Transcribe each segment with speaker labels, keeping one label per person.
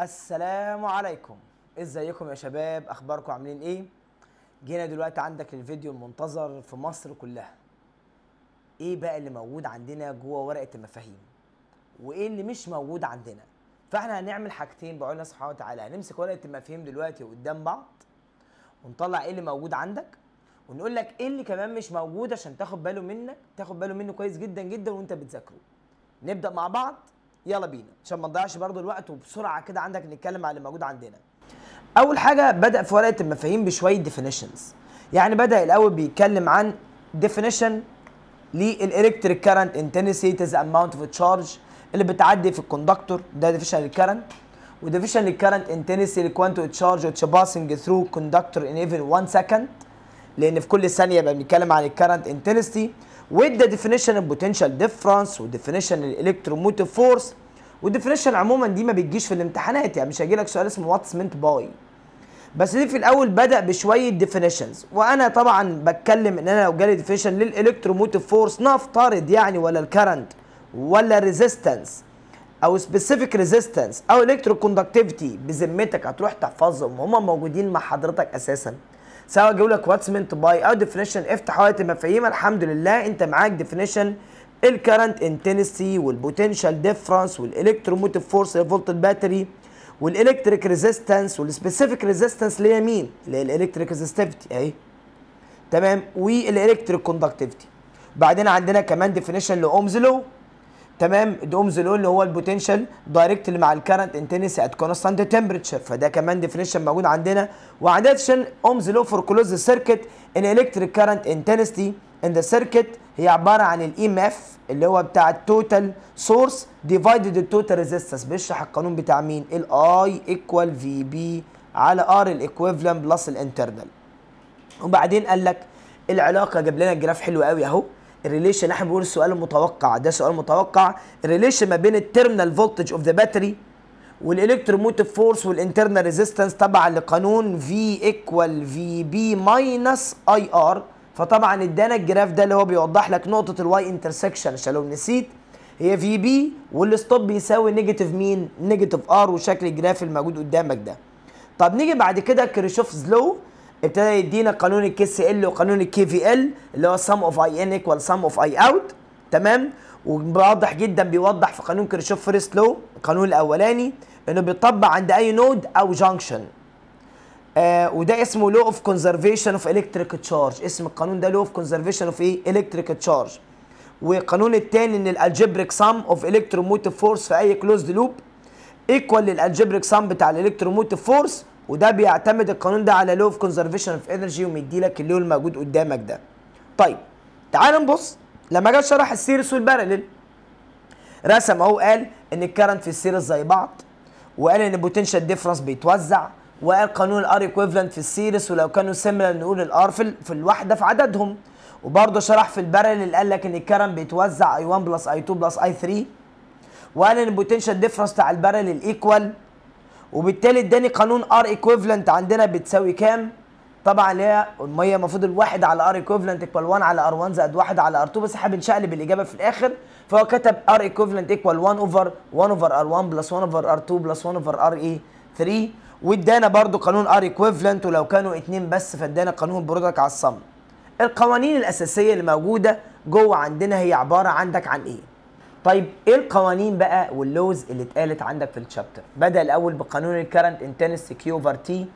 Speaker 1: السلام عليكم ازيكم يا شباب اخباركم عاملين ايه جينا دلوقتي عندك للفيديو المنتظر في مصر كلها ايه بقى اللي موجود عندنا جوه ورقه المفاهيم وايه اللي مش موجود عندنا فاحنا هنعمل حاجتين بقول الله سبحانه وتعالى هنمسك ورقه المفاهيم دلوقتي قدام بعض ونطلع ايه اللي موجود عندك ونقول لك ايه اللي كمان مش موجود عشان تاخد باله منك تاخد باله منه كويس جدا جدا وانت بتذاكره نبدا مع بعض يلا بينا عشان ما نضيعش برضو الوقت وبسرعه كده عندك نتكلم على اللي موجود عندنا اول حاجه بدا في ورقه المفاهيم بشويه ديفينيشنز يعني بدا الاول بيتكلم عن ديفينيشن للالكتريك كارنت انتنسيتي از اماونت اوف تشارج اللي بتعدي في الكوندكتور ده ديفيشن للكارنت وديفيشن للكارنت انتنسي لكوانتو تشارج which باسنج ثرو كوندكتور ان even 1 سكند لان في كل ثانيه بقى بنتكلم عن الكارنت انتنسيتي وادى ديفينيشن البوتنشال ديفرنس وديفينيشن الالكتروموتيف فورس والديفينيشن عموما دي ما بتجيش في الامتحانات يعني مش هيجي لك سؤال اسمه واتس مينت باي بس دي في الاول بدا بشويه ديفينيشنز وانا طبعا بتكلم ان انا لو جالي ديفينيشن للالكتروموتيف فورس نفترض يعني ولا الكرنت ولا ريزيستنس او سبيسيفيك ريزيستنس او الكترو كوندكتيفيتي بذمتك هتروح تحفظهم هم موجودين مع حضرتك اساسا سواء جاوب لك واتس مينت باي او ديفينيشن افتح وقت آية مفاهيمها الحمد لله انت معاك ديفينيشن الكرنت انتنسي والبوتنشال ديفرنس والالكتروموتيف فورس لفولت الباتري والالكتريك ريزيستنس والسبيسيفيك ريزيستنس اللي هي مين؟ اللي هي الالكتريك ريزيستيفيتي اهي تمام والالكتريك كوندكتيفيتي بعدين عندنا كمان ديفينيشن لاومز لو تمام لو اللي هو البوتنشال دايركت اللي مع الكرنت انتنسي ات كونستانت تمبريتشر فده كمان ديفينيشن موجود عندنا وعندنا اومز لو فور كلوز سيركت ان الكتريك كرنت انتنسيتي ان ذا سيركت هي عباره عن الاي ام e اف اللي هو بتاع التوتال سورس ديفايدد التوتال ريزيستنس بيشرح القانون بتاع مين الاي ايكوال في بي على ار الايكويفالنت بلس الانترنال وبعدين قال لك العلاقه جاب لنا الجراف حلو قوي اهو الريليشن احنا بنقول السؤال المتوقع ده سؤال متوقع الريليشن ما بين التيرمينال فولتج اوف ذا باتري والالكتروموتيف فورس والانترنال ريزيستنس تبع لقانون في ايكوال في بي ماينس اي ار فطبعا ادانا الجراف ده اللي هو بيوضح لك نقطه الواي انترسكشن عشان لو نسيت هي في بي والستوب بيساوي نيجاتيف مين نيجاتيف ار وشكل الجراف الموجود قدامك ده طب نيجي بعد كده كريشوفز لو ابتدى يدينا قانون الكي سي ال وقانون الكي في ال اللي هو سم اوف اي ان ايكوال سم اوف اي اوت تمام وواضح جدا بيوضح في قانون كيرشوف فيرست لو القانون الاولاني انه بيطبق عند اي نود او جانكشن آه وده اسمه لو اوف كونزرفيشن اوف الكتريك تشارج اسم القانون ده لو اوف كونزرفيشن اوف ايه الكتريك تشارج والقانون الثاني ان الالجبريك سم اوف الكتروموتيف فورس في اي كلوزد لوب ايكوال للالجبريك سم بتاع الالكتروموتيف فورس وده بيعتمد القانون ده على لو اوف كونزرفيشن اوف انرجي ومدي لك اللو الموجود قدامك ده طيب تعال نبص لما جه شرح السيريس والبارلل رسم اهو قال ان الكرنت في السيريس زي بعض وقال ان البوتنشال ديفرنس بيتوزع وقال قانون الار ايكوفلنت في السيريس ولو كانوا سيميلر نقول الار في, في الواحده في عددهم وبرضه شرح في البارلل قال لك ان الكرنت بيتوزع اي 1 بلس اي 2 بلس اي 3 وقال ان البوتنشال ديفرنس بتاع البارلل ايكوال وبالتالي اداني قانون ار ايكوفلنت عندنا بتساوي كام طبعا اللي هي الميه المفروض الواحد على ار ايكوفلنت ايكوال 1 على ار 1 زائد 1 على ار 2 بس احنا بنشقلب الاجابه في الاخر فهو كتب ار ايكوفلنت ايكوال 1 اوفر 1 اوفر ار 1 بلس 1 اوفر ار 2 بلس 1 اوفر ار اي 3 وادانا برضو قانون ار ايكوفلنت ولو كانوا اتنين بس فادانا قانون البرودكت على الصم القوانين الاساسيه اللي موجوده جوه عندنا هي عباره عندك عن ايه طيب ايه القوانين بقى واللوز اللي اتقالت عندك في الشابتر بدا الاول بقانون الكرنت انتنس كيو اوفر تي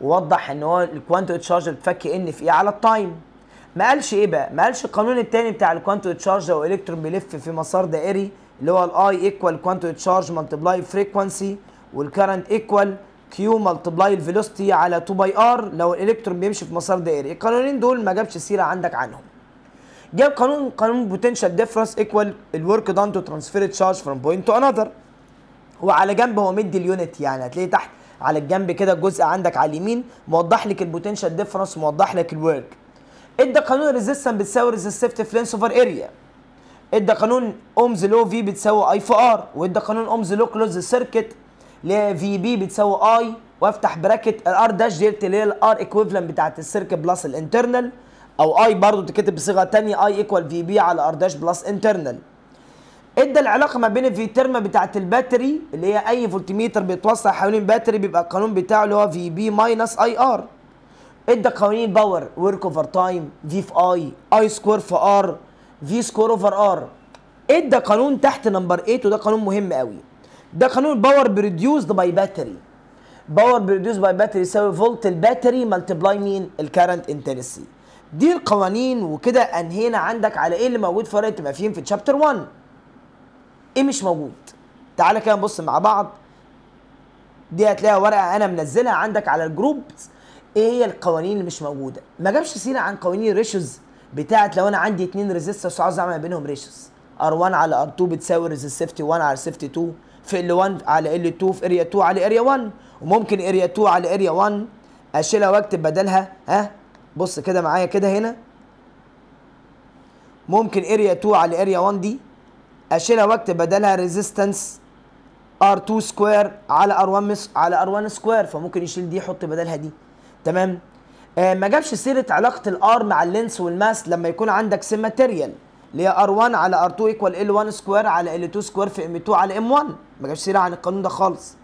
Speaker 1: ووضح ان هو الكوانتو تشارج بتفك ان في ايه على التايم ما قالش ايه بقى ما قالش القانون الثاني بتاع الكوانتو تشارج لو الكترون بيلف في مسار دائري اللي هو الاي ايكوال كوانتو تشارج ملتبلاي فريكوانسي والكرنت ايكوال كيو ملتبلاي الفيلوسيتي على 2 باي ار لو الالكترون بيمشي في مسار دائري القانونين دول ما جابش سيره عندك عنهم جاب قانون قانون بوتنشال ديفرنس ايكوال الورك دان تو ترانسفير تشارج فروم بوينت تو انذر وعلى جنب هو مدي اليونت يعني هتلاقي تحت على الجنب كده جزء عندك على اليمين موضح لك البوتنشال ديفرنس موضح لك الورك ادى قانون ريزيستنس بتساوي ريزيستيف فلينس اوفر اريا ادى قانون اومز لو في بتساوي اي في ار وادى قانون اومز لو كلوز سيركت ل في بي بتساوي اي وافتح براكت الار داش ديت اللي هي الار ايكويفالنت بتاعت السيركت بلس الانترنال او اي برضه تكتب بصيغه ثانيه اي ايكوال في بي على ار داش بلس انترنال ادى العلاقه ما بين في ترم بتاعه الباتري اللي هي اي فولتميتر بيتوسع حوالين باتري بيبقى القانون بتاعه اللي هو في بي ماينس اي ار ادى قوانين باور ورك اوفر تايم في في اي اي سكوير في ار في سكوير اوفر ار ادى قانون تحت نمبر 8 وده قانون مهم قوي ده قانون باور بريديوسد باي باتري باور بريديوسد باي باتري يساوي فولت الباتري ملتبلاي مين الكارنت انتنسي دي القوانين وكده انهينا عندك على ايه اللي موجود في ورقه المفاهيم في تشابتر 1 ايه مش موجود تعالى كده نبص مع بعض دي هتلاقي ورقه انا منزلها عندك على الجروب ايه هي القوانين اللي مش موجوده ما جابش سيره عن قوانين الريشوز بتاعت لو انا عندي اتنين ريزيستورز عاوز اعمل بينهم ريشوز ار1 على ار2 بتساوي ريزيستيفيتي 1 على ريزيستيفيتي 2 في ال1 على ال2 في اريا 2 على اريا 1 وممكن اريا 2 على اريا 1 اشيلها واكتب بدلها ها بص كده معايا كده هنا ممكن اريا 2 على اريا 1 دي اشيلها واكتب بدلها ريزيستنس ار2 سكوير على ار1 مس على ار1 سكوير فممكن يشيل دي يحط بدلها دي تمام آه ما جابش سيره علاقه الار مع اللينس والماس لما يكون عندك سيماتيريال اللي هي ار1 على ار2 ايكوال ال1 سكوير على ال2 سكوير في ام2 على ام1 ما جابش سيره عن القانون ده خالص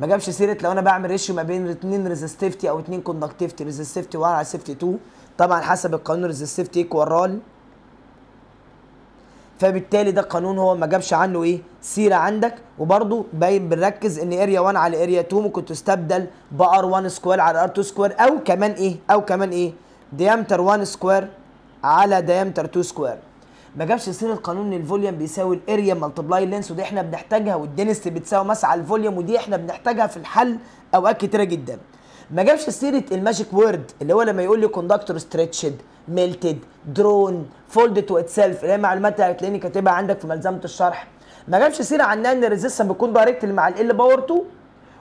Speaker 1: ما جابش سيره لو انا بعمل ريشيو ما بين اثنين ريزستيفتي او اثنين كوندكتيفتي ريزستيفتي 1 على سيفتي 2 طبعا حسب القانون ريزستيفتي ايكوال فبالتالي ده قانون هو ما جابش عنه ايه سيره عندك وبرده باين بنركز ان اريا 1 على اريا 2 ممكن تستبدل بار 1 سكوير على ار 2 سكوير او كمان ايه او كمان ايه ديامتر 1 سكوير على ديامتر 2 سكوير ما جابش سيره قانون ان الفوليوم بيساوي الاريا ملتبلاي لينس ودي احنا بنحتاجها والدنست بتساوي مسعى على الفوليوم ودي احنا بنحتاجها في الحل اوقات كتيره جدا ما جابش سيره الماجيك وورد اللي هو لما يقول لي كوندكتور ستريتشد ميلتد درون فولد تو اتسلف اللي هي معلومات هتلاقيني كاتبها عندك في ملزمه الشرح ما جابش سيره عنها ان الريزيستنس بتكون دايركتلي مع ال باور 2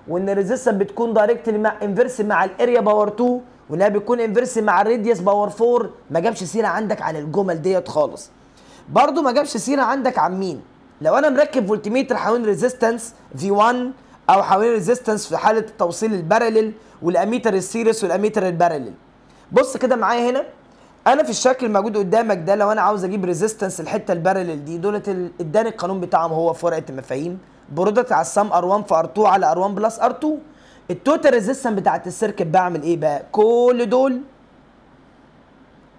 Speaker 1: وان الريزيستنس بتكون دايركتلي مع انفرس مع الاريا باور 2 وانها بتكون انفرس مع الريديوس باور 4 ما جابش سيره عندك عن الجمل ديت خالص برضو ما جابش سيره عندك عن مين لو انا مركب فولتميتر حوالين ريزيستنس في 1 او حوالين ريزيستنس في حاله التوصيل البارلل والاميتر السيريس والاميتر البارلل بص كده معايا هنا انا في الشكل الموجود قدامك ده لو انا عاوز اجيب ريزيستنس الحته البارلل دي دولت اداني القانون بتاعهم هو فرقه المفاهيم برودكت على السم ار1 في ار2 على ار1 بلس ار2 التوتال ريزيستنس بتاعت السيركت بعمل ايه بقى كل دول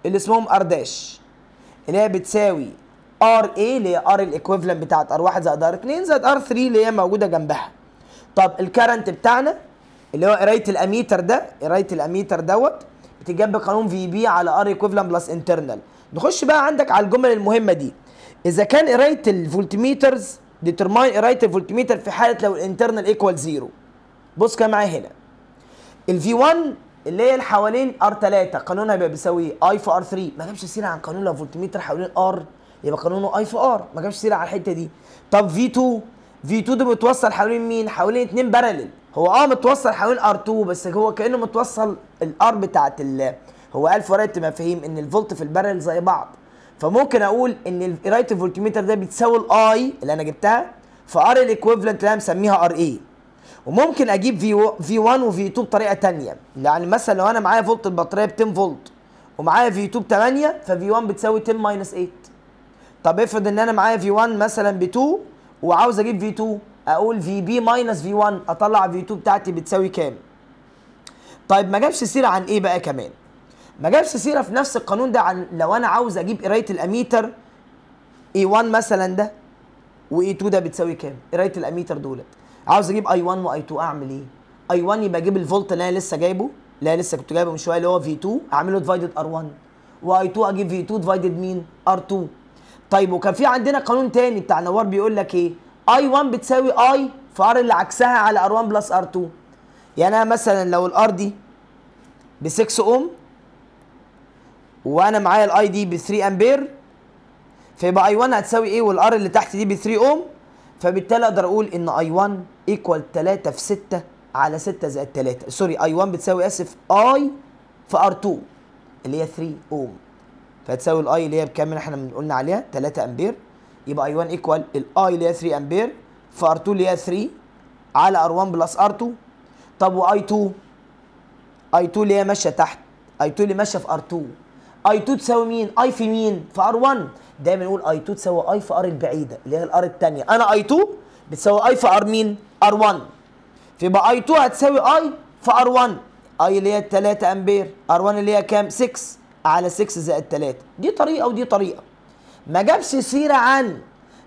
Speaker 1: اللي اسمهم ار داش اللي هي بتساوي ار اي اللي هي ار الايكوفلنت بتاعت ار 1 زائد ار 2 زائد ار 3 اللي هي موجوده جنبها طب الكرنت بتاعنا اللي هو قرايه الاميتر ده قرايه الاميتر دوت بتتجاب بقانون في بي على ار ايكوفلنت بلس انترنال نخش بقى عندك على الجمل المهمه دي اذا كان قرايه الفولتميترز ديترماين قرايه الفولتميتر في حاله لو الانترنال ايكوال زيرو بص كده معايا هنا الفي 1 اللي هي حوالين ار 3 قانونها هيبقى بيساوي اي في ار 3 ما جابش سيره عن قانون الفولتميتر حوالين ار يبقى قانونه اي في ار ما جابش سيره على الحته دي طب في 2 في 2 ده متوصل حوالين مين حوالين اتنين بارلل هو اه متوصل حوالين ار 2 بس هو كانه متوصل الار بتاعت ال هو قال في ورقه مفاهيم ان الفولت في البارلل زي بعض فممكن اقول ان الرايت الفولتميتر ده بتساوي الاي اللي انا جبتها في ار الايكويفلنت اللي انا مسميها ار اي وممكن اجيب في في 1 وفي 2 بطريقه ثانيه يعني مثلا لو انا معايا فولت البطاريه ب 10 فولت ومعايا في 2 ب 8 ففي 1 بتساوي 10 ماينس 8 طب افرض ان انا معايا في 1 مثلا ب 2 وعاوز اجيب في 2 اقول في بي ماينس في 1 اطلع في 2 بتاعتي بتساوي كام طيب ما جابش سيره عن ايه بقى كمان ما جابش سيره في نفس القانون ده عن لو انا عاوز اجيب قرايه الاميتر اي 1 مثلا ده واي 2 ده بتساوي كام قرايه الاميتر دولت عاوز اجيب اي 1 واي 2 اعمل ايه اي 1 يبقى اجيب الفولت اللي انا لسه جايبه اللي انا لسه كنت جايبه من شويه اللي هو في 2 اعمله ديفايدد ار 1 واي 2 اجيب في 2 ديفايدد مين ار 2 طيب وكان في عندنا قانون تاني بتاع نوار بيقول لك ايه اي 1 بتساوي اي في ار اللي عكسها على ار 1 بلس ار 2 يعني انا مثلا لو الار دي ب 6 اوم وانا معايا الاي دي ب 3 امبير فيبقى اي 1 هتساوي ايه والار اللي تحت دي ب 3 اوم فبالتالي اقدر اقول ان اي 1 ايكوال 3 في 6 على 6 زائد 3 سوري اي 1 بتساوي اسف اي في ار 2 اللي هي 3 اوم فتساوي الاي اللي هي بكام احنا قلنا عليها 3 امبير يبقى اي 1 ايكوال الاي اللي هي 3 امبير في ار 2 اللي هي 3 على ار 1 بلس ار 2 طب واي 2 اي 2 اللي هي ماشيه تحت اي 2 اللي ماشيه في ار 2 اي 2 تساوي مين اي في مين في ار 1 دايما نقول اي 2 تساوي اي في ار البعيده اللي هي الار الثانيه انا اي 2 بتساوي اي في ار مين ار1 فيبقى اي 2 هتساوي اي في ار1 اي اللي هي 3 امبير ار1 اللي هي كام 6 على 6 زائد 3 دي طريقه ودي طريقه ما جابش سيره عن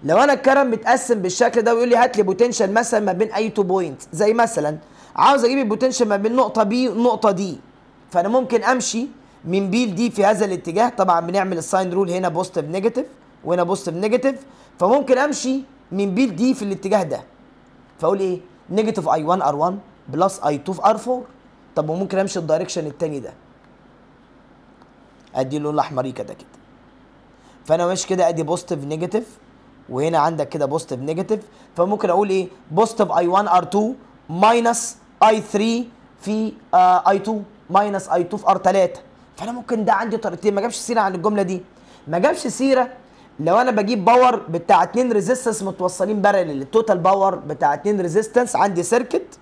Speaker 1: لو انا الكرم متقسم بالشكل ده ويقول لي هات لي بوتنشال مثلا ما بين اي 2 بوينت زي مثلا عاوز اجيب البوتنشال ما بين نقطه بي ونقطه دي فانا ممكن امشي من بي لدي في هذا الاتجاه طبعا بنعمل الساين رول هنا بوزيتيف نيجاتيف وهنا بوزيتيف نيجاتيف فممكن امشي من بي لدي في الاتجاه ده فاقول ايه نيجاتيف اي 1 ار 1 بلس اي 2 في ار 4 طب وممكن امشي الدايركشن الثاني ده ادي اللون الاحمر كده كده فانا ماشي كده ادي بوزيتيف نيجاتيف وهنا عندك كده بوزيتيف نيجاتيف فممكن اقول ايه بوزيتيف اي 1 ار 2 ماينس اي 3 في اي 2 ماينس اي 2 في ار 3 فانا ممكن ده عندي طريقتين ما جابش سيره عن الجمله دي ما جابش سيره لو انا بجيب باور بتاع اتنين ريزيستنس متوصلين بارلل التوتال باور بتاع اتنين ريزيستنس عندي سيركت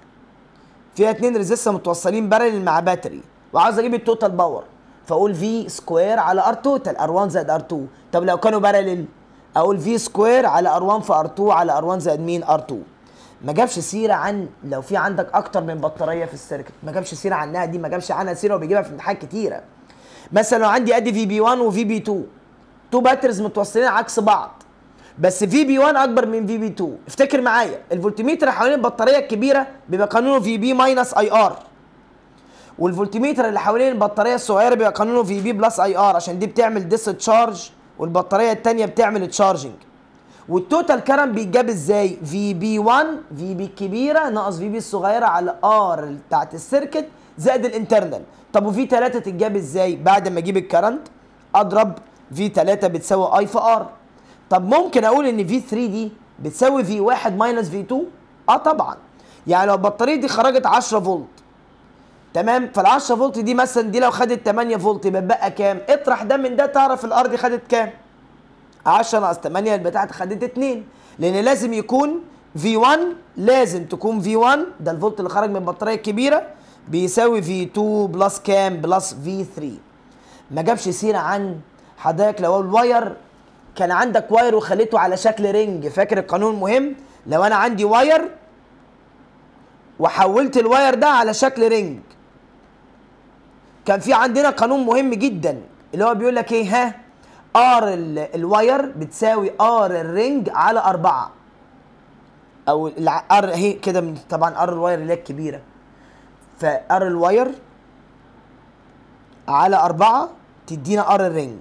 Speaker 1: فيها اتنين ريزيستنس متوصلين بارلل مع باتري وعاوز اجيب التوتال باور فاقول في سكوير على ار توتال ار 1 زائد ار 2 طب لو كانوا بارلل اقول في سكوير على ار 1 في ار 2 على ار 1 زائد مين ار 2 ما جابش سيره عن لو في عندك اكتر من بطاريه في السيركت ما جابش سيره عنها دي ما جابش عنها سيره وبيجيبها في امتحانات كتيره مثلا لو عندي ادي في بي 1 وفي بي 2 تو باترز متوصلين عكس بعض بس في بي 1 اكبر من في بي 2 افتكر معايا الفولتميتر حوالين البطاريه الكبيره بيبقى قانونه في بي ماينس اي ار والفولتميتر اللي حوالين البطاريه الصغيره بيبقى قانونه في بي بلس اي ار عشان دي بتعمل ديس تشارج والبطاريه الثانيه بتعمل تشارجنج والتوتال كرم بيتجاب ازاي في بي 1 في بي الكبيره ناقص في بي الصغيره على ار بتاعت السيركت زائد الانترنال طب وفي ثلاثه تتجاب ازاي بعد ما اجيب الكرنت اضرب في 3 بتساوي اي في ار طب ممكن اقول ان في 3 دي بتساوي في 1 ماينس في 2 اه طبعا يعني لو البطاريه دي خرجت 10 فولت تمام فال 10 فولت دي مثلا دي لو خدت 8 فولت يبقى بقى كام اطرح ده من ده تعرف الارض خدت كام 10 ناقص 8 يبقى بتاعت خدت 2 لان لازم يكون في 1 لازم تكون في 1 ده الفولت اللي خرج من البطاريه الكبيره بيساوي في 2 بلس كام بلس في 3 ما جابش سيره عن حضرتك لو الواير كان عندك واير وخليته على شكل رينج فاكر القانون مهم لو انا عندي واير وحولت الواير ده على شكل رينج كان في عندنا قانون مهم جدا اللي هو بيقول لك ايه ها ار الواير بتساوي ار الرينج على أربعة او ار اهي كده من طبعا ار الواير اللي هي الكبيره فار الواير على أربعة تدينا ار الرينج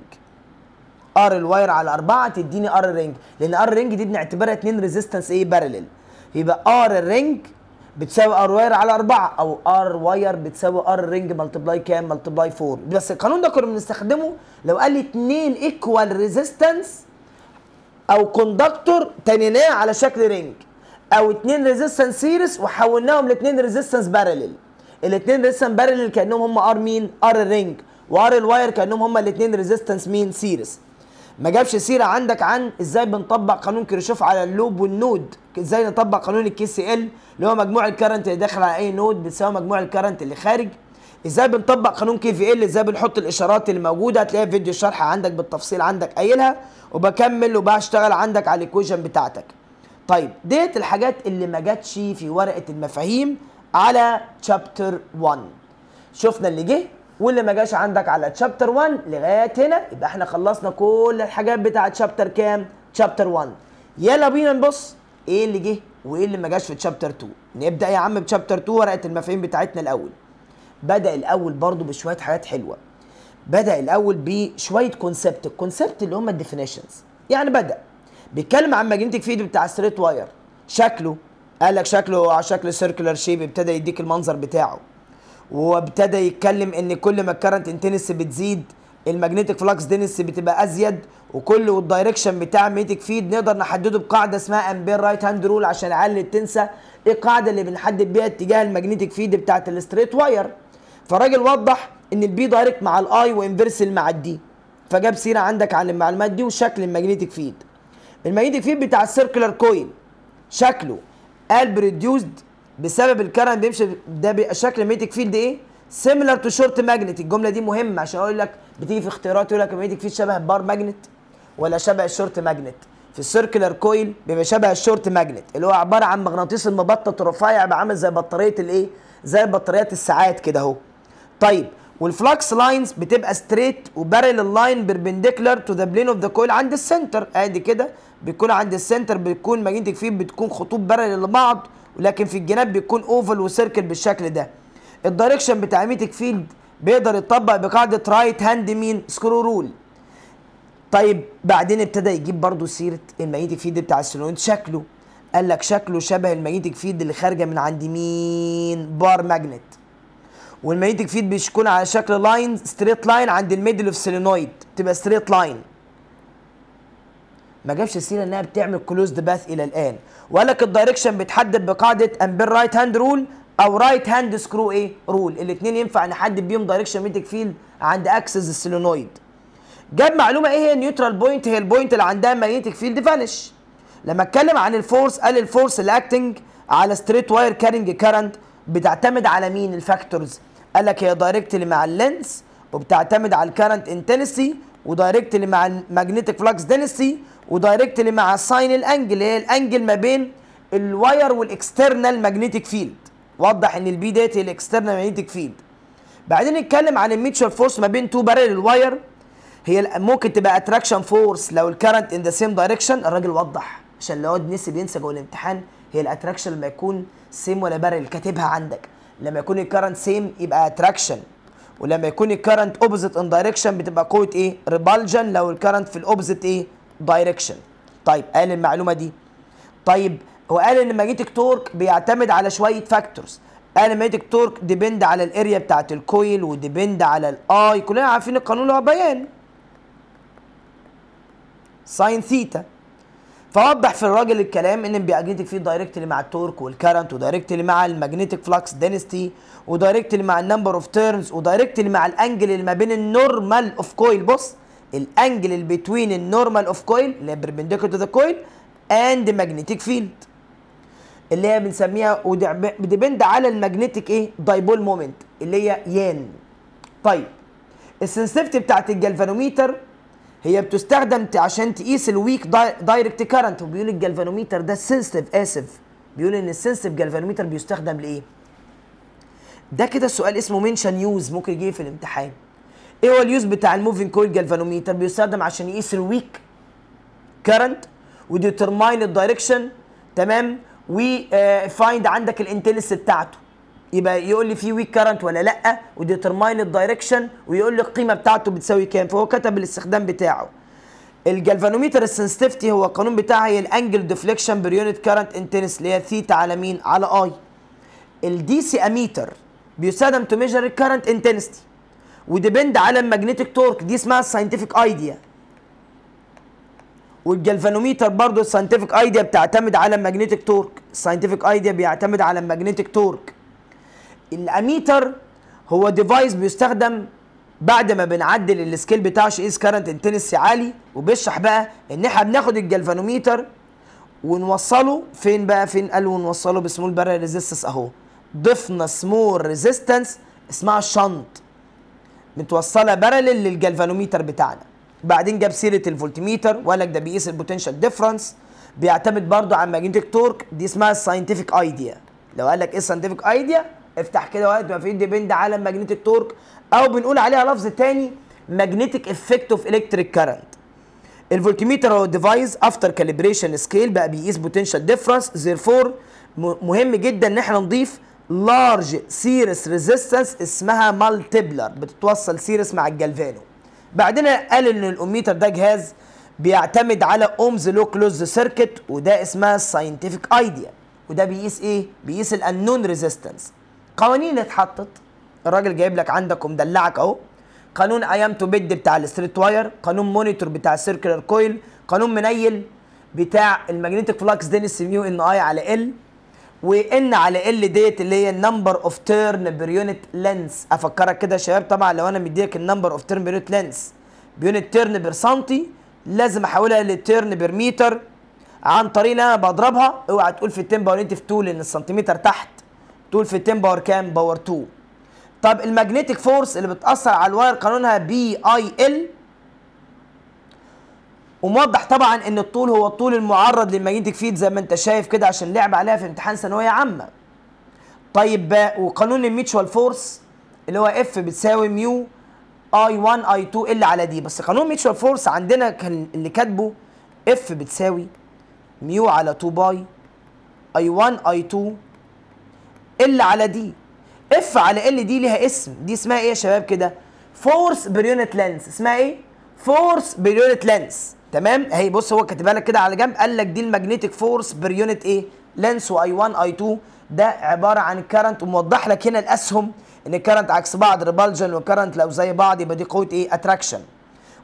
Speaker 1: ار الواير على 4 تديني ار رينج لان ار رينج دي بنعتبرها 2 ريزيستنس ايه بارلل يبقى ار الرينج بتساوي ار واير على 4 او ار واير بتساوي ار رينج ملتبلاي كام ملتبلاي 4 بس القانون ده كنا بنستخدمه لو قال لي 2 ايكوال ريزيستنس او كوندكتور تنيناه على شكل رينج او 2 ريزيستنس سيريس وحولناهم ل 2 ريزيستنس بارلل الاثنين ريزيستنس بارلل كانهم هم ار مين ار الرينج وار الواير كانهم هم الاثنين ريزيستنس مين سيريس ما جابش سيره عندك عن ازاي بنطبق قانون كيرشوف على اللوب والنود ازاي نطبق قانون الكي سي ال اللي هو مجموع الكرنت اللي داخل على اي نود بتساوي مجموع الكرنت اللي خارج ازاي بنطبق قانون كي في ال ازاي بنحط الاشارات اللي موجوده هتلاقيها في فيديو شرح عندك بالتفصيل عندك قايلها وبكمل وبشتغل عندك على الايكويشن بتاعتك طيب ديت الحاجات اللي ما جاتش في ورقه المفاهيم على تشابتر 1 شفنا اللي جه واللي ما جاش عندك على تشابتر 1 لغايه هنا يبقى احنا خلصنا كل الحاجات بتاعه تشابتر كام تشابتر 1 يلا بينا نبص ايه اللي جه وايه اللي ما جاش في تشابتر 2 نبدا يا عم بتشابتر 2 ورقه المفاهيم بتاعتنا الاول بدا الاول برضو بشويه حاجات حلوه بدا الاول بشويه كونسبت الكونسبت اللي هم الديفينيشنز يعني بدا بيتكلم عن ماجنتيك فيلد بتاع ستريت واير شكله قال لك شكله على شكل سيركلر شيب ابتدى يديك المنظر بتاعه وابتدى يتكلم ان كل ما الكرنت انتنس بتزيد الماجنتيك فلكس دنس بتبقى ازيد وكل والدايركشن بتاع ميتك فيد نقدر نحدده بقاعده اسمها امبير رايت هاند رول عشان اقلل تنسى ايه القاعده اللي بنحدد بيها اتجاه الماجنتيك فيد بتاعت الستريت واير فالراجل وضح ان البي دايركت مع الاي وانفرسل مع الدي فجاب سيره عندك عن المعلومات دي وشكل الماجنتيك فيد الماجنتيك فيد بتاع السيركلر كويل شكله قال بريديوسد بسبب الكرنت بيمشي ده بيبقى شكل الميتك فيلد ايه؟ سيميلر تو شورت ماجنت الجمله دي مهمه عشان اقول لك بتيجي في اختيارات يقول لك الميتك فيلد شبه البار ماجنت ولا شبه الشورت ماجنت في السيركلر كويل بيبقى شبه الشورت ماجنت اللي هو عباره عن مغناطيس المبطط الرفيع بيبقى عامل زي بطاريه الايه؟ زي بطاريات الساعات كده اهو. طيب والفلكس لاينز بتبقى ستريت وبارل لاين بيربنديكولار تو ذا بلين اوف ذا كويل عند السنتر ادي كده بيكون عند السنتر بيكون ماجنتك فيلد بتكون خطوط بارل لبعض لكن في الجناب بيكون اوفل وسيركل بالشكل ده الدايركشن بتاع ميتك فيلد بيقدر يتطبق بقاعده رايت هاند مين سكرو رول طيب بعدين ابتدى يجيب برضه سيره الماجنتيك فيلد بتاع السولويد شكله قال لك شكله شبه الماجنتيك فيلد اللي خارجه من عند مين بار ماجنت والماجنتيك فيلد بيكون على شكل لاين ستريت لاين عند الميدل اوف سيلينويد تبقى ستريت لاين ما جابش سيره انها بتعمل كلوزد باث الى الان وقال لك الدايركشن بيتحدد بقاعده امبير رايت هاند رول او رايت هاند سكرو ايه رول الاثنين ينفع نحدد بيهم دايركشن ميتك فيلد عند اكسس السيلينويد جاب معلومه ايه هي النيوترال بوينت هي البوينت اللي عندها ماجنتيك فيلد فانش لما اتكلم عن الفورس قال الفورس اللي اكتنج على ستريت واير كارنج كارنت بتعتمد على مين الفاكتورز قال لك هي دايركتلي مع اللينس وبتعتمد على الكارنت انتنسي ودايركتلي مع الماجنتيك فلكس دنسي ودايركتلي مع الساين الانجل هي الانجل ما بين الواير والاكسترنال ماجنتيك فيلد وضح ان البي ديت هي الاكسترنال ماجنتيك فيلد بعدين نتكلم عن الميتشال فورس ما بين تو بارل الواير هي ممكن تبقى اتراكشن فورس لو الكرنت ان ذا سيم دايركشن الراجل وضح عشان لو الناس بينسى جوه الامتحان هي الاتراكشن لما يكون سيم ولا بارل كاتبها عندك لما يكون الكرنت سيم يبقى اتراكشن ولما يكون الكرنت اوبوزيت ان دايركشن بتبقى قوه ايه ريبالجن لو الكرنت في الاوبوزيت ايه دايركشن طيب قال المعلومه دي طيب هو قال ان ماجنتيك تورك بيعتمد على شويه فاكتورز قال ماجنتيك تورك ديبند على الاريا بتاعه الكويل وديبند على الاي كلنا عارفين القانون اللي هو بيان ساين ثيتا فوضح في الراجل الكلام ان بيجنتك فيه دايركتلي مع التورك والكرنت ودايركتلي مع الماجنتيك فلكس دينستي ودايركتلي مع النمبر اوف تيرنز ودايركتلي مع الانجل اللي ما بين النورمال اوف كويل بص الانجل بتوين النورمال اوف كويل اللي هي بربنديكولار تو ذا كويل اند ماجنتيك فيلد اللي هي بنسميها وديبند على الماجنتيك ايه دايبول مومنت اللي هي يان طيب السنسيفتي بتاعت الجلفانوميتر هي بتستخدم عشان تقيس الويك دايركت كارنت وبيقول الجلفانوميتر ده سنسيف اسف بيقول ان السنسيف جلفانوميتر بيستخدم لايه ده كده السؤال اسمه منشن يوز ممكن يجي في الامتحان ايه هو اليوز بتاع الموفينج كويل جالفانوميتر بيستخدم عشان يقيس الويك كارنت وديترماين الدايركشن تمام وفايند آه، عندك الانتلس بتاعته يبقى يقول لي في ويك كارنت ولا لا وديترماين الدايركشن ويقول لي القيمه بتاعته بتساوي كام فهو كتب الاستخدام بتاعه الجالفانوميتر السنسيتيفيتي هو القانون بتاعها هي الانجل ديفليكشن بير يونت كارنت انتنس اللي هي ثيتا على مين على اي الدي سي اميتر بيستخدم تو ميجر الكارنت انتنستي وديبند على الماجنتيك تورك دي اسمها الساينتفك ايديا والجلفانوميتر برضه الساينتفك ايديا بتعتمد على الماجنتيك تورك الساينتفك ايديا بيعتمد على الماجنتيك تورك الاميتر هو ديفايس بيستخدم بعد ما بنعدل السكيل بتاع شيز كارنت انتنسي عالي وبيشرح بقى ان احنا بناخد الجلفانوميتر ونوصله فين بقى فين قالوا نوصله بسمول بارل ريزيستنس اهو ضفنا سمول ريزيستنس اسمها شنط متوصله بارلل للجلفانوميتر بتاعنا بعدين جاب سيره الفولتميتر وقال لك ده بيقيس البوتنشال ديفرنس بيعتمد برضو على ماجنتيك تورك دي اسمها الساينتفك ايديا لو قال لك ايه الساينتفك ايديا افتح كده وقت ما في ديبند على الماجنتيك تورك او بنقول عليها لفظ تاني ماجنتيك افكت اوف الكتريك كارنت الفولتميتر هو ديفايس افتر كاليبريشن سكيل بقى بيقيس بوتنشال ديفرنس فور مهم جدا ان احنا نضيف لارج سيرس ريزيستنس اسمها مالتيبلر بتتوصل سيرس مع الجلفانو بعدين قال ان الاوميتر ده جهاز بيعتمد على اومز لو كلوز سيركت وده اسمها الساينتفك ايديا وده بيقيس ايه بيقيس الانون ريزيستنس قوانين اتحطت الراجل جايب لك عندك ومدلعك اهو قانون ايام تو بيد بتاع الستريت واير قانون مونيتور بتاع السيركلر كويل قانون منيل بتاع الماجنتيك فلاكس دينس ميو يو ان اي على ال وان على ال ديت اللي هي النمبر اوف تيرن بير يونت لينس افكرك كده يا شباب طبعا لو انا مديك النمبر اوف تيرن بير يونت لينس بيونت تيرن بير سنتي لازم احولها لتيرن بير متر عن طريق ان انا بضربها اوعى تقول في 10 باور في 2 لان السنتيمتر تحت تقول في 10 باور كام باور 2 طب الماجنتيك فورس اللي بتاثر على الواير قانونها بي اي ال وموضح طبعا ان الطول هو الطول المعرض للماجنتيك فيد زي ما انت شايف كده عشان لعب عليها في امتحان ثانويه عامه طيب وقانون الميتشوال فورس اللي هو اف بتساوي ميو اي 1 اي 2 ال على دي بس قانون الميتشوال فورس عندنا كان اللي كاتبه اف بتساوي ميو على 2 باي اي 1 اي 2 ال على دي اف على ال دي ليها اسم دي اسمها ايه يا شباب كده فورس بريونت لينس اسمها ايه فورس بريونت لينس تمام اهي بص هو كاتبها لك كده على جنب قال لك دي الماجنتيك فورس بير يونت ايه لينس واي 1 اي 2 ده عباره عن الكرنت وموضح لك هنا الاسهم ان الكرنت عكس بعض ريبالجن والكرنت لو زي بعض يبقى دي قوه ايه اتراكشن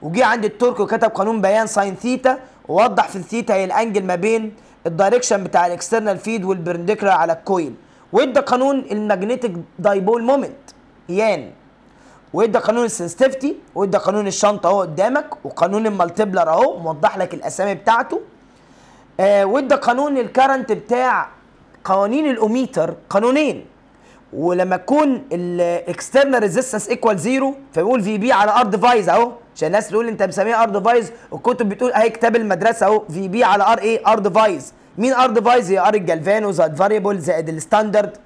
Speaker 1: وجي عند الترك وكتب قانون بيان ساين ثيتا ووضح في الثيتا هي الانجل ما بين الدايركشن بتاع الاكسترنال فيد والبرنديكرا على الكويل وادى قانون الماجنتيك دايبول مومنت يان وادى قانون السنسيتيفيتي وادى قانون الشنطه اهو قدامك وقانون المالتيبلر اهو موضح لك الاسامي بتاعته آه وادى قانون الكرنت بتاع قوانين الاوميتر قانونين ولما تكون الاكسترنال ريزيستنس ايكوال زيرو فبيقول في بي على ار فايز اهو عشان الناس تقول انت مسميها ار فايز والكتب بتقول اهي كتاب المدرسه اهو في بي على ار ايه ار فايز مين ار فايز هي ار الجلفانو زائد فاريبل زائد الستاندرد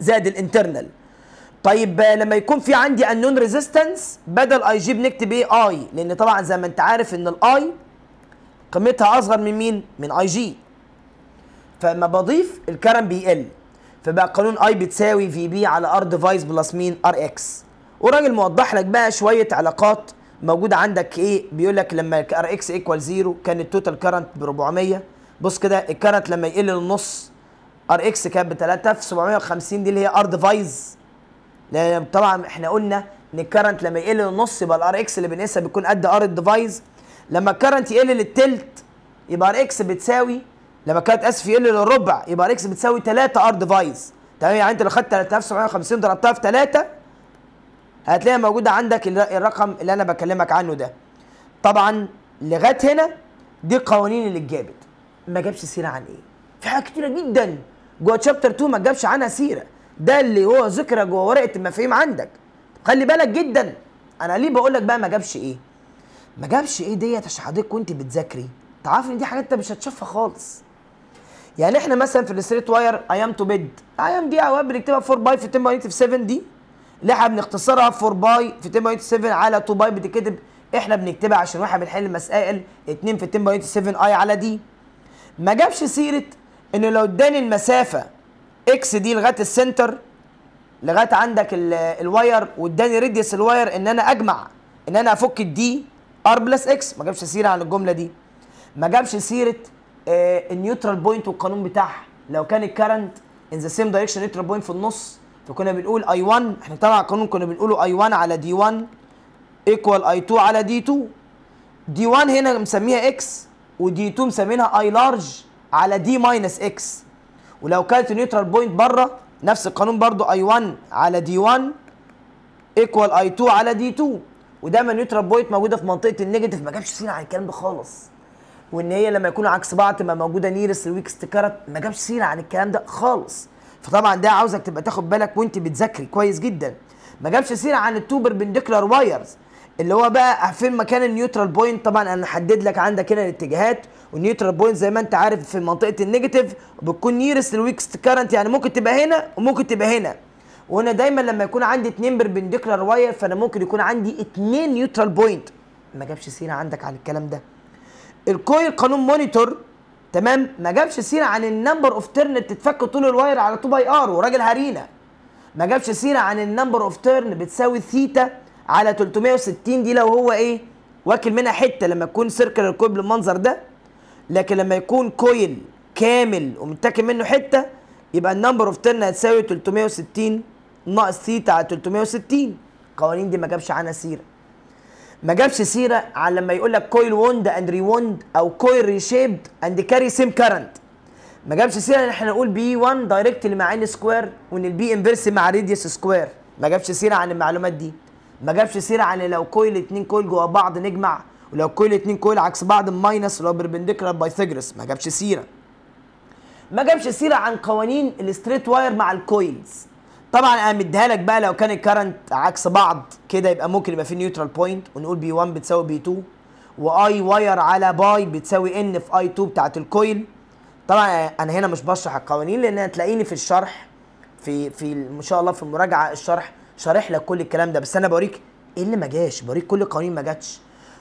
Speaker 1: زائد الانترنال طيب آه، لما يكون في عندي انون ريزيستنس بدل اي جي بنكتب ايه اي لان طبعا زي ما انت عارف ان الاي قيمتها اصغر من مين من اي جي فلما بضيف الكرم بيقل فبقى قانون اي بتساوي في بي على ار ديفايس بلس مين ار اكس وراجل موضح لك بقى شويه علاقات موجوده عندك ايه بيقول لك لما ار اكس ايكوال زيرو كان التوتال كرنت ب 400 بص كده الكرنت لما يقل للنص ار اكس كانت ب 3 في 750 دي اللي هي ار ديفايس لان طبعا احنا قلنا ان الكرنت لما يقل للنص يبقى الار اكس اللي بنقيسها بيكون قد ار الديفايز لما الكرنت يقل للتلت يبقى ار اكس بتساوي لما الكرنت اسف يقل للربع يبقى ار اكس بتساوي 3 ار ديفايز تمام يعني انت لو خدت 3750 ضربتها في 3 هتلاقيها موجوده عندك الرقم اللي انا بكلمك عنه ده طبعا لغايه هنا دي قوانين اللي اتجابت ما جابش سيره عن ايه في حاجات كتيره جدا جوه تشابتر 2 ما جابش عنها سيره ده اللي هو ذكر جوه ورقه المفاهيم عندك خلي بالك جدا انا ليه بقول لك بقى ما جابش ايه ما جابش ايه ديت عشان حضرتك وانت بتذاكري تعرف ان دي حاجات انت مش هتشوفها خالص يعني احنا مثلا في الستريت واير ايام تو بيد ايام دي اوقات بنكتبها 4 باي في 10 في 7 دي اللي احنا بنختصرها 4 باي في 10 في 7 على 2 باي بتتكتب احنا بنكتبها عشان واحنا بنحل المسائل 2 في 10 في 7 اي على دي ما جابش سيره انه لو اداني المسافه اكس دي لغايه السنتر لغايه عندك الواير واداني ريديوس الواير ان انا اجمع ان انا افك الدي ار بلس اكس ما جابش سيره عن الجمله دي ما جابش سيره آه النيوترال بوينت والقانون بتاعها لو كان الكرنت ان ذا سيم دايركشن نيوترال بوينت في النص فكنا بنقول اي 1 احنا طبعا القانون كنا بنقوله اي 1 على دي 1 ايكوال اي 2 على دي 2 دي 1 هنا مسميها اكس ودي 2 مسمينها اي لارج على دي ماينس اكس ولو كانت النيوترال بوينت بره نفس القانون برضو اي 1 على دي 1 ايكوال اي 2 على دي 2 ودايما النيوترال بوينت موجوده في منطقه النيجاتيف ما جابش سيره عن الكلام ده خالص وان هي لما يكون عكس بعض تبقى موجوده نيرس ويكست كارت ما جابش سيره عن الكلام ده خالص فطبعا ده عاوزك تبقى تاخد بالك وانت بتذاكري كويس جدا ما جابش سيره عن التو بيربنديكولار وايرز اللي هو بقى فين مكان النيوترال بوينت طبعا انا حدد لك عندك هنا الاتجاهات والنيوترال بوينت زي ما انت عارف في منطقه النيجاتيف بتكون نيرست الويكست كارنت يعني ممكن تبقى هنا وممكن تبقى هنا وهنا دايما لما يكون عندي اتنين بربنديكولار واير فانا ممكن يكون عندي اتنين نيوترال بوينت ما جابش سيره عندك عن الكلام ده الكويل قانون مونيتور تمام ما جابش سيره عن النمبر اوف تيرن بتتفك طول الواير على 2 باي ار وراجل هارينا ما جابش سيره عن النمبر اوف تيرن بتساوي ثيتا على 360 دي لو هو ايه واكل منها حته لما تكون سيركلر كويل بالمنظر ده لكن لما يكون كويل كامل ومتاكل منه حته يبقى النمبر اوف تيرن هتساوي 360 ناقص ثيتا على 360 القوانين دي ما جابش عنها سيره ما جابش سيره على لما يقول لك كويل ووند اند ريوند او كويل ريشيبد اند كاري سيم كارنت ما جابش سيره ان احنا نقول بي 1 دايركت مع ان سكوير وان البي انفرس مع ريديوس سكوير ما جابش سيره عن المعلومات دي ما جابش سيره عن لو كويل اتنين كويل جوا بعض نجمع ولو كويل اتنين كويل عكس بعض ماينس ولو بربنديكولار بايثجرس ما جابش سيره ما جابش سيره عن قوانين الستريت واير مع الكويلز طبعا انا مديها لك بقى لو كان الكرنت عكس بعض كده يبقى ممكن يبقى في نيوترال بوينت ونقول بي 1 بتساوي بي 2 واي واير على باي بتساوي ان في اي 2 بتاعت الكويل طبعا انا هنا مش بشرح القوانين لان هتلاقيني في الشرح في في ان شاء الله في المراجعه الشرح شارح لك كل الكلام ده بس انا بوريك ايه اللي ما جاش بوريك كل القوانين ما جاتش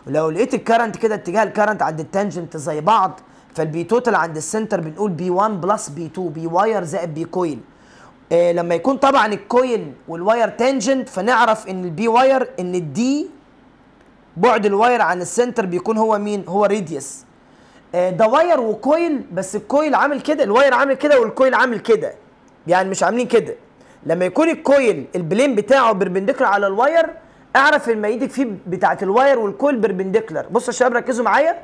Speaker 1: ولو لقيت الكرنت كده اتجاه الكرنت عند التانجنت زي بعض فالبي توتال عند السنتر بنقول بي 1 بلس بي 2 بي واير زائد بي كويل إيه لما يكون طبعا الكويل والواير تانجنت فنعرف ان البي واير ان الدي بعد الواير عن السنتر بيكون هو مين هو ريديوس آه، ده واير وكويل بس الكويل عامل كده الواير عامل كده والكويل عامل كده يعني مش عاملين كده لما يكون الكويل البلين بتاعه بربنديكولار على الواير اعرف ان ايدك فيه بتاعه الواير والكويل بربنديكولار بصوا يا شباب ركزوا معايا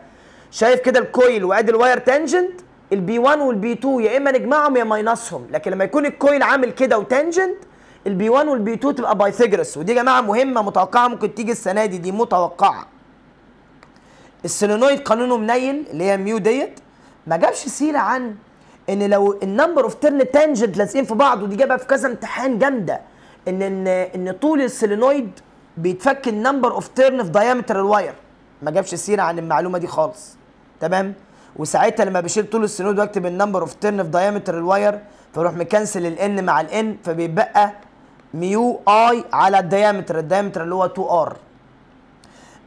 Speaker 1: شايف كده الكويل وادي الواير تانجنت البي 1 والبي 2 يا اما نجمعهم يا ماينصهم لكن لما يكون الكويل عامل كده وتانجنت البي 1 والبي 2 تبقى بايثجرس ودي يا جماعه مهمه متوقعه ممكن تيجي السنه دي دي متوقعه السولينويد قانونه منيل اللي هي ميو ديت ما جابش سيره عن ان لو النمبر اوف ترن تانجنت لازقين في بعض ودي جابها في كذا امتحان جامده ان ان ان طول السيلينويد بيتفك النمبر اوف ترن في دايمتر الواير ما جابش سيره عن المعلومه دي خالص تمام وساعتها لما بشيل طول السيلينويد واكتب النمبر اوف ترن في دايمتر الواير فاروح مكنسل الان مع الان فبيتبقى ميو اي على الدايمتر الدايمتر اللي هو 2 ار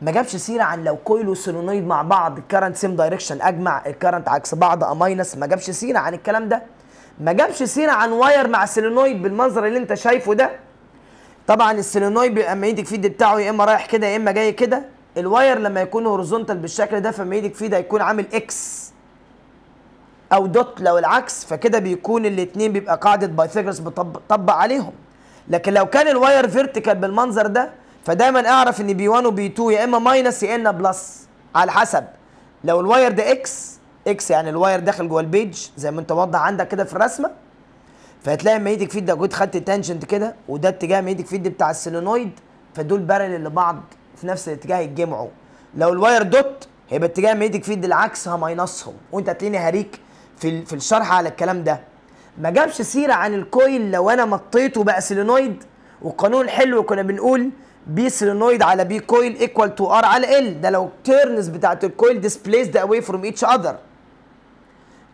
Speaker 1: ما جابش سيره عن لو كويل وسولينويد مع بعض الكرنت سيم دايركشن اجمع الكرنت عكس بعض اماينس ما جابش سيره عن الكلام ده ما جابش سيره عن واير مع سولونويد بالمنظر اللي انت شايفه ده طبعا السولونويد بيبقى اما ايدك فيد بتاعه يا اما رايح كده يا اما جاي كده الواير لما يكون هورزونتال بالشكل ده فما ايدك فيد هيكون عامل اكس او دوت لو العكس فكده بيكون الاثنين بيبقى قاعده بايثاغورس بتطبق عليهم لكن لو كان الواير فيرتيكال بالمنظر ده فدايما اعرف ان بي 1 وبي 2 يا اما ماينس يا اما بلس على حسب لو الواير ده اكس اكس يعني الواير داخل جوه البيج زي ما انت واضح عندك كده في الرسمه فهتلاقي لما ايدك فيد ده خدت تانجنت كده وده اتجاه ما ايدك فيد بتاع السيلينويد فدول بارل لبعض في نفس الاتجاه يتجمعوا لو الواير دوت هيبقى اتجاه ما ايدك فيد العكس هماينصهم وانت هتلاقيني هريك في في الشرح على الكلام ده ما جابش سيره عن الكويل لو انا مطيته بقى سيلينويد والقانون الحلو كنا بنقول بي سيلينويد على بي كويل ايكوال تو ار على ال ده لو التيرنز بتاعت الكويل ديسبليسد اواي فروم ايتش اذر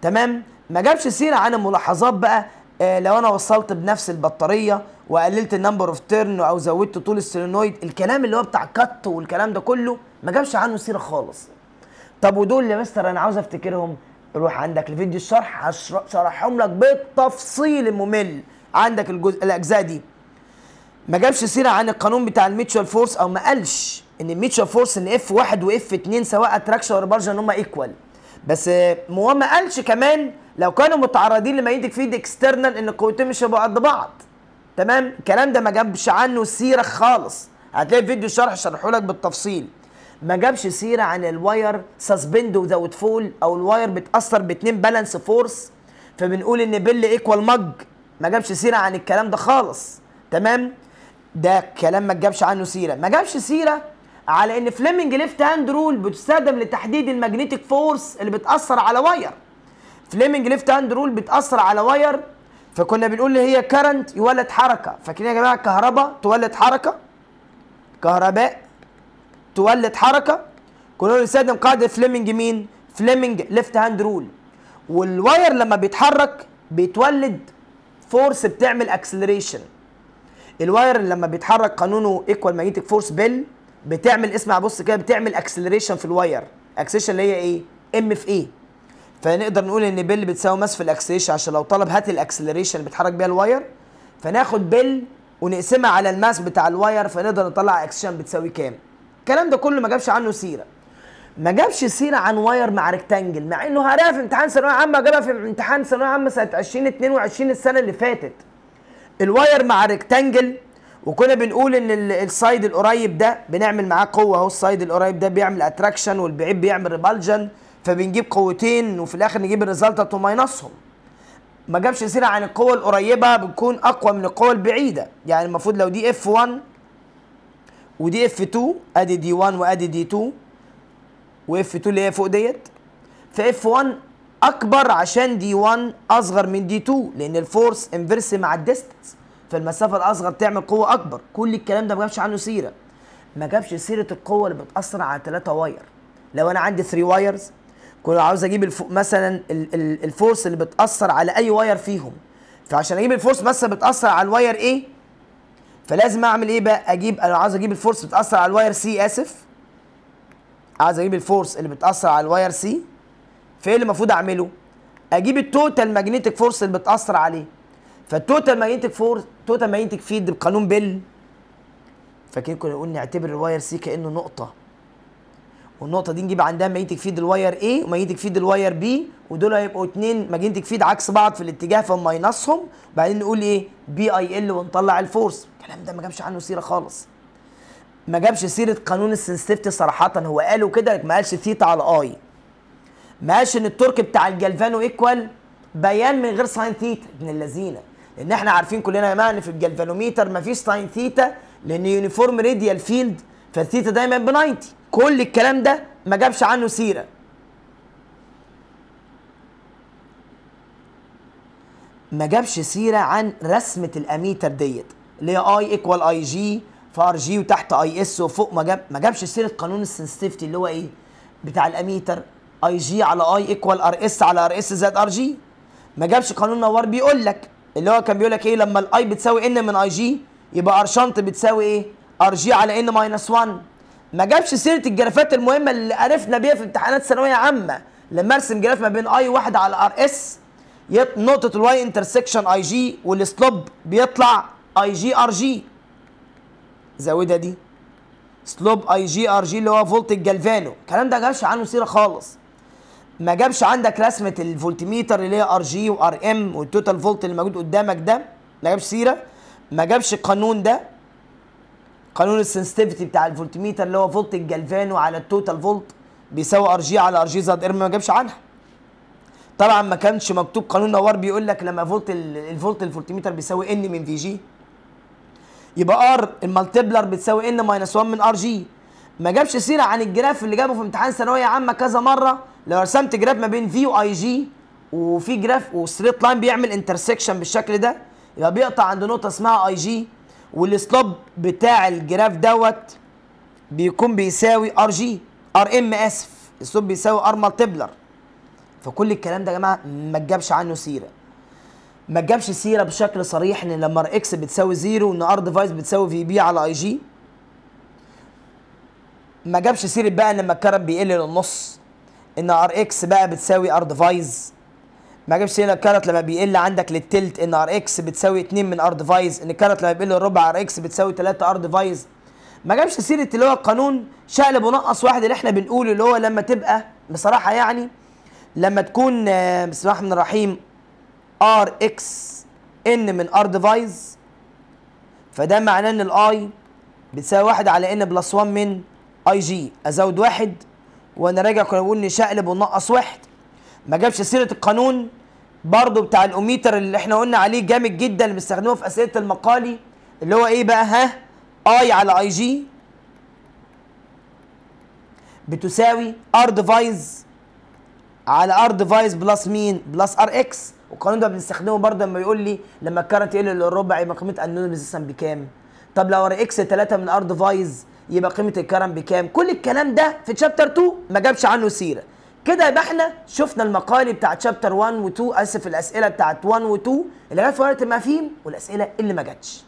Speaker 1: تمام ما جابش سيره عن الملاحظات بقى آه لو انا وصلت بنفس البطاريه وقللت النمبر اوف تيرن او زودت طول السيلينويد الكلام اللي هو بتاع كت والكلام ده كله ما جابش عنه سيره خالص طب ودول يا مستر انا عاوز افتكرهم روح عندك لفيديو الشرح هشرحهم لك بالتفصيل الممل عندك الجزء الاجزاء دي ما جابش سيره عن القانون بتاع الميتشوال فورس او ما قالش ان الميتشوال فورس ان اف 1 واف 2 سواء اتراكشن وريبرجن هم ايكوال بس آه، هو ما قالش كمان لو كانوا متعرضين لما يدك في ايد اكسترنال ان القوتين مش هيبقوا قد بعض تمام الكلام ده ما جابش عنه سيره خالص هتلاقي فيديو شرح شرحه لك بالتفصيل ما جابش سيره عن الواير سسبند وذاوت فول او الواير بتاثر باتنين بالانس فورس فبنقول ان بيل ايكوال مج ما جابش سيره عن الكلام ده خالص تمام ده كلام ما جابش عنه سيره ما جابش سيره على ان فليمنج ليفت هاند رول بتستخدم لتحديد الماجنتيك فورس اللي بتاثر على واير فليمنج ليفت هاند رول بتاثر على واير فكنا بنقول اللي هي كرنت يولد حركه فاكرين يا جماعه الكهرباء تولد حركه كهرباء تولد حركه كنا بنستخدم قاعده فليمنج مين فليمنج ليفت هاند رول والواير لما بيتحرك بيتولد فورس بتعمل اكسلريشن الواير لما بيتحرك قانونه ايكوال ماجنتيك فورس بيل بتعمل اسمع بص كده بتعمل اكسلريشن في الواير اكسلريشن اللي هي ايه ام في ايه فنقدر نقول ان بيل بتساوي ماس في الاكسلريشن عشان لو طلب هات الاكسلريشن اللي بيتحرك بيها الواير فناخد بيل ونقسمها على الماس بتاع الواير فنقدر نطلع اكسلريشن بتساوي كام الكلام ده كله ما جابش عنه سيره ما جابش سيره عن واير مع ريكتانجل مع انه هراها في امتحان ثانويه عامه جابها في امتحان ثانويه عامه سنه 2022 السنه اللي فاتت الواير مع ريكتانجل وكنا بنقول ان السايد القريب ده بنعمل معاه قوه اهو السايد القريب ده بيعمل اتراكشن والبعيد بيعمل ريبالجن فبنجيب قوتين وفي الاخر نجيب الريزلت وماينصهم ما جابش سيره عن القوه القريبه بتكون اقوى من القوه البعيده يعني المفروض لو دي اف 1 ودي اف 2 ادي دي 1 وادي دي 2 واف 2 اللي هي فوق ديت فاف 1 اكبر عشان دي 1 اصغر من دي 2 لان الفورس انفرس مع الديستنس فالمسافه الاصغر تعمل قوه اكبر كل الكلام ده ما جابش عنه سيره ما جابش سيره القوه اللي بتاثر على 3 واير لو انا عندي 3 وايرز كنت عاوز اجيب الف... مثلا الفورس اللي بتاثر على اي واير فيهم فعشان اجيب الفورس مثلا بتاثر على الواير ايه فلازم اعمل ايه بقى اجيب انا عاوز اجيب الفورس بتاثر على الواير سي اسف عاوز اجيب الفورس اللي بتاثر على الواير سي فايه اللي المفروض اعمله اجيب التوتال ماجنتيك فورس اللي بتاثر عليه فالتوتال ماجنتيك فورس توتال ماجنتيك فيد بقانون بيل فاكرين كنا نقول نعتبر الواير سي كانه نقطه والنقطه دي نجيب عندها ماجنتيك فيد الواير A وماجنتيك فيد الواير B ودول هيبقوا اتنين ماجنتيك فيد عكس بعض في الاتجاه فماينصهم وبعدين نقول ايه بي اي ال ونطلع الفورس الكلام ده ما جابش عنه سيره خالص ما جابش سيره قانون السنسيفتي صراحه هو قاله كده ما قالش ثيتا على اي ما قالش ان الترك بتاع الجلفانو ايكوال بيان من غير ساين ثيتا ابن اللذينه لان احنا عارفين كلنا يا جماعه ان في الجلفانوميتر ما فيش ساين ثيتا لان يونيفورم راديال فيلد فالثيتا دايما ب 90 كل الكلام ده ما جابش عنه سيره ما جابش سيره عن رسمه الاميتر ديت اللي هي اي ايكوال اي جي فار جي وتحت اي اس وفوق ما جاب ما جابش سيره قانون السنسيتيفيتي اللي هو ايه بتاع الاميتر اي جي على اي ايكوال ار اس على ار اس زائد ار جي ما جابش قانون نوار بيقول لك اللي هو كان بيقول لك ايه لما الاي بتساوي ان من اي جي يبقى ار شنط بتساوي ايه ار جي على ان ماينس 1 ما جابش سيره الجرافات المهمه اللي عرفنا بيها في امتحانات ثانويه عامه لما ارسم جراف ما بين اي واحد على ار اس نقطه الواي انترسكشن اي جي والسلوب بيطلع اي جي ار جي زاوده دي سلوب اي جي ار جي اللي هو فولت الجلفانو الكلام ده ما جابش عنه سيره خالص ما جابش عندك رسمه الفولتميتر اللي هي ار جي وار ام والتوتال فولت اللي موجود قدامك ده ما جابش سيره ما جابش القانون ده قانون السنسيتيفيتي بتاع الفولتميتر اللي هو فولت الجلفانو على التوتال فولت بيساوي ار جي على ار جي زائد ار ما جابش عنها طبعا ما كانش مكتوب قانون نوار بيقول لك لما فولت الفولت الفولتميتر بيساوي ان من في جي يبقى ار المالتيبلر بتساوي ان ماينس 1 من ار جي ما جابش سيره عن الجراف اللي جابه في امتحان ثانويه عامه كذا مره لو رسمت جراف ما بين في واي جي وفي جراف وستريت لاين بيعمل انترسكشن بالشكل ده يبقى بيقطع عند نقطه اسمها اي جي والسلوب بتاع الجراف دوت بيكون بيساوي ار جي ار ام اسف السلوب بيساوي ار مالتيبلر فكل الكلام ده يا جماعه ما تجابش عنه سيره ما تجابش سيره بشكل صريح ان لما ار اكس بتساوي زيرو وان ار ديفايس بتساوي في بي على اي جي ما جابش سيره بقى ان لما الكرب بيقل للنص ان ار اكس بقى بتساوي ار ديفايز ما جابش هنا الكارت لما بيقل عندك للتلت ان ار اكس بتساوي 2 من ار ديفايز ان الكارت لما بيقل للربع ار اكس بتساوي 3 ار ديفايز ما جابش سيره اللي هو القانون شقلب ونقص واحد اللي احنا بنقوله اللي هو لما تبقى بصراحه يعني لما تكون آه، بسم الله الرحمن الرحيم ار اكس ان من ار ديفايز فده معناه ان الاي بتساوي واحد على ان بلس 1 من اي جي ازود واحد وانا راجع كنا بنقول نشقلب ونقص واحد ما جابش سيره القانون برضو بتاع الاوميتر اللي احنا قلنا عليه جامد جدا اللي بيستخدموه في اسئله المقالي اللي هو ايه بقى ها اي على اي جي بتساوي ار ديفايز على ار ديفايز بلس مين بلس ار اكس والقانون ده بنستخدمه برضه لما بيقول لي لما الكارنت يقل للربع يبقى قيمه النون بكام طب لو ار اكس 3 من ار ديفايز يبقى قيمه الكرم بكام كل الكلام ده في تشابتر 2 ما جابش عنه سيره كده يبقى احنا شفنا المقال بتاع تشابتر 1 و2 اسف الاسئله بتاعت 1 و2 اللي جت في ورقه المفاهيم والاسئله اللي ما جاتش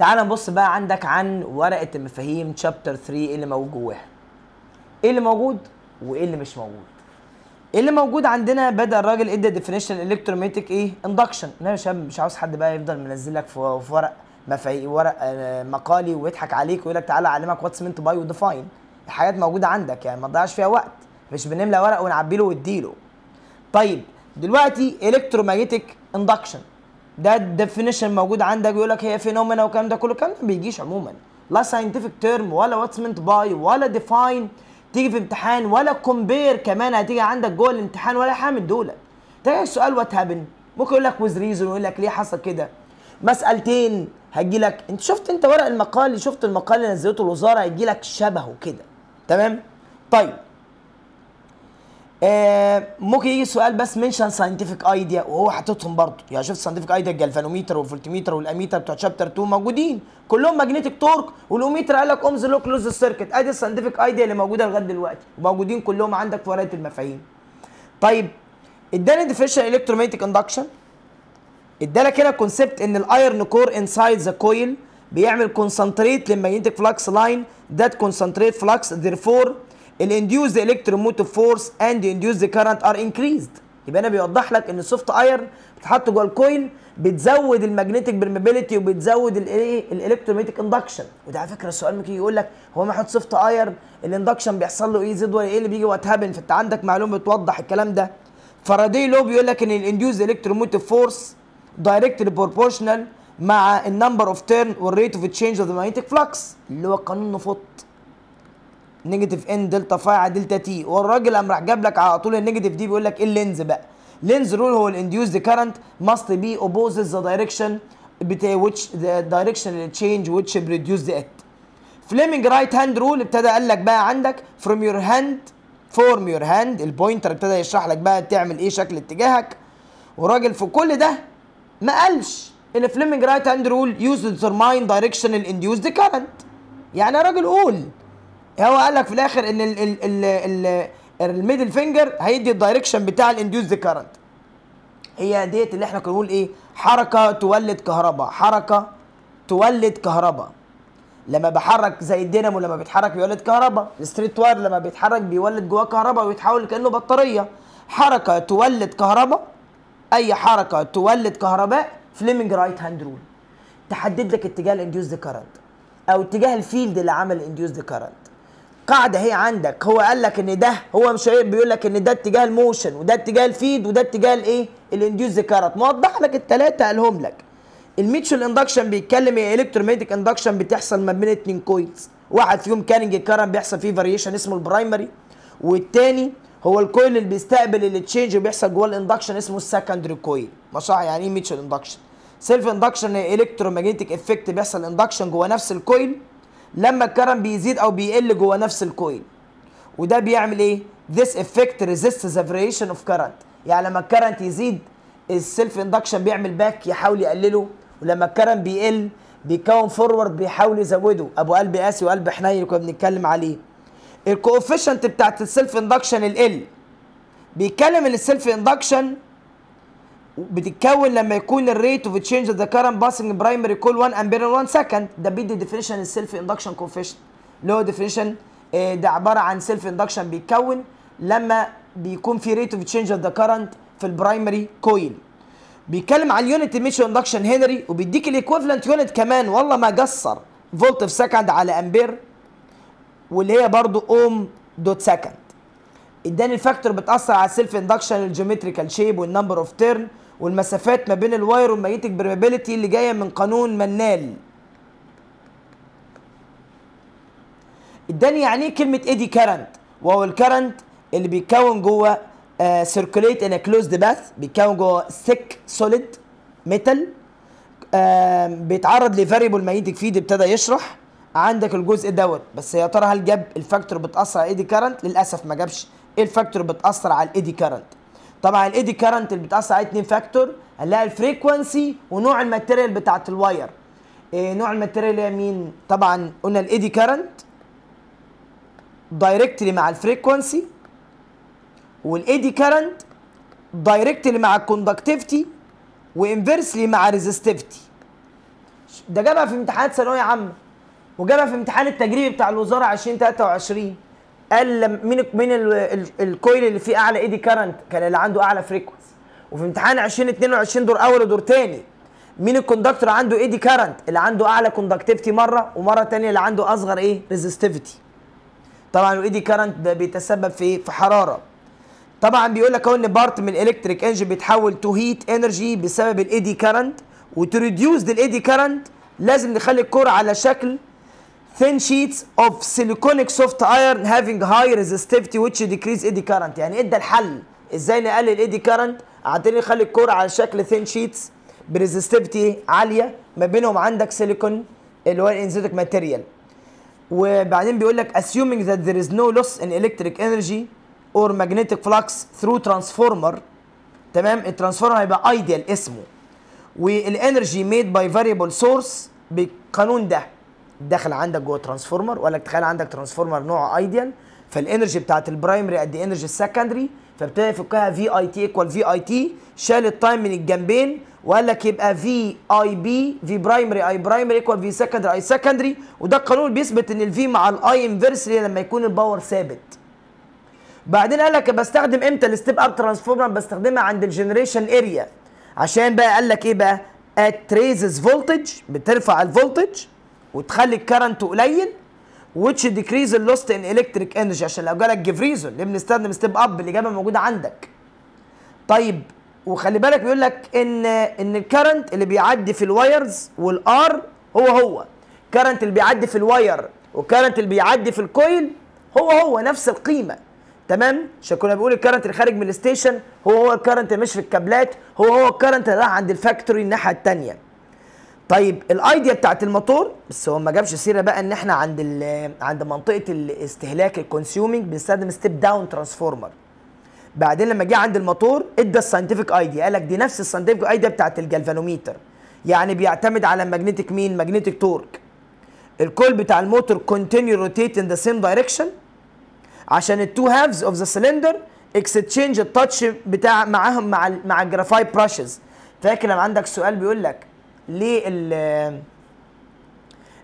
Speaker 1: تعال نبص بقى عندك عن ورقه المفاهيم تشابتر 3 ايه اللي موجود جواها ايه اللي موجود وايه اللي مش موجود ايه اللي موجود عندنا بدا الراجل ادى ديفينيشن الكتروميتيك ايه اندكشن انا مش مش عاوز حد بقى يفضل منزل لك في ورق مفاهيم ورق آه، مقالي ويضحك عليك ويقول لك تعالى اعلمك واتس مينت باي وديفاين الحاجات موجوده عندك يعني ما تضيعش فيها وقت مش بنملى ورق ونعبي له ونديله طيب دلوقتي الكترومagnetic اندكشن ده الديفينيشن موجود عندك بيقول لك هي فينومينا والكلام ده كله الكلام ده ما بيجيش عموما لا ساينتفك تيرم ولا واتس منت باي ولا ديفاين تيجي في امتحان ولا كومبير كمان هتيجي عندك جوه الامتحان ولا حاجه من دول تلاقي السؤال وات هابن ممكن يقول لك ويز ريزون ويقول لك ليه حصل كده مسالتين هيجي لك انت شفت انت ورق المقال اللي شفت المقال اللي نزلته الوزاره هيجي لك شبهه كده تمام طيب آه، ممكن يجي سؤال بس منشن ساينتفك ايديا وهو حاططهم برضه يعني شوف ساينتفك ايديا الجلفانوميتر والفولتميتر والاميتر بتوع شابتر 2 موجودين كلهم ماجنتيك تورك والاميتر قال لك امز لو كلوز السيركت ادي الساينتفك ايديا اللي موجوده لغايه دلوقتي وموجودين كلهم عندك في ورقه المفاهيم طيب اداني ديفيشن الكتروميتيك اندكشن ادالك هنا كونسبت ان الايرن كور انسايد ذا كويل بيعمل كونسنتريت للماجنتيك فلكس لاين ذات كونسنتريت فلاكس فور الانديوز الكتروموتيف فورس اند انديوز كارنت ار انكريزد يبقى انا بيوضح لك ان السوفت اير بتحط جوه الكويل بتزود المجنتيك permeability وبتزود الايه الالكتروميتيك اندكشن وده على فكره السؤال ممكن يقول لك هو ما احط سوفت اير الاندكشن بيحصل له ايه زد ولا ايه اللي بيجي وقت هابن فانت عندك معلومه بتوضح الكلام ده فرادي لو بيقول لك ان الانديوز الكتروموتيف فورس دايركتلي بروبورشنال مع النمبر اوف تيرن والريت اوف تشينج اوف ذا ماجنتيك فلكس اللي هو قانون نفوت نيجاتيف ان دلتا فاي على دلتا تي والراجل قام راح جاب لك على طول النيجاتيف دي بيقول لك ايه اللينز بقى لينز رول هو الانديوسد كارنت ماست بي اوبوزز ذا دايركشن ويتش ذا دايركشن تشينج ويتش which ذا ات فليمنج رايت هاند رول ابتدى قال لك بقى عندك فروم يور هاند فورم يور هاند البوينتر ابتدى يشرح لك بقى تعمل ايه شكل اتجاهك وراجل في كل ده ما قالش ان فليمنج رايت هاند رول يوز ديترماين دايركشنال انديوز دي كارنت يعني يا راجل قول هو قال لك في الاخر ان ال ال ال ال الميدل فينجر هيدي الدايركشن بتاع الانديوز كارنت هي ديت اللي احنا كنا بنقول ايه حركه تولد كهرباء حركه تولد كهرباء لما بحرك زي الدينامو لما بيتحرك بيولد كهرباء الستريت واير لما بيتحرك بيولد جواه كهرباء ويتحول كانه بطاريه حركه تولد كهرباء اي حركه تولد كهرباء فليمنج رايت هاند رول تحدد لك اتجاه الانديوز كارنت او اتجاه الفيلد اللي عمل الانديوز كارنت قاعده هي عندك هو قال لك ان ده هو مش بيقول لك ان ده اتجاه الموشن وده اتجاه الفيد وده اتجاه الايه الانديوز كارت موضح لك الثلاثه قالهم لك الميتشل اندكشن بيتكلم ايه الكتروميتيك اندكشن بتحصل ما بين اتنين كويلز واحد فيهم كاننج كارن بيحصل فيه فاريشن اسمه البرايمري والتاني هو الكويل اللي بيستقبل التشينج وبيحصل جوه الاندكشن اسمه السكندري كويل ما صح يعني ايه ميتشل اندكشن سيلف اندكشن الكترومagnetic افكت بيحصل اندكشن جوه نفس الكويل لما الكرنت بيزيد او بيقل جوه نفس الكويل وده بيعمل ايه this effect resists the variation of current يعني لما الكرنت يزيد السيلف اندكشن بيعمل باك يحاول يقلله ولما الكرنت بيقل بيكون فورورد بيحاول يزوده ابو قلب قاسي وقلب حنين اللي كنا بنتكلم عليه الكوفيشنت بتاعت السيلف اندكشن ال ال بيتكلم ان السيلف اندكشن بتتكون لما يكون الريت اوف تشينج ذا كارنت باسنج برايمري كول 1 امبير 1 سكند ده بيدي ديفينيشن السيلف اندكشن كوفيشن اللي هو ديفينيشن آه، ده عباره عن سيلف اندكشن بيتكون لما بيكون في ريت اوف تشينج ذا كارنت في البرايمري كويل بيتكلم على اليونت ميشو اندكشن هنري وبيديك الايكوفلنت يونت كمان والله ما قصر فولت في سكند على امبير واللي هي برضو اوم دوت سكند اداني الفاكتور بتاثر على السيلف اندكشن الجيومتريكال شيب والنمبر اوف تيرن والمسافات ما بين الواير والماجنتيك برمابيلتي اللي جايه من قانون منال اداني يعني ايه كلمه ايدي كارنت وهو الكارنت اللي بيتكون جوه سيركليت ان كلوزد باث بيتكون جوه سيك سوليد ميتال بيتعرض لفاريبل ماجنتيك فيد ابتدى يشرح عندك الجزء دوت بس يا ترى هل جاب الفاكتور بتاثر على الايدي كارنت للاسف ما جابش ايه الفاكتور بتاثر على الايدي كارنت طبعا الايدي كارنت اللي بتاثر عليه اتنين فاكتور هنلاقي الفريكوانسي ونوع الماتيريال بتاعه الواير إيه نوع الماتيريال هي مين طبعا قلنا الايدي كارنت دايركتلي مع الفريكوانسي والايدي كارنت دايركتلي مع الكوندكتيفيتي وانفرسلي مع الريزستيفيتي ده جابها في امتحانات ثانويه عامه وجابها في امتحان التجريبي بتاع الوزاره 2023 قال مين مين الكويل اللي فيه اعلى ايدي كارنت كان اللي عنده اعلى فريكونس وفي امتحان 2022 دور اول ودور ثاني مين الكوندكتور عنده ايدي كارنت اللي عنده اعلى كوندكتيفيتي مره ومره ثانيه اللي عنده اصغر ايه ريزستيفيتي طبعا الايدي كارنت ده بيتسبب في ايه في حراره طبعا بيقول لك اهو ان بارت من الكتريك انجن بيتحول تو هيت انرجي بسبب الايدي كارنت وتريديوس الايدي كارنت لازم نخلي الكوره على شكل thin sheets of siliconic soft iron having high resistivity which decrease eddy current يعني ادى الحل ازاي نقلل eddy current عن نخلي الكوره على شكل thin sheets بريزستيفيتي عاليه ما بينهم عندك سيليكون اللي هو الانزيتك ماتيريال وبعدين بيقول لك assuming that there is no loss in electric energy or magnetic flux through transformer تمام الترانسفورمر هيبقى ايديال اسمه والانرجي ميد باي فاريبل سورس بالقانون ده داخل عندك جوه ترانسفورمر وقال لك تخيل عندك ترانسفورمر نوعه ايديال فالانرجي بتاعت البرايمري قد انرجي السكندري فابتدى يفكها في اي تي ايكوال في اي تي شال التايم من الجنبين وقال لك يبقى في اي بي في برايمري اي برايمري ايكوال في سكندري اي سكندري وده القانون بيثبت ان الفي مع الاي انفرسلي لما يكون الباور ثابت بعدين قال لك بستخدم امتى الستيب اب ترانسفورمر بستخدمها عند الجنريشن اريا عشان بقى قال لك ايه بقى ات ريزز فولتج بترفع الفولتج وتخلي الكرنت قليل وتش ديكريز اللوست ان الكتريك انرجي عشان لو جالك جفريزون ليه بنستخدم ستيب اب الاجابه موجوده عندك طيب وخلي بالك بيقول لك ان ان الكرنت اللي بيعدي في الوايرز والار هو هو الكرنت اللي بيعدي في الواير والكرنت اللي بيعدي في الكويل هو هو نفس القيمه تمام عشان كنا بنقول الكرنت اللي خارج من الستيشن هو هو الكرنت اللي مش في الكابلات هو هو الكرنت اللي راح عند الفاكتوري الناحيه الثانيه طيب الايديا بتاعت الموتور بس هو ما جابش سيره بقى ان احنا عند عند منطقه الاستهلاك الكونسيومنج بنستخدم ستيب داون ترانسفورمر بعدين لما جه عند الموتور ادى الساينتفك ايديا قال لك دي نفس الساينتفك ايديا بتاعت الجلفانوميتر يعني بيعتمد على الماجنتيك مين ماجنتيك تورك الكل بتاع الموتور كونتينيو روتيت ان ذا سيم دايركشن عشان التو هافز اوف ذا سلندر اكستشينج التاتش بتاع معاهم مع مع الجرافايت براشز فاكر لما عندك سؤال بيقول لك لل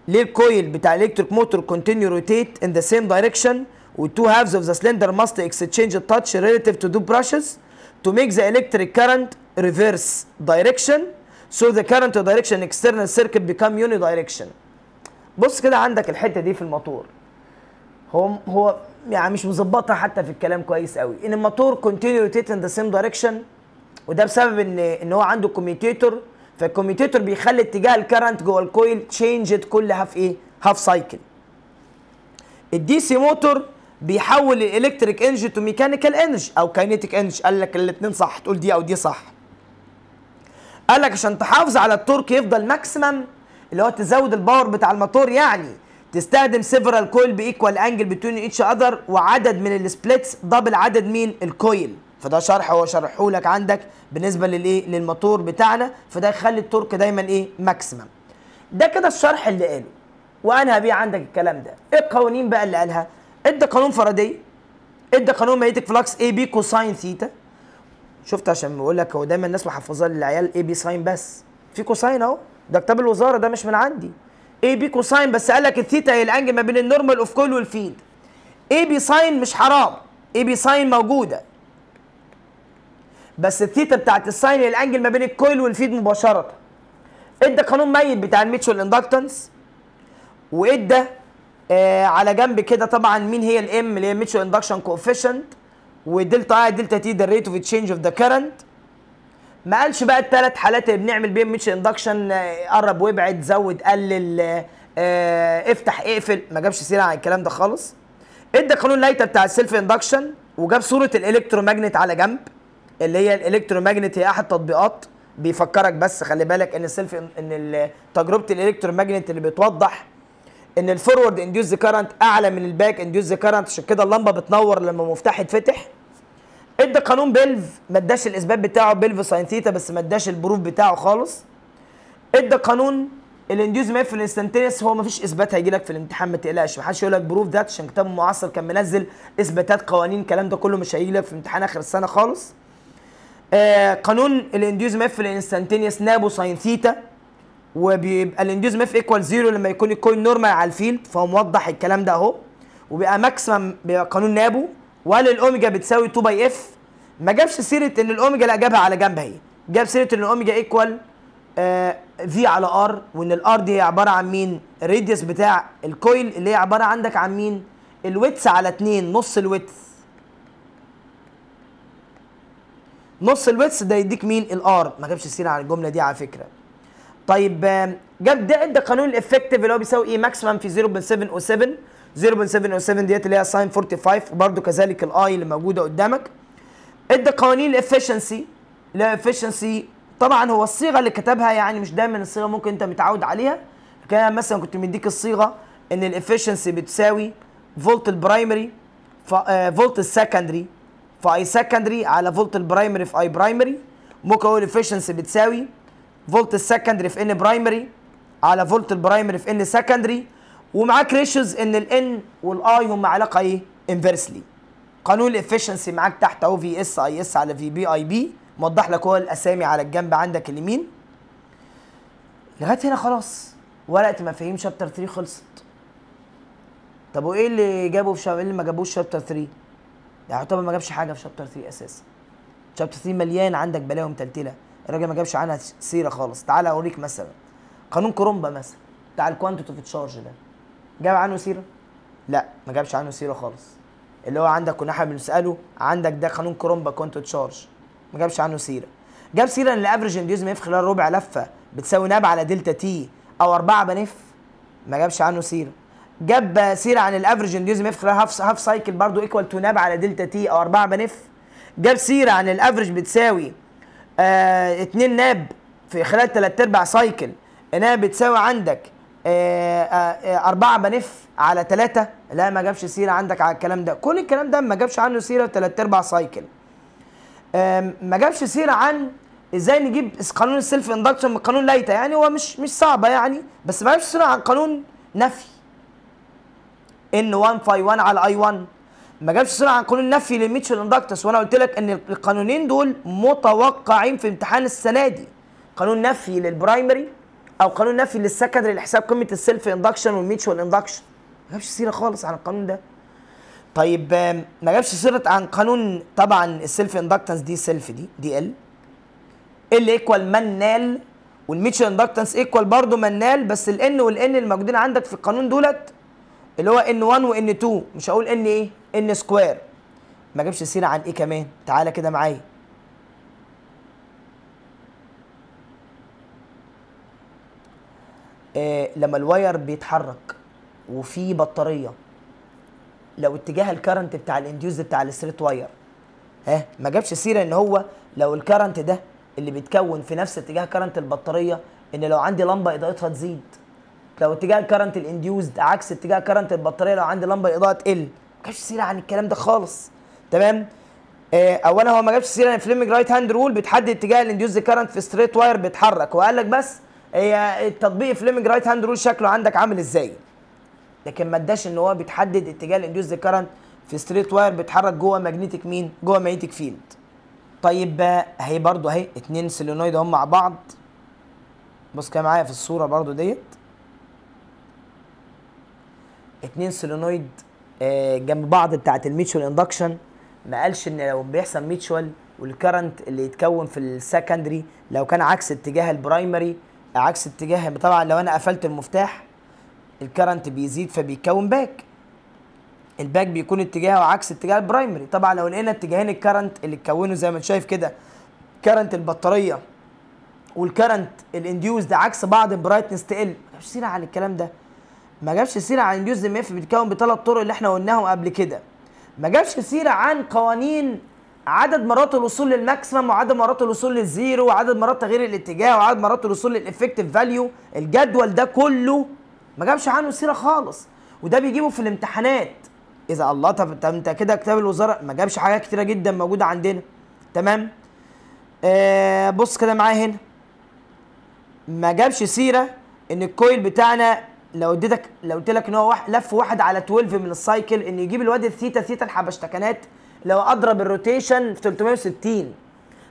Speaker 1: للكويل بتاع الكتريك موتور كونتينيو روتيت ان ذا سيم دايركشن والتو هافز اوف ذا سلندر ماست اكستشينج التاتش ريليتيف تو دو براشز تو ميك ذا الكتريك كارنت current دايركشن سو ذا كارنت دايركشن اكسترنال سيركت بيكام يوني دايركشن بص كده عندك الحته دي في الموتور هو هو يعني مش مظبطها حتى في الكلام كويس قوي ان الموتور كونتينيو روتيت ان ذا سيم دايركشن وده بسبب ان ان هو عنده كوميتيتور فالكوميتيتور بيخلي اتجاه الكرنت جوه الكويل تشينجت كلها في ايه؟ هاف سايكل. الدي سي موتور بيحول الالكتريك انرجي تو ميكانيكال انرجي او كاينيتيك انرجي قال لك الاثنين صح تقول دي او دي صح. قال لك عشان تحافظ على التورك يفضل ماكسيمم اللي هو تزود الباور بتاع الموتور يعني تستخدم سيفرال كويل بايكوال انجل بتوين ايتش اذر وعدد من السبلتس دبل عدد مين الكويل فده شرح هو شرحه لك عندك بالنسبه للايه للموتور بتاعنا فده يخلي التورك دايما ايه ماكسيمم ده كده الشرح اللي قاله وانهى بيه عندك الكلام ده ايه القوانين بقى اللي قالها ادى قانون فرادي ادى قانون مايتك فلكس اي بي كوساين ثيتا شفت عشان بقول لك هو دايما الناس محفظاه للعيال اي بي ساين بس في كوساين اهو ده كتاب الوزاره ده مش من عندي اي بي كوساين بس قال لك الثيتا هي الانجل ما بين النورمال اوف كول والفيد اي بي ساين مش حرام اي بي ساين موجوده بس الثيتا بتاعت الساين الانجل ما بين الكويل والفيد مباشره ادى قانون ميت بتاع الميتشوال اندكتنس وادى آه على جنب كده طبعا مين هي الام اللي هي ميتشوال اندكشن كوفيشنت ودلتا اي دلتا تي ذا ريت اوف تشينج اوف ذا كرنت ما قالش بقى الثلاث حالات اللي بنعمل بيهم ميتشل اندكشن آه، قرب وابعد زود قلل آه،, آه افتح اقفل ما جابش سيره عن الكلام ده خالص ادى قانون لايتا بتاع السيلف اندكشن وجاب صوره الالكترومagnet على جنب اللي هي الالكتروماجنت هي احد تطبيقات بيفكرك بس خلي بالك ان السيلف ان تجربه الالكتروماجنت اللي بتوضح ان الفورورد انديوز كارنت اعلى من الباك انديوز كارنت عشان كده اللمبه بتنور لما مفتاح يتفتح ادى قانون بيلف ما اداش الاثبات بتاعه بيلف ساين ثيتا بس ما اداش البروف بتاعه خالص ادى قانون الانديوز ماب في الانستنتينس هو ما فيش اثبات هيجي لك في الامتحان ما تقلقش ما حدش يقول لك بروف ده عشان كتاب معاصر كان منزل اثباتات قوانين الكلام ده كله مش هيجي لك في امتحان اخر السنه خالص آه، قانون الانديوزم اف الانستنتينيوس نابو ساين ثيتا وبيبقى الانديوزم اف ايكوال زيرو لما يكون الكوين نورمال على الفيلد فهو موضح الكلام ده اهو وبيبقى ماكسيمم بيبقى قانون نابو وقال الاوميجا بتساوي 2 باي اف ما جابش سيره ان الاوميجا لا جابها على جنب اهي جاب سيره ان الاوميجا ايكوال آه في على ار وان الار دي هي عباره عن مين الريديوس بتاع الكويل اللي هي عباره عندك عن مين الويتس على 2 نص الويتس نص الويتس ده يديك مين الار ما جابش السين على الجمله دي على فكره طيب جاب ده ادى قانون الافكتيف اللي هو بيساوي ايه ماكسيمم في 0.707 0.707 ديت اللي هي ساين 45 وبرده كذلك الاي اللي موجوده قدامك ادى قوانين الافشنسي الافشنسي طبعا هو الصيغه اللي كتبها يعني مش دايما الصيغه ممكن انت متعود عليها كان مثلا كنت مديك الصيغه ان الافشنسي بتساوي فولت البرايمري فولت السكندري في اي سكندري على فولت البرايمري في اي برايمري ممكن اقول افشنسي بتساوي فولت السكندري في ان برايمري على فولت البرايمري في ان سكندري ومعاك ريشوز ان الان والاي هم علاقه ايه انفرسلي قانون الافشنسي معاك تحت اهو في اس اي اس على في بي اي بي موضح لك هو الاسامي على الجنب عندك اليمين لغايه هنا خلاص ورقه مفاهيم شابتر 3 خلصت طب وايه اللي جابه في شابتر ايه اللي ما جابوش شابتر 3 يعتبر يعني ما جابش حاجه في شابتر 3 اساسا شابتر 3 مليان عندك بلاوي متلتله الراجل ما جابش عنها سيره خالص تعال اوريك مثلا قانون كرومبا مثلا بتاع اوف تشارج ده جاب عنه سيره لا ما جابش عنه سيره خالص اللي هو عندك كنا احنا بنساله عندك ده قانون كرومبا كوانتو تشارج ما جابش عنه سيره جاب سيره ان الافرج انديوز في خلال ربع لفه بتساوي ناب على دلتا تي او 4 بنف ما جابش عنه سيره جاب سيره عن الافرج انديوزم اف خلال هاف هاف سايكل برضو ايكوال تو ناب على دلتا تي او 4 بنف جاب سيره عن الافرج بتساوي 2 آه، ناب في خلال 3 ارباع سايكل انها بتساوي عندك آه آه, آه، بن بنف على 3 لا ما جابش سيرة عندك على الكلام ده كل الكلام ده ما جابش عنه سيرة 3 أرباع سايكل ما جابش سيرة عن ازاي نجيب قانون السيلف اندكشن من قانون لايتا يعني هو مش مش صعبة يعني بس ما جابش سيرة عن قانون نفي ان 1 فاي 1 على اي 1 ما جابش صله عن قانون النفي للميتشل اندكتس وانا قلت لك ان القانونين دول متوقعين في امتحان السنه دي قانون نفي للبرايمري او قانون نفي للسكندري لحساب قيمه السيلف اندكشن والميتشوال اندكشن ما جابش سيره خالص عن القانون ده طيب ما جابش سيره عن قانون طبعا السيلف اندكتنس دي سيلف دي دي ال ال ايكوال من نال والميتشل اندكتنس ايكوال برضه من نال بس الان والان الموجودين عندك في القانون دولت اللي هو ان 1 وان 2 مش هقول ان ايه ان سكوير ما اجيبش سيره عن ايه كمان تعالى كده معايا إيه لما الواير بيتحرك وفي بطاريه لو اتجاه الكرنت بتاع الانديوز بتاع الستريت واير ها ما جابش سيره ان هو لو الكرنت ده اللي بيتكون في نفس اتجاه كرنت البطاريه ان لو عندي لمبه اضاءتها تزيد لو اتجاه الكرنت الانديوزد عكس اتجاه كرنت البطاريه لو عندي لمبه الاضاءه تقل ما جابش سيره عن الكلام ده خالص تمام آه اولا هو ما جابش سيره ان فليمنج رايت هاند رول بتحدد اتجاه الانديوزد كرنت في ستريت واير بيتحرك وقال لك بس هي التطبيق فليمنج رايت هاند رول شكله عندك عامل ازاي لكن ما اداش ان هو بيتحدد اتجاه الانديوزد كرنت في ستريت واير بيتحرك جوه ماجنتيك مين جوه ماجنتيك فيلد طيب اهي آه، برضو اهي اتنين سيلينويد هم مع بعض بص كده معايا في الصوره برضو ديت اتنين سولينويد آه، جنب بعض بتاعت الميتشوال اندكشن ما قالش ان لو بيحصل ميتشوال والكرنت اللي يتكون في السكندري لو كان عكس اتجاه البرايمري عكس اتجاه طبعا لو انا قفلت المفتاح الكرنت بيزيد فبيتكون باك الباك بيكون اتجاهه عكس اتجاه البرايمري طبعا لو لقينا اتجاهين الكرنت اللي اتكونوا زي ما انت شايف كده كرنت البطاريه والكرنت الانديوز ده عكس بعض البرايتنس تقل مش سيره على الكلام ده ما جابش سيره عن انديوس ام اف بيتكون بثلاث طرق اللي احنا قلناهم قبل كده ما جابش سيره عن قوانين عدد مرات الوصول للماكسيمم وعدد مرات الوصول للزيرو وعدد مرات تغيير الاتجاه وعدد مرات الوصول للافكتيف فاليو الجدول ده كله ما جابش عنه سيره خالص وده بيجيبه في الامتحانات اذا الله طب انت كده كتاب الوزاره ما جابش حاجات كتيره جدا موجوده عندنا تمام آه بص كده معايا هنا ما جابش سيره ان الكويل بتاعنا لو اديتك لو قلت لك ان هو لف واحد على 12 من السايكل ان يجيب الواد الثيتا ثيتا الحبشتكنات لو اضرب الروتيشن في 360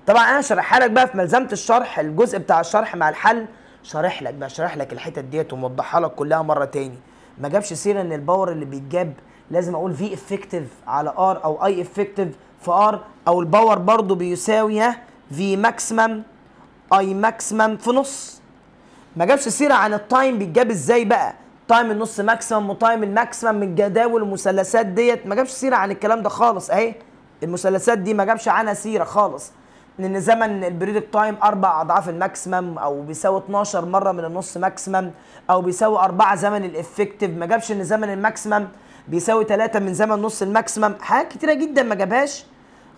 Speaker 1: طبعا انا شارحها لك بقى في ملزمه الشرح الجزء بتاع الشرح مع الحل شارح لك بقى شارح لك الحتت ديت وموضحها لك كلها مره تاني ما جابش سيره ان الباور اللي بيتجاب لازم اقول في افكتيف على ار او اي افكتيف في ار او الباور برضو بيساوي في ماكسيمم اي ماكسيمم في نص ما جابش سيره عن التايم بيتجاب ازاي بقى تايم النص ماكسيمم وتايم الماكسيمم من الجداول المثلثات ديت ما جابش سيره عن الكلام ده خالص اهي المثلثات دي ما جابش عنها سيره خالص ان زمن البريد تايم اربع اضعاف الماكسيمم او بيساوي 12 مره من النص ماكسيمم او بيساوي اربعه زمن الافكتيف ما جابش ان زمن الماكسيمم بيساوي 3 من زمن نص الماكسيمم حاجات كتيره جدا ما جابهاش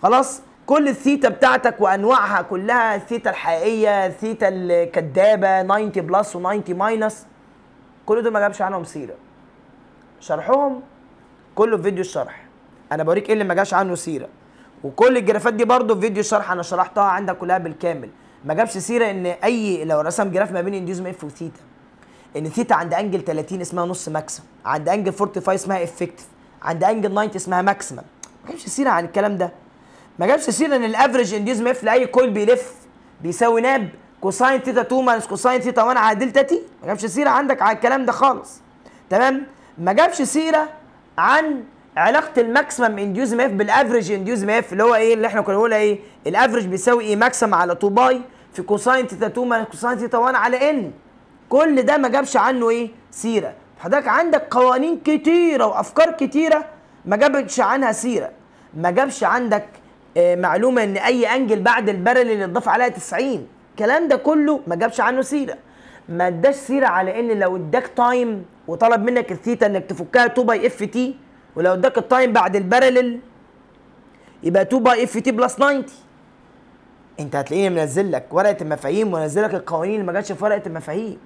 Speaker 1: خلاص كل الثيتا بتاعتك وانواعها كلها الثيتا الحقيقيه الثيتا الكدابه 90 بلس و90 ماينس كل دول ما جابش عنهم سيره شرحهم كله في فيديو الشرح انا بوريك ايه اللي ما جاش عنه سيره وكل الجرافات دي برضو في فيديو الشرح انا شرحتها عندك كلها بالكامل ما جابش سيره ان اي لو رسم جراف ما بين انديوزم اف وثيتا ان ثيتا عند انجل 30 اسمها نص ماكسيم عند انجل 45 اسمها افكتيف عند انجل 90 اسمها ماكسيمم ما جابش سيره عن الكلام ده ما جابش سيره ان الافرج انديوز ميف لاي كول بيلف بيساوي ناب كوساين ثيتا 2 ماينس كوساين ثيتا 1 على دلتا تي ما جابش سيره عندك على الكلام ده خالص تمام ما جابش سيره عن علاقه الماكسيمم انديوز ميف بالافرج انديوز ميف اللي هو ايه اللي احنا كنا بنقولها ايه الافرج بيساوي ايه ماكسيمم على 2 باي في كوساين ثيتا 2 ماينس كوساين ثيتا 1 على ان كل ده ما جابش عنه ايه سيره حضرتك عندك قوانين كتيره وافكار كتيره ما جابتش عنها سيره ما جابش عندك آه، معلومه ان اي انجل بعد البرل اللي اتضاف عليها 90 الكلام ده كله ما جابش عنه سيره ما اداش سيره على ان لو اداك تايم وطلب منك الثيتا انك تفكها 2 باي اف تي ولو اداك التايم بعد البارلل يبقى 2 باي اف تي بلس 90 انت هتلاقيني منزل لك ورقه المفاهيم ونزل لك القوانين اللي ما جاتش في ورقه المفاهيم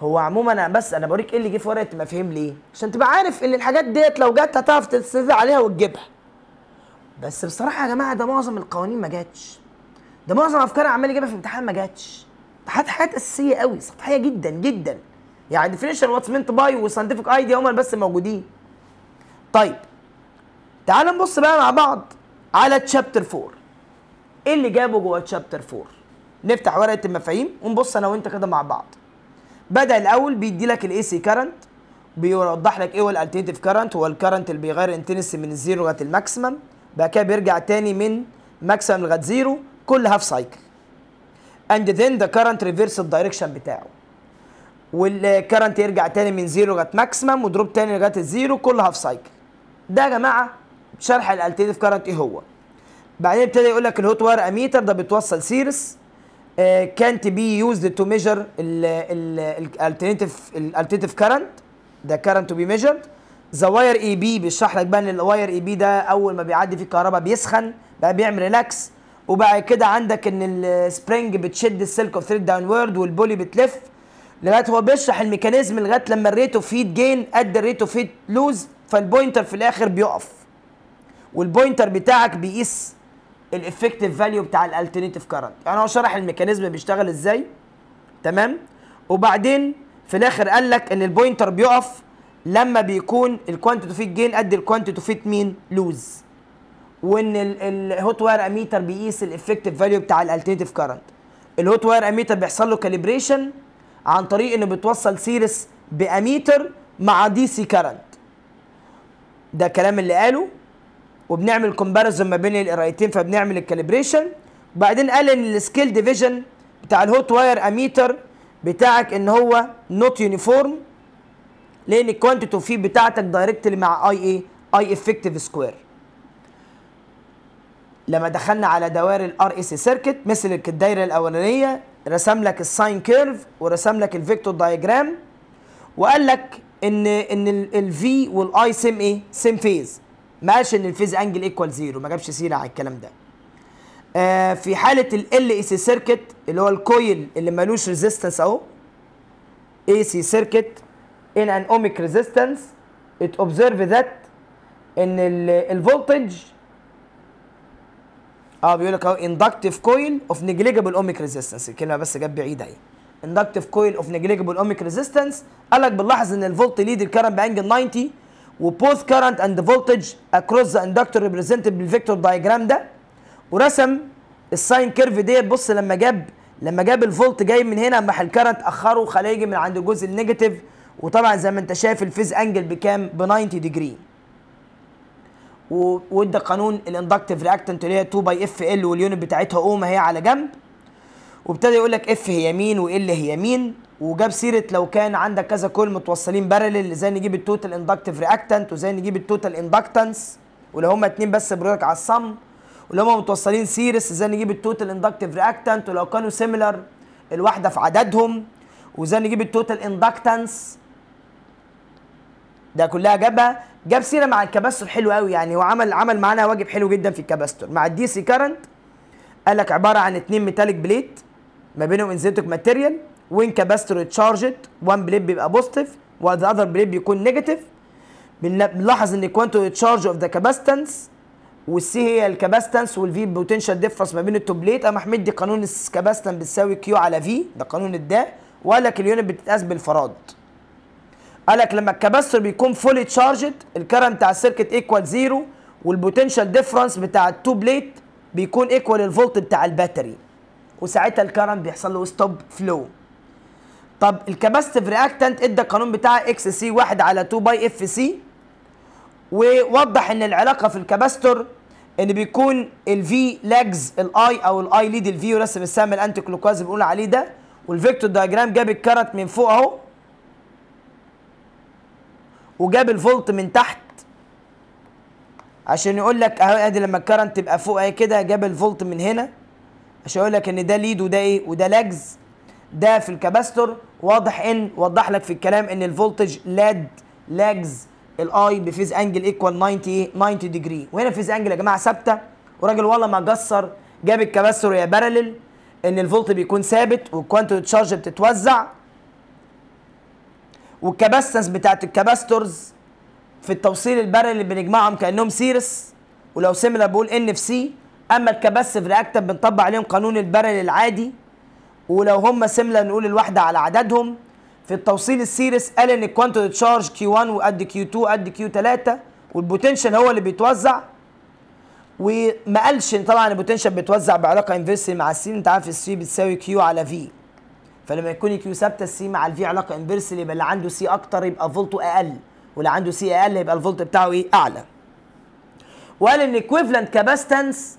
Speaker 1: هو عموما انا بس انا بوريك ايه اللي جه في ورقه المفاهيم ليه عشان تبقى عارف ان الحاجات ديت لو جت هتعرف تستدل عليها وتجيبها بس بصراحه يا جماعه ده معظم القوانين ما جاتش ده معظم افكار عمال يجيبها في امتحان ما جاتش امتحانات حاجات اساسيه قوي سطحيه جدا جدا يعني ديفينيشن واتس مينت باي وساينتفك ايديا هما بس موجودين طيب تعال نبص بقى مع بعض على تشابتر 4 ايه اللي جابه جوه تشابتر 4 نفتح ورقه المفاهيم ونبص انا وانت كده مع بعض بدا الاول بيدي لك الاي سي كارنت بيوضح لك ايه هو الالتيتيف كارنت هو الكارنت اللي بيغير انتنسي من الزيرو لغايه الماكسيمم بقى كده بيرجع تاني من ماكسيمم لغايه زيرو كل هاف سايكل اند ذن ذا كرنت ريفيرس الدايركشن بتاعه والكرنت يرجع تاني من زيرو لغايه ماكسيمم ودروب تاني لغايه الزيرو كل هاف سايكل ده يا جماعه شرح الالتيف كرنت ايه هو بعدين ابتدى يقول لك الهوت واير اميتر ده بتوصل سيرس كانت بي يوزد تو ميجر الالتيف الالتيف كرنت ده كرنت تو بي ميجرد ذا واير اي بي بيشرح لك بقى ان الواير اي بي ده اول ما بيعدي فيه الكهرباء بيسخن بقى بيعمل ريلاكس وبعد كده عندك ان السبرنج بتشد السلك اوف ثريد وورد والبولي بتلف لغايه هو بيشرح الميكانيزم لغايه لما الريت اوف هيت جين قد الريت اوف هيت لوز فالبوينتر في الاخر بيقف والبوينتر بتاعك بيقيس الافكتيف فاليو بتاع الالتيف كارنت يعني هو شرح الميكانيزم بيشتغل ازاي تمام وبعدين في الاخر قال لك ان البوينتر بيقف لما بيكون الكوانتيتي فيت جين قد الكوانتيتي فيت مين لوز وان الهوت واير اميتر بيقيس الافكتيف فاليو بتاع الالتيف كارنت الهوت واير اميتر بيحصل له كاليبريشن عن طريق انه بتوصل سيرس باميتر مع دي سي كارنت ده الكلام اللي قاله وبنعمل كومباريزون ما بين القرايتين فبنعمل الكاليبريشن وبعدين قال ان السكيل ديفيجن بتاع الهوت واير اميتر بتاعك ان هو نوت يونيفورم لان اوف فيه بتاعتك دايركتلي مع اي ايه اي افكتيف سكوير لما دخلنا على دوائر الار اس سيركت مثل الدايره الاولانيه رسم لك الساين كيرف ورسم لك الفيكتور دايجرام وقال لك ان ان الفي والاي سيم ايه سيم فيز ما قالش ان الفيز انجل ايكوال زيرو ما جابش سيره على الكلام ده آه في حاله ال اي سي سيركت اللي هو الكويل اللي مالوش ريزيستنس اهو اي سي سيركت in an ohmic resistance it observe that ان الفولتج اه بيقول لك اهو اندكتيف كويل اوف نيجليجبل اوميك ريزيستنس الكلمه بس جت بعيده اهي اندكتيف كويل اوف نيجليجبل اوميك ريزيستنس قال لك بنلاحظ ان الفولت ليد الكرنت بانجل 90 وبوث كرنت اند فولتج اكروس ذا اندكتور ريبريزنتد بالفيكتور دايجرام ده ورسم الساين كيرف ديت بص لما جاب لما جاب الفولت جاي من هنا اما الكرنت اخره خليجي من عند الجزء النيجاتيف وطبعا زي ما انت شايف الفيز انجل بكام ب 90 ديجري وادى قانون الاندكتيف رياكتنت اللي هي 2 باي اف ال واليونت بتاعتها اوم هي على جنب وابتدى يقول لك اف هي يمين وال هي يمين وجاب سيره لو كان عندك كذا كول متوصلين بارلل ازاي نجيب التوتال اندكتيف رياكتنت وازاي نجيب التوتال اندكتنس ولو هما اتنين بس بروجك على الصم ولو هما متوصلين سيريس ازاي نجيب التوتال اندكتيف رياكتنت ولو كانوا سيميلر الواحده في عددهم وازاي نجيب التوتال اندكتنس ده كلها جابها جاب سيره مع الكباستور حلو قوي يعني وعمل عمل معانا واجب حلو جدا في الكباستور مع الدي سي كارنت قال لك عباره عن اثنين ميتاليك بليت ما بينهم انزيتك ماتيريال وين كاباستور تشارجت وان بليت بيبقى بوزيتيف وذا اذر بليت بيكون نيجاتيف بنلاحظ ان كوانتو تشارج اوف ذا كاباستنس والسي هي الكباستنس والفي بوتنشال ديفرنس ما بين بليت قام احمد دي قانون الكباستن بتساوي كيو على في ده قانون الدا وقال لك اليونت بتتقاس بالفراد قال لك لما الكباستور بيكون فولي تشارجد الكرنت بتاع السيركت ايكوال زيرو والبوتنشال ديفرنس بتاع التو بليت بيكون ايكوال الفولت بتاع الباتري وساعتها الكرنت بيحصل له ستوب فلو طب الكباستيف رياكتنت ادى القانون بتاعها اكس سي 1 على 2 باي اف سي ووضح ان العلاقه في الكباستور ان بيكون الفي لاجز الاي او الاي ليد الفي ورسم السهم الانتي كلوكواز بنقول عليه ده والفيكتور دايجرام جاب الكارت من فوق اهو وجاب الفولت من تحت عشان يقول لك اهو ادي لما الكرنت تبقى فوق اهي كده جاب الفولت من هنا عشان يقول لك ان ده ليد وده ايه وده لاجز ده في الكباستور واضح ان وضح لك في الكلام ان الفولتج لاد لاجز الاي بفيز انجل ايكوال 90 90 ديجري وهنا فيز انجل يا جماعه ثابته وراجل والله ما جسر جاب الكباستور يا بارلل ان الفولت بيكون ثابت والكوانتم تشارج بتتوزع والكباستنس بتاعت الكباستورز في التوصيل البري اللي بنجمعهم كانهم سيرس ولو سيميلر بقول ان في سي اما الكباسيف رياكتر بنطبق عليهم قانون البري العادي ولو هم سيميلر نقول الواحده على عددهم في التوصيل السيرس قال ان الكوانتو تشارج كيو 1 وقد كيو 2 قد كيو 3 والبوتنشال هو اللي بيتوزع وما قالش طبعا البوتنشال بيتوزع بعلاقه انفيرسلي مع السين انت عارف السي بتساوي كيو على في فلما يكون الكيو ثابته السي مع الفي علاقه انفرسلي يبقى اللي عنده سي اكتر يبقى فولته اقل واللي عنده سي اقل يبقى الفولت بتاعه ايه اعلى وقال ان الكويفلنت كاباستنس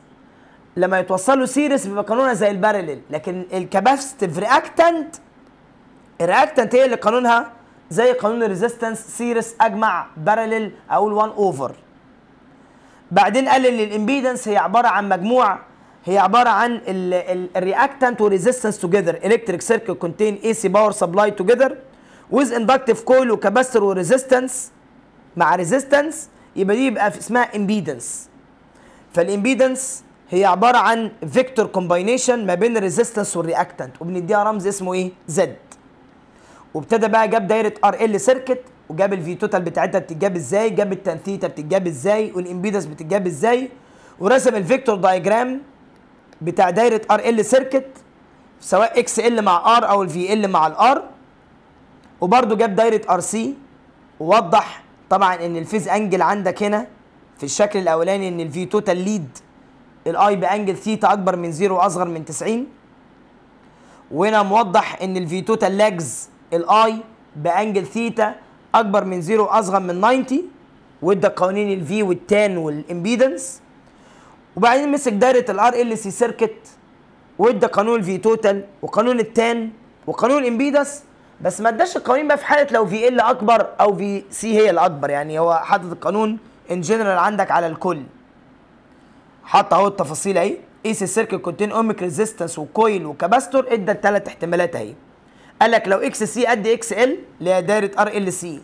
Speaker 1: لما يتوصلوا سيريس بيبقى قانونها زي البارلل لكن الكاباستيف رياكتنت الرياكتنت هي اللي قانونها زي قانون الريزيستنس سيريس اجمع بارلل اقول 1 اوفر بعدين قال ان الامبيدنس هي عباره عن مجموع هي عباره عن الرياكتانت وريزيستنس توجذر الكتريك سيركت كونتين اي سي باور سبلاي توجذر ويز اندكتيف كويل وكباستر وريزيستنس مع ريزيستنس يبقى دي يبقى اسمها امبيدنس فالامبيدنس هي عباره عن فيكتور كومباينيشن ما بين الريزيستنس والرياكتانت وبنديها رمز اسمه ايه زد وابتدى بقى جاب دايره ار ال سيركت وجاب الفي توتال بتاعتها بتتجاب ازاي جاب ثيتا بتتجاب ازاي والامبيدنس بتتجاب ازاي ورسم الفيكتور دايجرام بتاع دايره ار ال سيركت سواء اكس ال مع ار او الفي ال مع الار وبرده جاب دايره ار سي ووضح طبعا ان الفيز انجل عندك هنا في الشكل الاولاني ان الفي توتال ليد الاي بانجل ثيتا اكبر من زيرو واصغر من 90 وهنا موضح ان الفي توتال لاجز الاي بانجل ثيتا اكبر من زيرو واصغر من 90 وادى قوانين الفي والتان والامبيدنس وبعدين مسك دايره الار ال سي سيركت وادى قانون الفي توتال وقانون التان وقانون امبيدس بس ما اداش القوانين بقى في حاله لو في ال اكبر او في سي هي الاكبر يعني هو حاطط القانون ان جنرال عندك على الكل حط اهو التفاصيل اهي اي سي سيركت كونتين اوميك ريزيستنس وكويل وكاباستور ادى الثلاث احتمالات اهي قال لك لو اكس سي قد اكس ال اللي هي دايره ار ال سي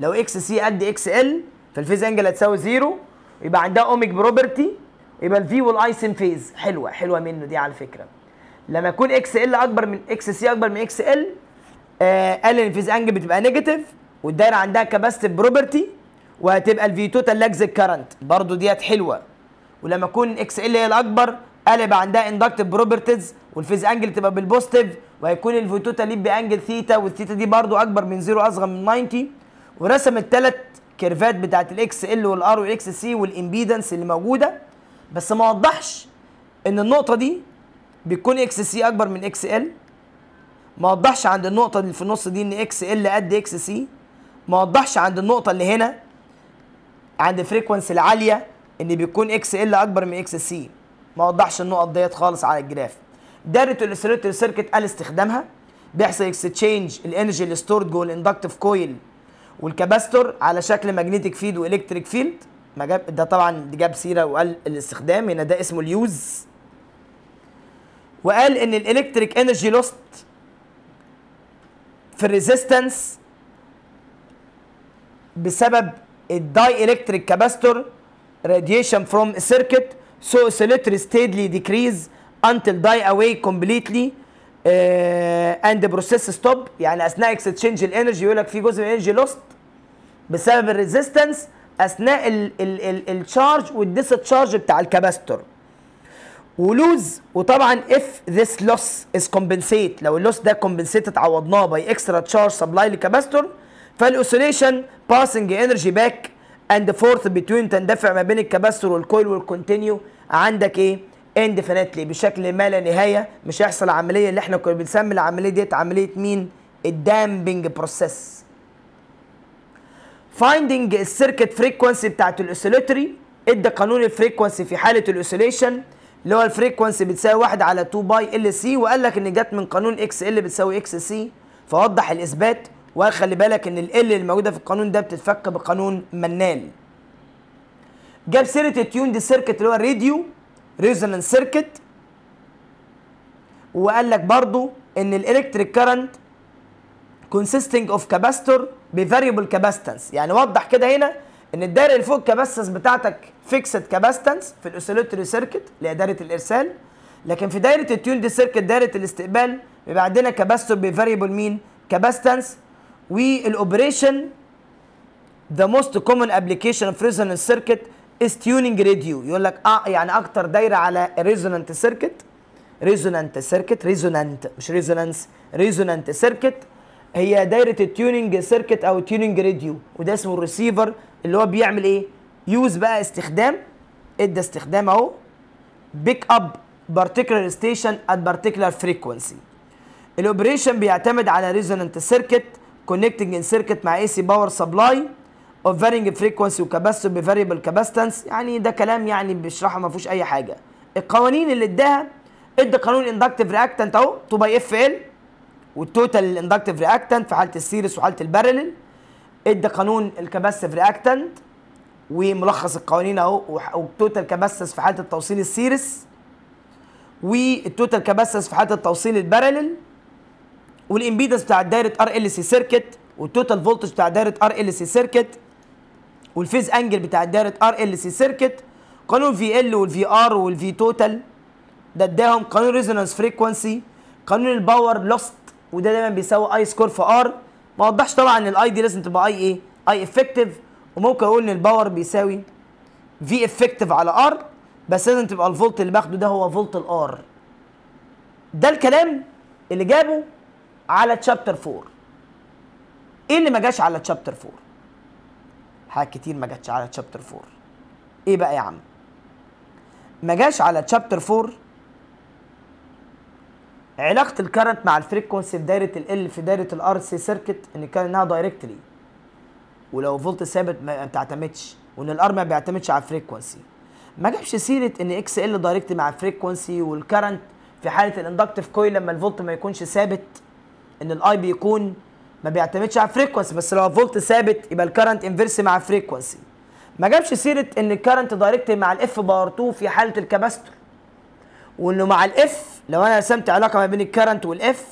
Speaker 1: لو اكس سي قد اكس ال فالفيز انجل هتساوي زيرو يبقى عندها اوميك بروبرتي يبقى الفي والاي سيم فيز حلوه حلوه منه دي على فكره لما يكون اكس ال اكبر من اكس سي اكبر من اكس ال قال ان الفيز انجل بتبقى نيجاتيف والدايره عندها كاباستيف بروبرتي وهتبقى الفي توتال لاجز كارنت برضو ديت حلوه ولما يكون اكس ال هي الاكبر قلب عندها اندكتيف بروبرتيز والفيز انجل تبقى بالبوستيف وهيكون الفي توتال ليب بانجل ثيتا والثيتا دي برضو اكبر من زيرو اصغر من 90 ورسم الثلاث كيرفات بتاعت الاكس ال والار والاكس سي والامبيدنس اللي موجوده بس ما وضحش ان النقطه دي بيكون اكس سي اكبر من اكس ال ما وضحش عند النقطه اللي في النص دي ان اكس ال قد اكس سي ما وضحش عند النقطه اللي هنا عند فريكونسي العاليه ان بيكون اكس ال اكبر من اكس سي ما وضحش النقط ديت خالص على الجراف دارت الاوسيليتور سيركت قال استخدامها بيحصل اكستشينج الانرجي اللي ستورد جوه الاندكتيف كويل والكباستور على شكل ماجنتيك فيد والكتريك فيلد ما جاب ده طبعا جاب سيره وقال الاستخدام هنا ده اسمه اليوز وقال ان الالكتريك انرجي لوست في الريزيستنس بسبب الداي الكتريك كاباستور راديشن فروم سيركت سو oscillatory ستيدلي ديكريز انتل داي اواي كومبليتلي اند بروسيس ستوب يعني اثناء اكستشينج الانرجي يقول لك في جزء من الانرجي لوست بسبب الريزيستنس اثناء والديس تشارج بتاع الكباستور ولوز وطبعا اف ذس لوس از كومبنسيت لو اللوس ده كومبنسيت اتعوضناه باي اكسترا تشارج سبلاي لكباستور فالاوسيليشن باسنج انرجي باك اند فورث بتوين تندفع ما بين الكباستور والكويل والكونتينيو عندك ايه اندفينيتلي بشكل ما لا نهايه مش هيحصل عمليه اللي احنا كنا بنسمي العمليه ديت عمليه مين الدامبنج بروسيس فايندنج السيركت فريكوانسي بتاعت الاوسيليتري ادى قانون الفريكوانسي في حاله الاوسيليشن اللي هو الفريكوانسي بتساوي 1 على 2 باي ال سي وقال لك ان جت من قانون اكس ال بتساوي اكس سي فوضح الاثبات وخلي بالك ان ال الموجوده في القانون ده بتتفك بقانون منال جاب سيره تيوند سيركت اللي هو الراديو ريزونانس سيركت وقال لك برضو ان الالكتريك كارنت consisting of capacitor بفاريبل كاباستنس يعني وضح كده هنا ان الدايره اللي فوق كاباستنس بتاعتك فيكسد كاباستنس في الاوسيلوتري سيركت لاداره الارسال لكن في دايره التيوند سيركت دايره الاستقبال بيبقى عندنا كاباستور بفاريبل مين كاباستنس والاوبريشن ذا موست كومن ابلكيشن اوف ريزونانس سيركت از تيوننج راديو يقول لك اه يعني اكتر دايره على ريزونانت سيركت ريزونانت سيركت ريزونانت مش ريزونانس ريزونانت سيركت هي دايره التيوننج سيركت او تيوننج راديو وده اسمه الريسيفر اللي هو بيعمل ايه يوز بقى استخدام ادى استخدام اهو بيك اب بارتيكولار ستيشن ات بارتيكولار فريكوانسي الاوبريشن بيعتمد على ريزونانت سيركت كونكتنج ان سيركت مع اي سي باور سبلاي اوف فارينج فريكوانسي وكاباسيتور بفاريبل كاباستنس يعني ده كلام يعني بيشرحه ما فيهوش اي حاجه القوانين اللي اداها ادى قانون الاندكتيف رياكتنت اهو 2 باي اف ال والتوتال اندكتيف رياكتنت في حاله السيريس وحاله البارلل ادى قانون الكباسيف رياكتنت وملخص القوانين اهو والتوتال كباسس في حاله التوصيل السيريس والتوتال كباسس في حاله التوصيل البارلل والامبيدنس بتاع دايره ار ال سي سيركت والتوتال فولتج بتاع دايره ار ال سي سيركت والفيز انجل بتاع دايره ار ال سي سيركت قانون في ال والفي ار والفي توتال ده اداهم قانون ريزونانس فريكوانسي قانون الباور لوست وده دايما بيساوي اي سكور في ار ما وضحش طبعا ان الاي دي لازم تبقى اي ايه اي افكتيف وممكن اقول ان الباور بيساوي في افكتيف على ار بس لازم تبقى الفولت اللي باخده ده هو فولت الار ده الكلام اللي جابه على تشابتر 4 ايه اللي ما جاش على تشابتر 4 حاجات كتير ما جاتش على تشابتر 4 ايه بقى يا عم ما جاش على تشابتر 4 علاقه الكرنت مع الفريكونسي في دايره ال في دايره الار سي سيركت ان كان انها دايركتلي ولو فولت ثابت ما بتعتمدش وان الار ما بيعتمدش على الفريكونسي ما جابش سيره ان اكس ال دايركت مع الفريكونسي والكرنت في حاله الاندكتيف كويل لما الفولت ما يكونش ثابت ان الاي بيكون ما بيعتمدش على الفريكونسي بس لو الفولت ثابت يبقى الكرنت انفيرس مع الفريكونسي ما جابش سيره ان الكرنت دايركت مع الاف باور 2 في حاله الكباستور وانه مع الاف لو انا رسمت علاقه ما بين الكرنت والاف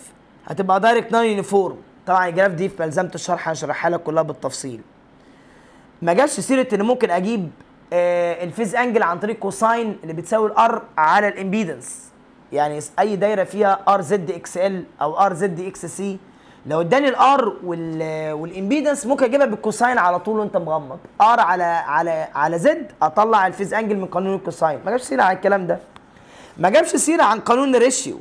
Speaker 1: هتبقى دايركت نون يونيفورم طبعا الجراف دي في ملزمه الشرح هشرحها لك كلها بالتفصيل ما جاش سيره ان ممكن اجيب آه، الفيز انجل عن طريق كوساين اللي بتساوي الار على الامبيدنس يعني اي دايره فيها ار زد اكس ال او ار زد اكس سي لو اداني الار والامبيدنس ممكن اجيبها بالكوساين على طول وانت مغمض ار على على على زد اطلع الفيز انجل من قانون الكوساين ما جاش سيره على الكلام ده ما جابش سيره عن قانون الريشيو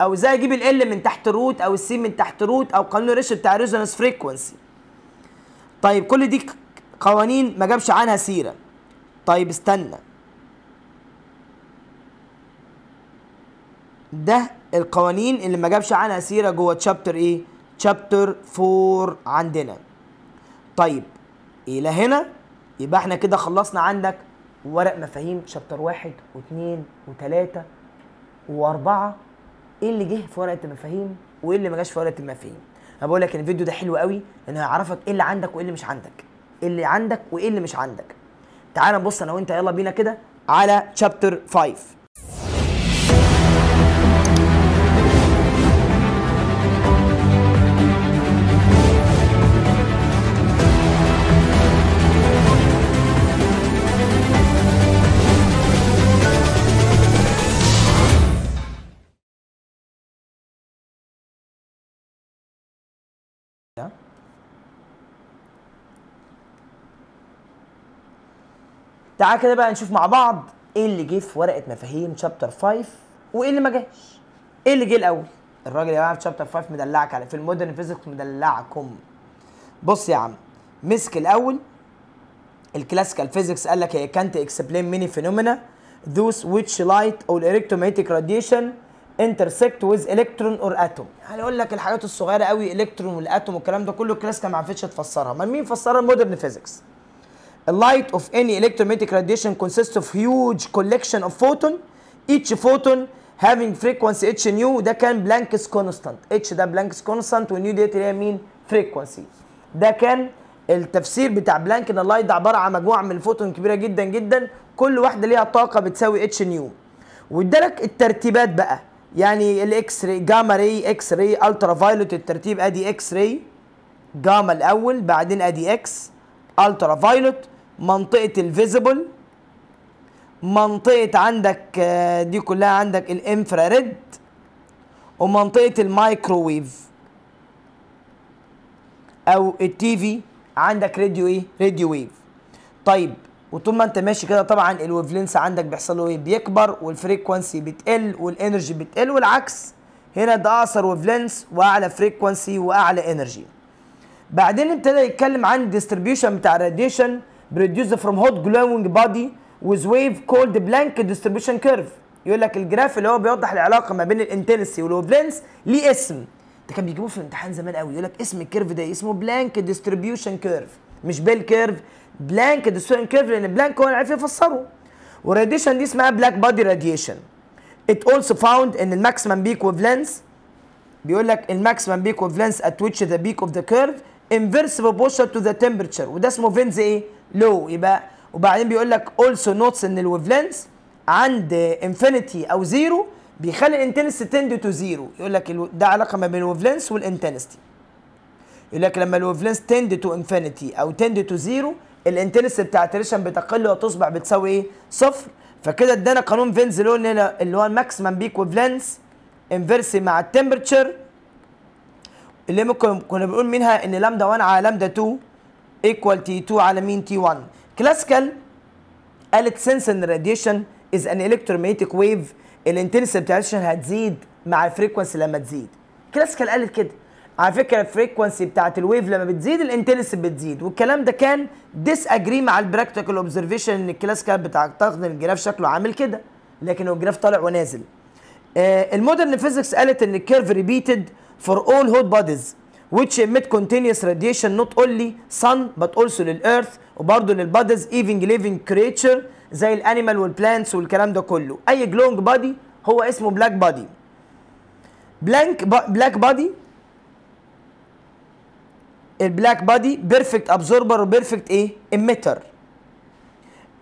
Speaker 1: او ازاي اجيب ال من تحت روت او السي من تحت روت او قانون الريشيو بتاع ريزونانس فريكونسي طيب كل دي قوانين ما جابش عنها سيره طيب استنى ده القوانين اللي ما جابش عنها سيره جوه تشابتر ايه تشابتر 4 عندنا طيب الى هنا يبقى احنا كده خلصنا عندك وورق مفاهيم شابتر واحد واثنين وثلاثة واربعة ايه اللي جه في ورقة المفاهيم وايه اللي ما جاش في ورقة المفاهيم انا بقول لك ان الفيديو ده حلو قوي لانه هيعرفك ايه اللي عندك وايه اللي مش عندك ايه اللي عندك وايه اللي مش عندك تعال نبص انا وانت يلا بينا كده على شابتر 5 تعال كده بقى نشوف مع بعض ايه اللي جه في ورقه مفاهيم شابتر 5 وايه اللي ما جاش ايه اللي جه الاول الراجل يا جماعه في شابتر 5 مدلعك على في المودرن فيزيكس مدلعكم بص يا عم مسك الاول الكلاسيكال فيزيكس قال لك هي كانت اكسبلين ميني فينومينا ذوس ويتش لايت او الالكتروميتيك راديشن انترسكت ويز الكترون اور اتوم اقول لك الحاجات الصغيره قوي الكترون والاتوم والكلام ده كله الكلاسيكال ما عرفتش تفسرها من مين فسرها المودرن فيزيكس A light of any electromagnetic radiation consists of huge collection of photon each photon having frequency h nu ده كان بلانكس كونستانت h ده بلانكس كونستانت ونيو ديت اللي هي مين فريكوانسي ده كان التفسير بتاع بلانك ان اللايت ده عباره عن مجموعه من الفوتون كبيره جدا جدا كل واحده ليها طاقه بتساوي اتش نيو وادالك الترتيبات بقى يعني الاكس راي جاما راي اكس راي الترا فايلوت الترتيب ادي اكس راي جاما الاول بعدين ادي اكس الترا فايلوت منطقه الفيزيبل منطقه عندك آه، دي كلها عندك الانفراريد ومنطقه المايكروويف او التي في عندك راديو ايه راديو ويف طيب وطول ما انت ماشي كده طبعا الويف لينس عندك بيحصل له ايه بيكبر والفريكوانسي بتقل والانرجي بتقل والعكس هنا ده اقصر ويف لينس واعلى فريكوانسي واعلى انرجي بعدين ابتدى يتكلم عن الديستريبيوشن بتاع الراديشن produced from hot glowing body with wave called blank distribution curve يقول لك الجراف اللي هو بيوضح العلاقه ما بين الانتنسي والوفلنس ليه اسم ده كان بيجيبوه في الامتحان زمان قوي يقول لك اسم الكيرف ده اسمه بلانك ديستريبيوشن كيرف مش بيل كيرف بلانك ديستريبيوشن كيرف لان بلانك هو اللي عرف يفسره والراديشن دي اسمها بلاك بادي راديشن it also found ان الماكسيمم بيك ويف بيقول لك الماكسيمم بيك ويف ات at ذا بيك اوف ذا كيرف inverse proportional to the temperature وده اسمه فينز ايه لو يبقى وبعدين بيقول لك also notes ان الويف عند انفينيتي او زيرو بيخلي الانتنستي تند تو زيرو يقول لك ده علاقه ما بين الويف والانتنستي يقول لك لما الويف تند تو انفينيتي او تند تو زيرو الانتنستي بتاع التريشن بتقل وتصبح بتساوي ايه صفر فكده ادانا قانون فينز لو اللي هو الماكسيمم بيك ويف لينث انفيرسي مع التمبرتشر اللي ممكن كنا بنقول منها ان لامدا 1 على لامدا 2 ايكوال تي 2 على مين تي 1 كلاسيكال قالت سنس ان الراديشن از ان الكتروميتيك ويف الانتنسيتي بتاع الراديشن هتزيد مع الفريكونسي لما تزيد كلاسيكال قالت كده على فكره الفريكونسي بتاعت الويف لما بتزيد الانتنسيتي بتزيد والكلام ده كان ديس اجري مع البراكتيكال اوبزرفيشن ان الكلاسيكال بتعتقد ان الجراف شكله عامل كده لكن الجراف طالع ونازل آه، المودرن فيزيكس قالت ان الكيرف ريبيتد for all hot bodies which emit continuous radiation not only sun but also للأرث وبرضه للبادز even living creature زي الانيمال والبلانتس والكلام ده كله اي glowing body هو اسمه black body بلانك بلاك بادي البلاك بادي بيرفكت ابزوربر وبيرفكت ايه اميتر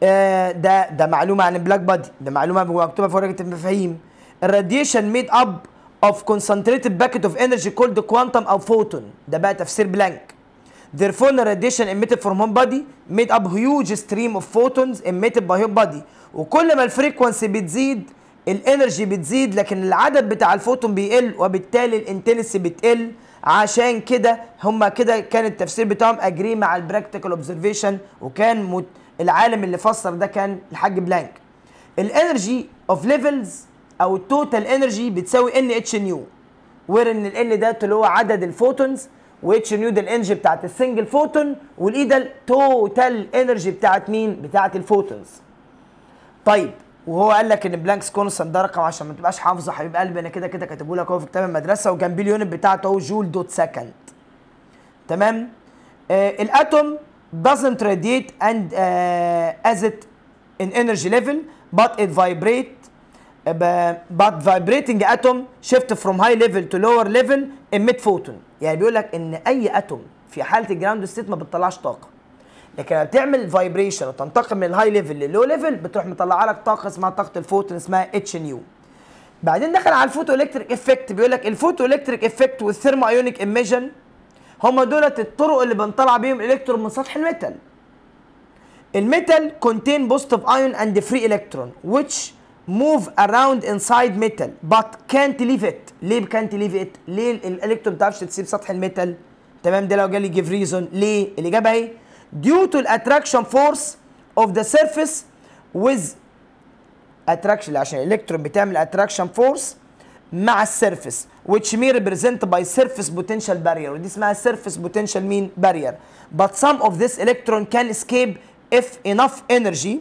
Speaker 1: آه، ده ده معلومه عن البلاك بادي ده معلومه مكتوبه في ورقه المفاهيم الراديشن ميد اب of concentrated packet of energy called quantum of photon ده بقى تفسير بلانك Therefore, the radiation emitted from one body made up huge stream of photons emitted by your body. وكل ما الفريكونسي بتزيد الانرجي بتزيد لكن العدد بتاع الفوتون بيقل وبالتالي الانتنسي بتقل عشان كده هما كده كان التفسير بتاعهم اجري مع البراكتيكال اوبزرفيشن وكان العالم اللي فسر ده كان الحاج بلانك. الانرجي اوف ليفلز او التوتال انرجي بتساوي ان اتش نيو وير ان ان ده اللي هو عدد الفوتونز واتش نيو ده الانرجي بتاعت السنجل فوتون والاي ده التوتال انرجي بتاعت مين؟ بتاعت الفوتونز. طيب وهو قال لك ان بلانكس كونستنت ده رقم عشان ما تبقاش حافظه حبيب قلبي انا كده كده كاتبه لك اهو في كتاب المدرسه وجنبيه اليونت بتاعته اهو جول دوت سكند. تمام؟ آه الاتوم doesn't radiate and uh, as it in energy level but it vibrate but vibrating atom shift from high level to lower level emit photon يعني بيقول لك ان اي اتوم في حاله الجراوند ستيت ما بتطلعش طاقه لكن لما تعمل فايبريشن وتنتقل من الهاي ليفل للو ليفل بتروح مطلع لك طاقه اسمها طاقه الفوتون اسمها اتش نيو بعدين دخل على الفوتو الكتريك افكت بيقول لك الفوتو الكتريك افكت والثيرمو ايونيك ايميجن هما دولت الطرق اللي بنطلع بيهم الكترون من سطح الميتال الميتال كونتين بوزيتيف ايون اند فري الكترون which move around inside metal but can't leave it ليه can't leave it ليه الالكترون ما بتعرفش تسيب سطح الميتال تمام ده لو جالي give reason ليه الاجابه اهي due to attraction force of the surface with attraction عشان الالكترون بتعمل attraction force مع السيرفس which may represent by surface potential barrier ودي اسمها surface potential mean barrier but some of this electron can escape if enough energy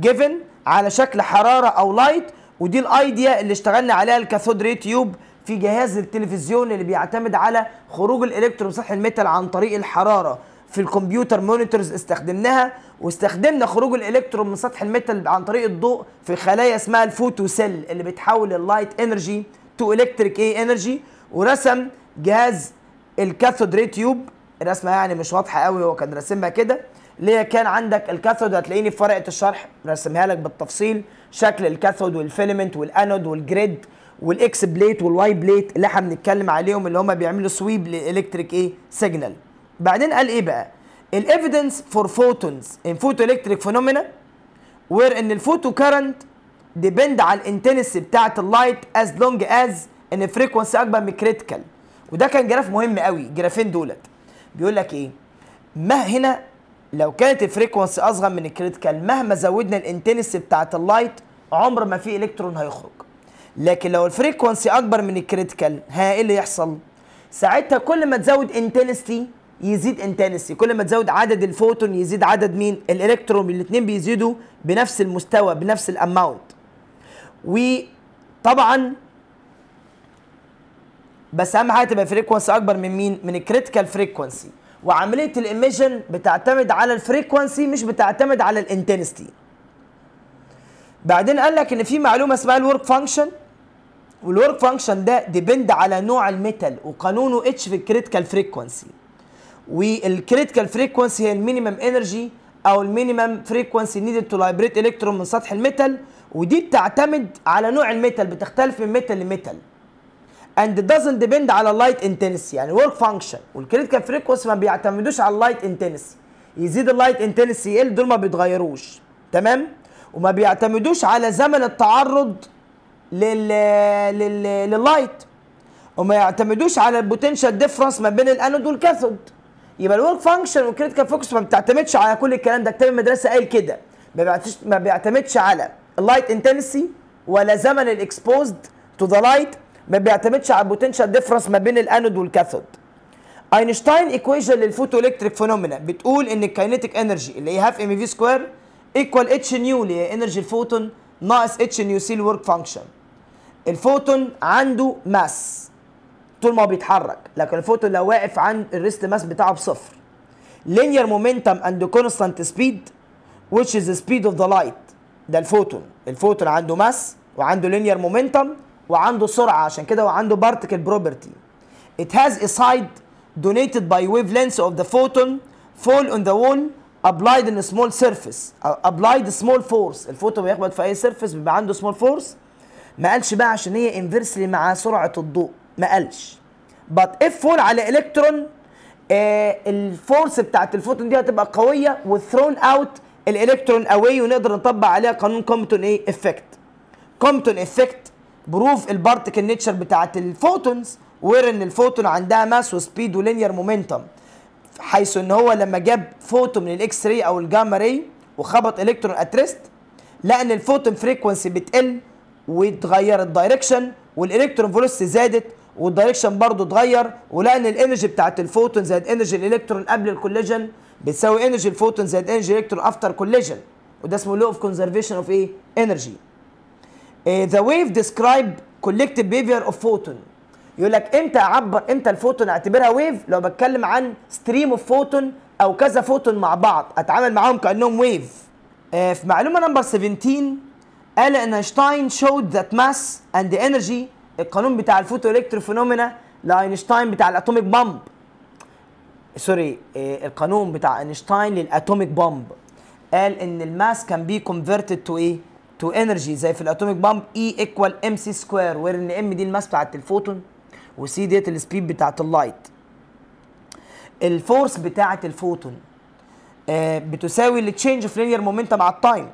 Speaker 1: given على شكل حراره او لايت ودي الايديا اللي اشتغلنا عليها الكاثود ري تيوب في جهاز التلفزيون اللي بيعتمد على خروج الالكترون صح الميتال عن طريق الحراره في الكمبيوتر مونيتورز استخدمناها واستخدمنا خروج الالكترون من سطح الميتال عن طريق الضوء في خلايا اسمها الفوتو سيل اللي بتحول اللايت انرجي تو الكتريك اي انرجي ورسم جهاز الكاثود ري تيوب الرسمه يعني مش واضحه قوي هو كان راسمها كده ليه كان عندك الكاثود هتلاقيني في ورقه الشرح رسمها لك بالتفصيل شكل الكاثود والفيلمنت والانود والجريد والاكس بليت والواي بليت اللي احنا بنتكلم عليهم اللي هم بيعملوا سويب للالكتريك ايه سيجنال بعدين قال ايه بقى الايفيدنس فور فوتونز ان فوتو الكتريك فينومينا وير ان الفوتو كارنت ديبند على الانتنسي بتاعه اللايت از لونج از ان فريكونسي اكبر من كريتيكال وده كان جراف مهم قوي الجرافين دولت بيقول لك ايه ما هنا لو كانت الفريكونسي اصغر من الكريتيكال مهما زودنا الانتنسي بتاعه اللايت عمر ما في الكترون هيخرج لكن لو الفريكونسي اكبر من الكريتيكال ها ايه اللي يحصل ساعتها كل ما تزود انتنسي يزيد انتنسي كل ما تزود عدد الفوتون يزيد عدد مين الالكترون الاثنين بيزيدوا بنفس المستوى بنفس الاماونت وطبعا بس اهم حاجه تبقى فريكونسي اكبر من مين من الكريتيكال فريكونسي وعمليه الايميشن بتعتمد على الفريكوانسي مش بتعتمد على الانتنستي بعدين قال لك ان في معلومه اسمها الورك فانكشن والورك فانكشن ده ديبند على نوع الميتال وقانونه اتش في الكريتيكال فريكوانسي والكريتيكال فريكوانسي هي المينيمم انرجي او المينيمم فريكوانسي نيدد تو لايبريت الكترون من سطح الميتال ودي بتعتمد على نوع الميتال بتختلف من ميتال لميتال and doesn't depend على اللايت انتنسي يعني work function والكريتيكال frequency ما بيعتمدوش على اللايت انتنسي يزيد اللايت انتنسي يقل دول ما بيتغيروش تمام وما بيعتمدوش على زمن التعرض لل لل لللايت وما يعتمدوش على البوتنشال ديفرنس ما بين الانود والكاثود يبقى الورك فانكشن والكريتيكال فوكس ما بتعتمدش على كل الكلام ده كتاب المدرسه قال كده ما بيعتمدش على اللايت انتنسي ولا زمن الاكسبوزد تو ذا لايت ما بيعتمدش على البوتنشال ديفرنس ما بين الانود والكاثود اينشتاين ايكويشن للفوتو الكتريك فينومينا بتقول ان الكاينيتيك انرجي اللي هي هاف ام في سكوير ايكوال اتش نيو اللي هي انرجي الفوتون ناقص اتش نيو سي الورك فانكشن الفوتون عنده ماس طول ما هو بيتحرك لكن الفوتون لو واقف عند الريست ماس بتاعه بصفر لينير مومنتم اند كونستانت سبيد which is the speed of the light ده الفوتون الفوتون عنده ماس وعنده لينير مومنتم وعنده سرعه عشان كده وعنده بارتكل بروبرتي it has a side donated by wavelengths of the photon fall on the wall applied in a small surface uh, applied small force الفوتون بيخبط في اي سيرفيس بيبقى عنده small force ما قالش بقى عشان هي انفرسلي مع سرعه الضوء ما قالش but if fall على الكترون آه الفورس بتاعت الفوتون دي هتبقى قويه وثرون اوت الالكترون away ونقدر نطبق عليها قانون كومبتون ايه افكت كومبتون افكت بروف البارتكل نيتشر بتاعت الفوتونز وير ان الفوتون عندها ماس وسبيد ولينير مومنتم حيث ان هو لما جاب فوتون من الاكس راي او الجاما راي وخبط الكترون اتريست لقى ان الفوتون فريكونسي بتقل واتغير الدايركشن والالكترون فيلوسيتي زادت والدايركشن برضه اتغير ولقى ان الانرجي بتاعت الفوتون زائد انرجي الالكترون قبل الكوليجن بتساوي انرجي الفوتون زائد انرجي الالكترون افتر كوليجن وده اسمه لو اوف كونزرفيشن اوف ايه انرجي ذا ويف ديسكرايب كولكتيف behavior اوف فوتون يقول لك امتى اعبر امتى الفوتون اعتبرها ويف لو بتكلم عن ستريم اوف فوتون او كذا فوتون مع بعض اتعامل معاهم كانهم ويف آه eh, في معلومه نمبر 17 قال ان اينشتاين شود ذات ماس اند انرجي القانون بتاع الفوتو الكترو فينومينا لاينشتاين بتاع الاتوميك بامب سوري آه eh، القانون بتاع اينشتاين للاتوميك بامب قال ان الماس كان بي كونفرتد تو ايه تو انرجي زي في الاتوميك بامب اي ايكوال ام سي سكوير وير ان ام دي الماس بتاعت الفوتون وسي ديت السبيد بتاعت اللايت الفورس بتاعت الفوتون آه، بتساوي التشينج اوف لينير مومنتم على التايم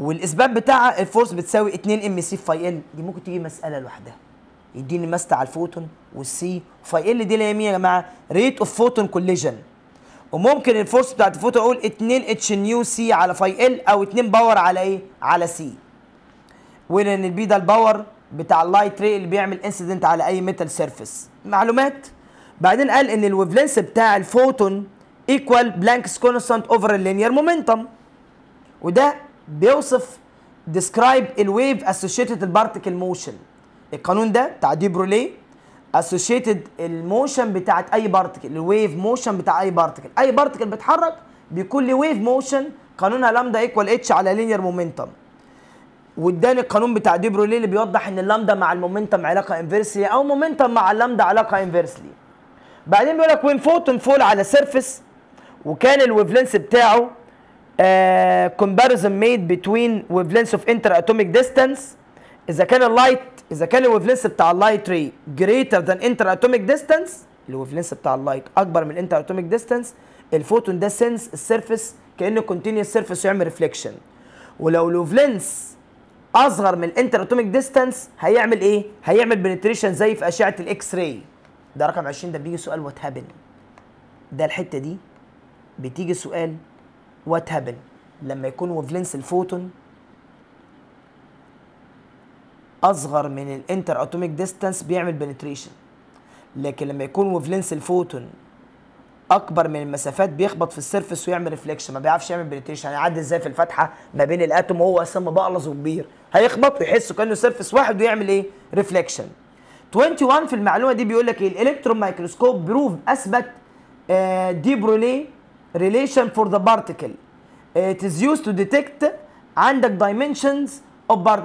Speaker 1: والاسباب بتاع الفورس بتساوي 2 ام سي فاي ال دي ممكن تيجي مساله لوحدها يديني ماس على الفوتون والسي فاي ال دي اللي هي يا جماعه ريت اوف فوتون كوليجن وممكن الفورس بتاعت الفوتو اقول 2 اتش نيو سي على فاي ال او 2 باور على ايه على سي ولان البي ده الباور بتاع اللايت ري اللي بيعمل انسيدنت على اي ميتال سيرفيس معلومات بعدين قال ان لينس بتاع الفوتون ايكوال بلانكس كونستانت اوفر اللينير مومنتم وده بيوصف ديسكرايب الويف اسوشيتد البارتيكل موشن القانون ده بتاع دي بروليه اسوشيتد الموشن بتاعت اي بارتكل الويف موشن بتاع اي بارتكل اي بارتكل بتحرك بيكون لي ويف موشن قانونها لامدا ايكوال اتش على لينير مومنتم واداني القانون بتاع دي برولي اللي بيوضح ان اللامدا مع المومنتم علاقه انفرسلي او مومنتم مع اللامدا علاقه انفرسلي بعدين بيقول لك وين فوتون فول على سيرفيس وكان لينس بتاعه كومباريزون ميد بتوين لينس اوف انتر اتوميك ديستانس اذا كان اللايت اذا كان الويفلنس بتاع اللايت ري جريتر ذان انتر اتوميك ديستانس الويفلنس بتاع اللايت اكبر من الانتر اتوميك ديستانس الفوتون ده سنس السيرفيس كانه كونتينيوس سيرفيس يعمل ريفليكشن ولو الويفلنس اصغر من الانتر اتوميك ديستانس هيعمل ايه هيعمل بنتريشن زي في اشعه الاكس راي ده رقم 20 ده بيجي سؤال وات هابن ده الحته دي بتيجي سؤال وات هابن لما يكون ويفلنس الفوتون اصغر من الانتر اتوميك ديستانس بيعمل بنتريشن لكن لما يكون ويفلنس الفوتون اكبر من المسافات بيخبط في السيرفس ويعمل ريفليكشن ما بيعرفش يعمل بنتريشن هيعدي ازاي في الفتحه ما بين الاتوم وهو اسامه بقلص وكبير هيخبط ويحس كانه سيرفس واحد ويعمل ايه ريفليكشن 21 في المعلومه دي بيقول لك ايه الالكترون مايكروسكوب بروف اثبت دي برولي ريليشن فور ذا بارتيكل ات از يوز تو ديتكت عندك دايمنشنز upper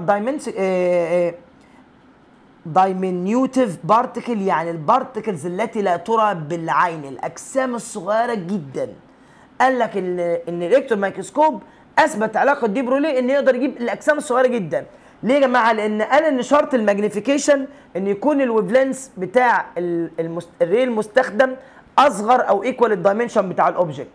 Speaker 1: دايمنيوتيف بارتكل يعني البارتكلز التي لا ترى بالعين الاجسام الصغيره جدا قال لك ان ان الالكترون مايكروسكوب اثبت علاقه دي برولي ان يقدر يجيب الاجسام الصغيره جدا ليه يا جماعه لان قال ان شرط الماجنيفيكيشن ان يكون الويفلنس بتاع الري المستخدم اصغر او ايكوال الدايمنشن بتاع الاوبجكت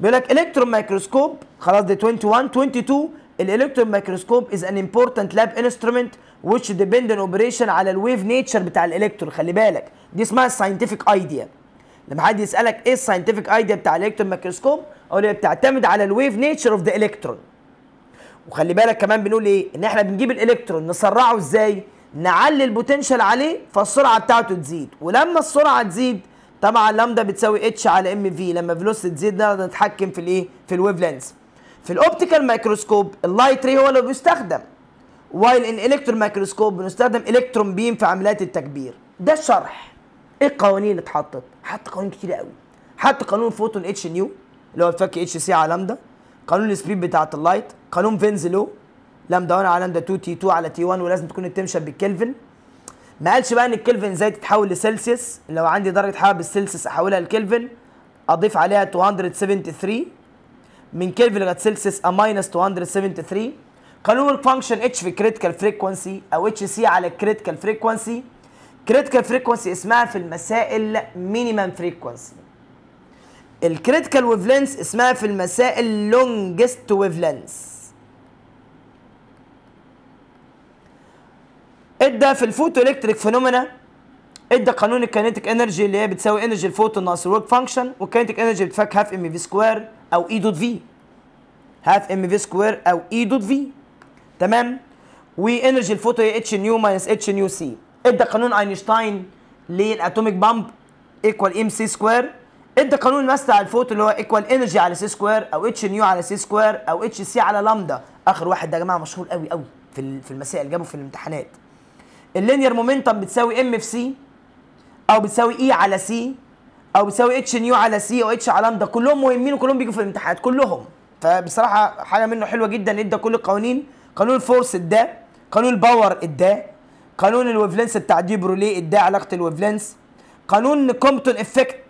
Speaker 1: بيقول لك الكترون مايكروسكوب خلاص دي 21 22 الالكترون مايكروسكوب از ان امبورتنت لاب انسترومنت which ديبند on operation على الويف نيتشر بتاع الالكترون خلي بالك دي اسمها الساينتفك ايديا لما حد يسالك ايه الساينتفك ايديا بتاع الالكترون مايكروسكوب اقول بتعتمد على الويف نيتشر اوف ذا الكترون وخلي بالك كمان بنقول ايه ان احنا بنجيب الالكترون نسرعه ازاي نعلي البوتنشال عليه فالسرعه بتاعته تزيد ولما السرعه تزيد طبعا لامدا بتساوي اتش على ام في لما فيلوس تزيد نقدر نتحكم في الايه في الويف لينث في الاوبتيكال مايكروسكوب اللايت ري هو اللي بيستخدم وايل ان الكترون مايكروسكوب بنستخدم الكترون بيم في عمليات التكبير ده الشرح ايه القوانين اللي اتحطت حط قوانين كتير قوي حط قانون فوتون اتش نيو اللي هو الفك اتش سي على لامدا قانون السبيد بتاعت اللايت قانون فينز لو لامدا 1 على لامدا 2 تي 2 على تي 1 ولازم تكون التمشن بالكلفن ما قالش بقى ان الكلفن ازاي تتحول لسلسيوس لو عندي درجه حراره بالسلسيوس احولها لكلفن اضيف عليها 273 من كيلفن لغايه سلسيوس ا ماينس 273 قانون الفانكشن اتش في كريتيكال فريكونسي او اتش سي على كريتيكال فريكونسي كريتيكال فريكونسي اسمها في المسائل مينيمم فريكونسي الكريتيكال ويف لينس اسمها في المسائل لونجست ويف لينس ادى في الفوتو الكتريك فينومينا ادى قانون الكينيتيك انرجي اللي هي بتساوي انرجي الفوتون ناقص الورك فانكشن والكينيتيك انرجي بتفك هاف ام في سكوير او اي دوت في هاف ام في سكوير او اي دوت في تمام وانرجي الفوتو هي اتش نيو ماينس اتش نيو سي ادى قانون اينشتاين للاتوميك بامب ايكوال ام سي سكوير ادى قانون الماس على الفوتو اللي هو ايكوال انرجي على سي سكوير او اتش نيو على سي سكوير او اتش سي على لامدا اخر واحد ده يا جماعه مشهور قوي قوي في في المسائل جابه في الامتحانات اللينير مومنتم بتساوي ام في سي او بتساوي اي e على سي او بيساوي اتش نيو على سي او اتش على لامدا كلهم مهمين وكلهم بيجوا في الامتحانات كلهم فبصراحه حاجه منه حلوه جدا ادى كل القوانين قانون الفورس اداه قانون الباور اداه قانون الويفلنس بتاع دي برولي اداه علاقه الويفلنس قانون كومبتون افكت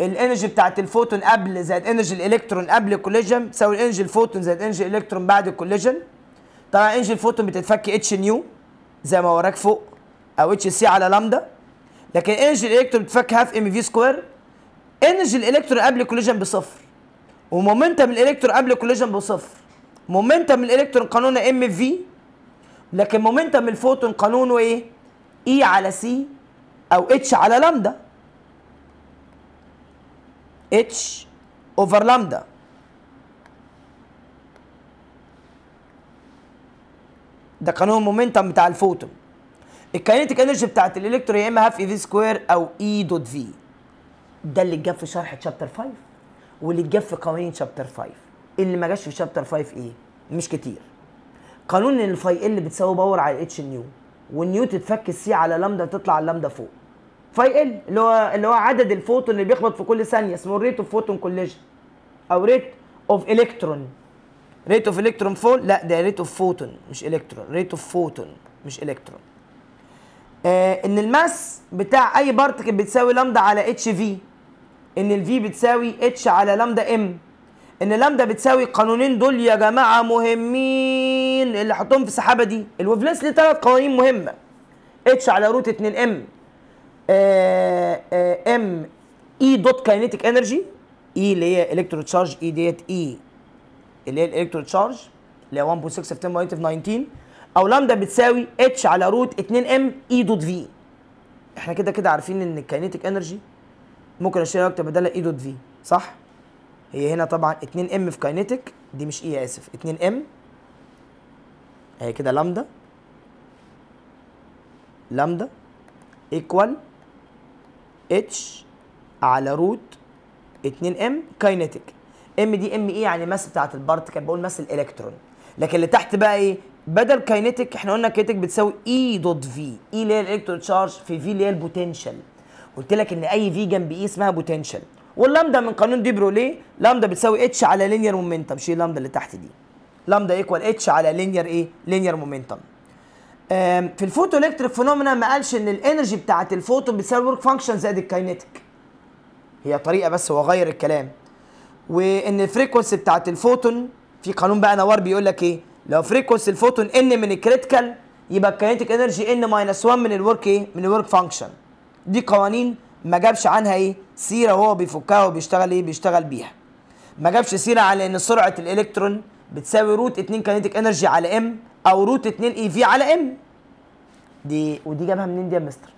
Speaker 1: الانرجي بتاعت الفوتون قبل زائد انرجي الالكترون قبل الكوليجن تساوي الانرجي الفوتون زائد انرجي الالكترون بعد الكوليجن طبعا انرجي الفوتون بتتفك اتش نيو زي ما وراك فوق او اتش سي على لامدا لكن انرجي الالكترون بتفك هاف ام في سكوير انرجي الالكترون قبل الكوليجن بصفر ومومنتم الالكترون قبل الكوليجن بصفر مومنتم الالكترون قانونه ام في لكن مومنتم الفوتون قانونه ايه اي e على سي او اتش على لامدا اتش اوفر لامدا ده قانون مومنتم بتاع الفوتون الكاينتيك انرجي بتاعت الالكترون يا اما هاف اي في سكوير او اي دوت في ده اللي اتجاب في شرح تشابتر 5 واللي اتجاب في قوانين تشابتر 5 اللي ما جاش في تشابتر 5 ايه مش كتير قانون ان الفاي ال بتساوي باور على اتش نيو والنيو تتفك السي على لامدا تطلع اللامدا فوق فاي ال اللي هو اللي هو عدد الفوتون اللي بيخبط في كل ثانيه اسمه ريت اوف فوتون كوليجن او ريت اوف الكترون ريت اوف الكترون فول لا ده ريت اوف فوتون مش الكترون ريت اوف فوتون مش الكترون آه، ان الماس بتاع اي بارتكل بتساوي لامدا على اتش في ان الفي بتساوي اتش على لامدا ام ان لامدا بتساوي القانونين دول يا جماعه مهمين اللي حطهم في السحابه دي الوفلنس ليه ثلاث قوانين مهمه اتش على روت 2 ام ام اي دوت كاينيتيك انرجي اي اللي هي الكترو تشارج اي ديت اي e اللي هي الالكترو تشارج اللي هي 1.6 في 10 19 او لامدا بتساوي اتش على روت 2 ام اي دوت في احنا كده كده عارفين ان الكينيتيك انرجي ممكن اشيلها واكتب بدالها اي دوت في صح هي هنا طبعا 2 ام في كينيتيك دي مش e اي اسف 2 ام هي كده لامدا لامدا ايكوال اتش على روت 2 ام كينيتيك ام دي ام ايه e يعني ماس بتاعت البارت بقول ماس الالكترون لكن اللي تحت بقى ايه بدل كاينتيك احنا قلنا كاينتيك بتساوي اي دوت في اي اللي هي الالكترون تشارج في في اللي هي البوتنشال قلت لك ان اي في جنب اي e اسمها بوتنشال واللامدا من قانون دي بروليه لامدا بتساوي اتش على لينير مومنتم شيل لامدا اللي تحت دي لامدا ايكوال اتش على لينير ايه لينير مومنتم في الفوتو الكتريك فينومينا ما قالش ان الانرجي بتاعه الفوتون بتساوي ورك فانكشن زائد الكاينتيك هي طريقه بس هو غير الكلام وان الفريكونسي بتاعه الفوتون في قانون بقى نوار بيقول لك ايه لو فريكونسي الفوتون ان من الكريتيكال يبقى الكينيتيك انرجي ان ماينس 1 من الورك ايه من الورك فانكشن دي قوانين ما جابش عنها ايه سيره وهو بيفكها وبيشتغل ايه بيشتغل بيها ما جابش سيره على ان سرعه الالكترون بتساوي روت 2 كينيتيك انرجي على ام او روت 2 اي في على ام دي ودي جابها منين دي يا مستر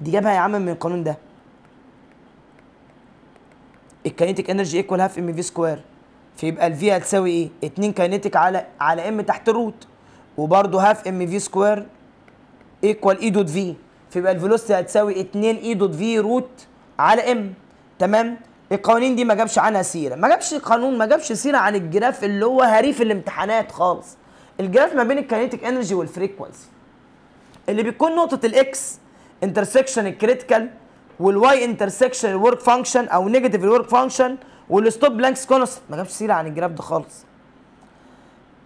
Speaker 1: دي جابها يا عم من القانون ده الكينيتيك انرجي ايكوال هاف ام في سكوير فيبقى الفي هتساوي ايه 2 كاينتيك على على ام تحت الروت وبرده هاف ام في سكوير ايكوال اي دوت في فيبقى الفيلوستي هتساوي 2 اي دوت في روت على ام تمام القوانين دي ما جابش عنها سيره ما جابش قانون ما جابش سيره عن الجراف اللي هو هريف الامتحانات خالص الجراف ما بين الكاينتيك انرجي والفريكونسي اللي بيكون نقطه الاكس انترسكشن الكريتيكال والواي انترسكشن الورك فانكشن او نيجاتيف الورك فانكشن والستوب بلانكس كونس ما جابش سيره عن الجراب ده خالص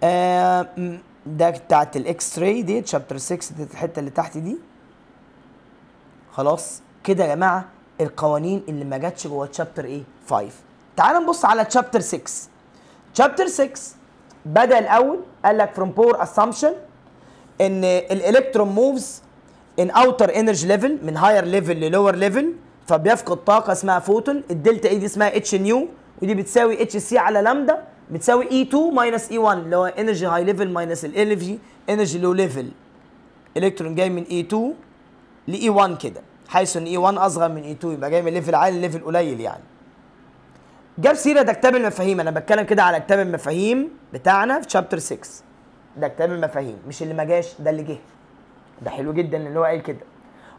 Speaker 1: آه ده بتاعت الاكس راي دي شابتر 6 دي الحته اللي تحت دي خلاص كده يا جماعه القوانين اللي ما جاتش جوه تشابتر ايه 5 تعال نبص على تشابتر 6 تشابتر 6 بدا الاول قال لك فروم بور اسامبشن ان الالكترون موفز ان اوتر انرجي ليفل من هاير ليفل للور ليفل فبيفقد طاقه اسمها فوتون الدلتا اي دي اسمها اتش نيو ودي بتساوي اتش سي على لامدا بتساوي اي 2 ماينس اي 1 اللي هو انرجي هاي ليفل ماينس الانرجي انرجي لو ليفل الكترون جاي من اي 2 لاي 1 كده حيث ان اي 1 اصغر من اي 2 يبقى جاي من ليفل عالي ليفل قليل يعني جاب سيره ده كتاب المفاهيم انا بتكلم كده على كتاب المفاهيم بتاعنا في شابتر 6 ده كتاب المفاهيم مش اللي ما جاش ده اللي جه ده حلو جدا اللي هو قال كده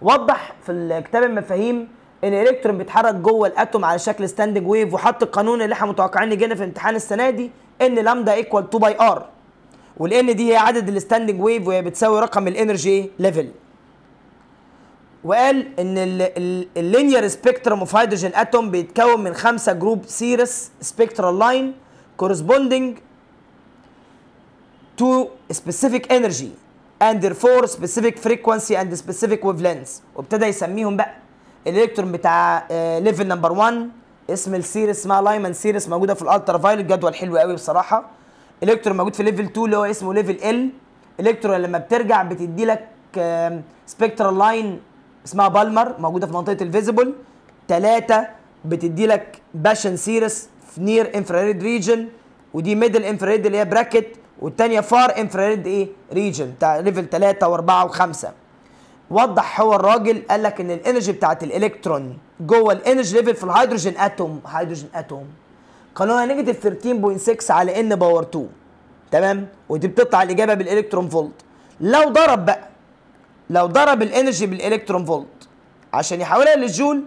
Speaker 1: وضح في كتاب المفاهيم الالكترون بيتحرك جوه الاتوم على شكل ستاندنج ويف وحط القانون اللي احنا متوقعين يجينا في امتحان السنه دي ان لامدا ايكوال 2 باي ار والان دي هي عدد الستاندنج ويف وهي بتساوي رقم الانرجي ليفل وقال ان اللينير سبيكترم اوف هيدروجين اتوم بيتكون من خمسه جروب سيرس سبيكترال لاين كورسبوندنج تو سبيسيفيك انرجي اند فور سبيسيفيك فريكونسي اند سبيسيفيك ويف لينث وابتدى يسميهم بقى الالكترون بتاع ليفل نمبر 1 اسم السير اسمها لايمان سيرس موجوده في الالترا فايلوت جدول حلو قوي بصراحه الالكترون موجود في ليفل 2 اللي هو اسمه ليفل ال الالكترون لما بترجع بتدي لك سبكترال لاين اسمها بالمر موجوده في منطقه الفيزيبل ثلاثه بتدي لك باشن سيرس في نير انفراريد ريجن ودي ميدل انفراريد اللي هي براكت والثانيه فار انفراريد ايه ريجن بتاع ليفل 3 و4 و5 وضح هو الراجل قال لك ان الانرجي بتاعت الالكترون جوه الانرجي ليفل في الهيدروجين اتوم هيدروجين اتوم قانونها نيجاتيف 13.6 على ان باور 2 تمام ودي بتطلع الاجابه بالالكترون فولت لو ضرب بقى لو ضرب الانرجي بالالكترون فولت عشان يحولها للجول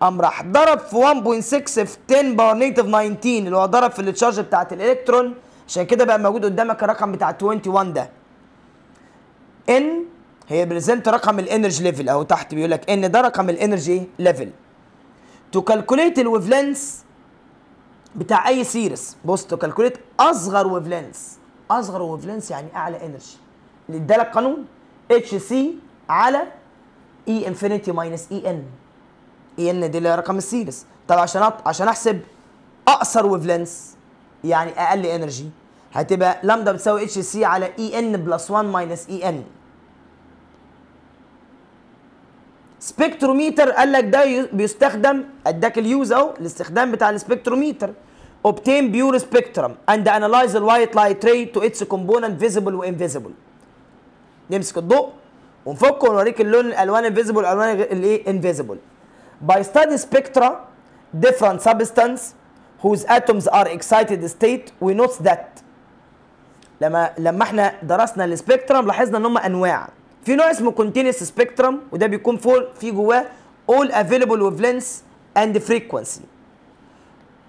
Speaker 1: قام راح ضرب في 1.6 في 10 باور نيجاتيف 19 اللي هو ضرب في التشارج بتاعت الالكترون عشان كده بقى موجود قدامك الرقم بتاع 21 ده ان هي بريزنت رقم الانرجي ليفل اهو تحت بيقول لك ان ده رقم الانرجي ليفل تو كالكوليت الويف بتاع اي سيريس بص تو كالكوليت اصغر ويف اصغر ويف يعني اعلى انرجي اللي ادالك قانون اتش سي على اي انفينيتي ماينس اي ان اي ان دي اللي رقم السيريس طب عشان عشان احسب اقصر ويف يعني اقل انرجي هتبقى لامدا بتساوي اتش سي على اي ان بلس 1 ماينس اي ان سبيكتروميتر قال لك ده بيستخدم اداك اليوز اهو الاستخدام بتاع السبكتروميتر اوبتين بيور سبيكترم اند انالايز الوايت لايت راي تو اتس كومبوننت فيزبل وانفيزيبل نمسك الضوء ونفكه ونوريك اللون الالوان الفيزيبل والالوان الايه انفيزبل باي ستادي سبكترا ديفرنت سبستانس هوز اتومز ار اكسايتد ستيت وي نوتس ذات لما لما احنا درسنا السبكترم لاحظنا ان هم انواع في نوع اسمه كونتينوس سبيكترم وده بيكون فوق في جواه اول افيلبل ويف لينس اند فريكوانسي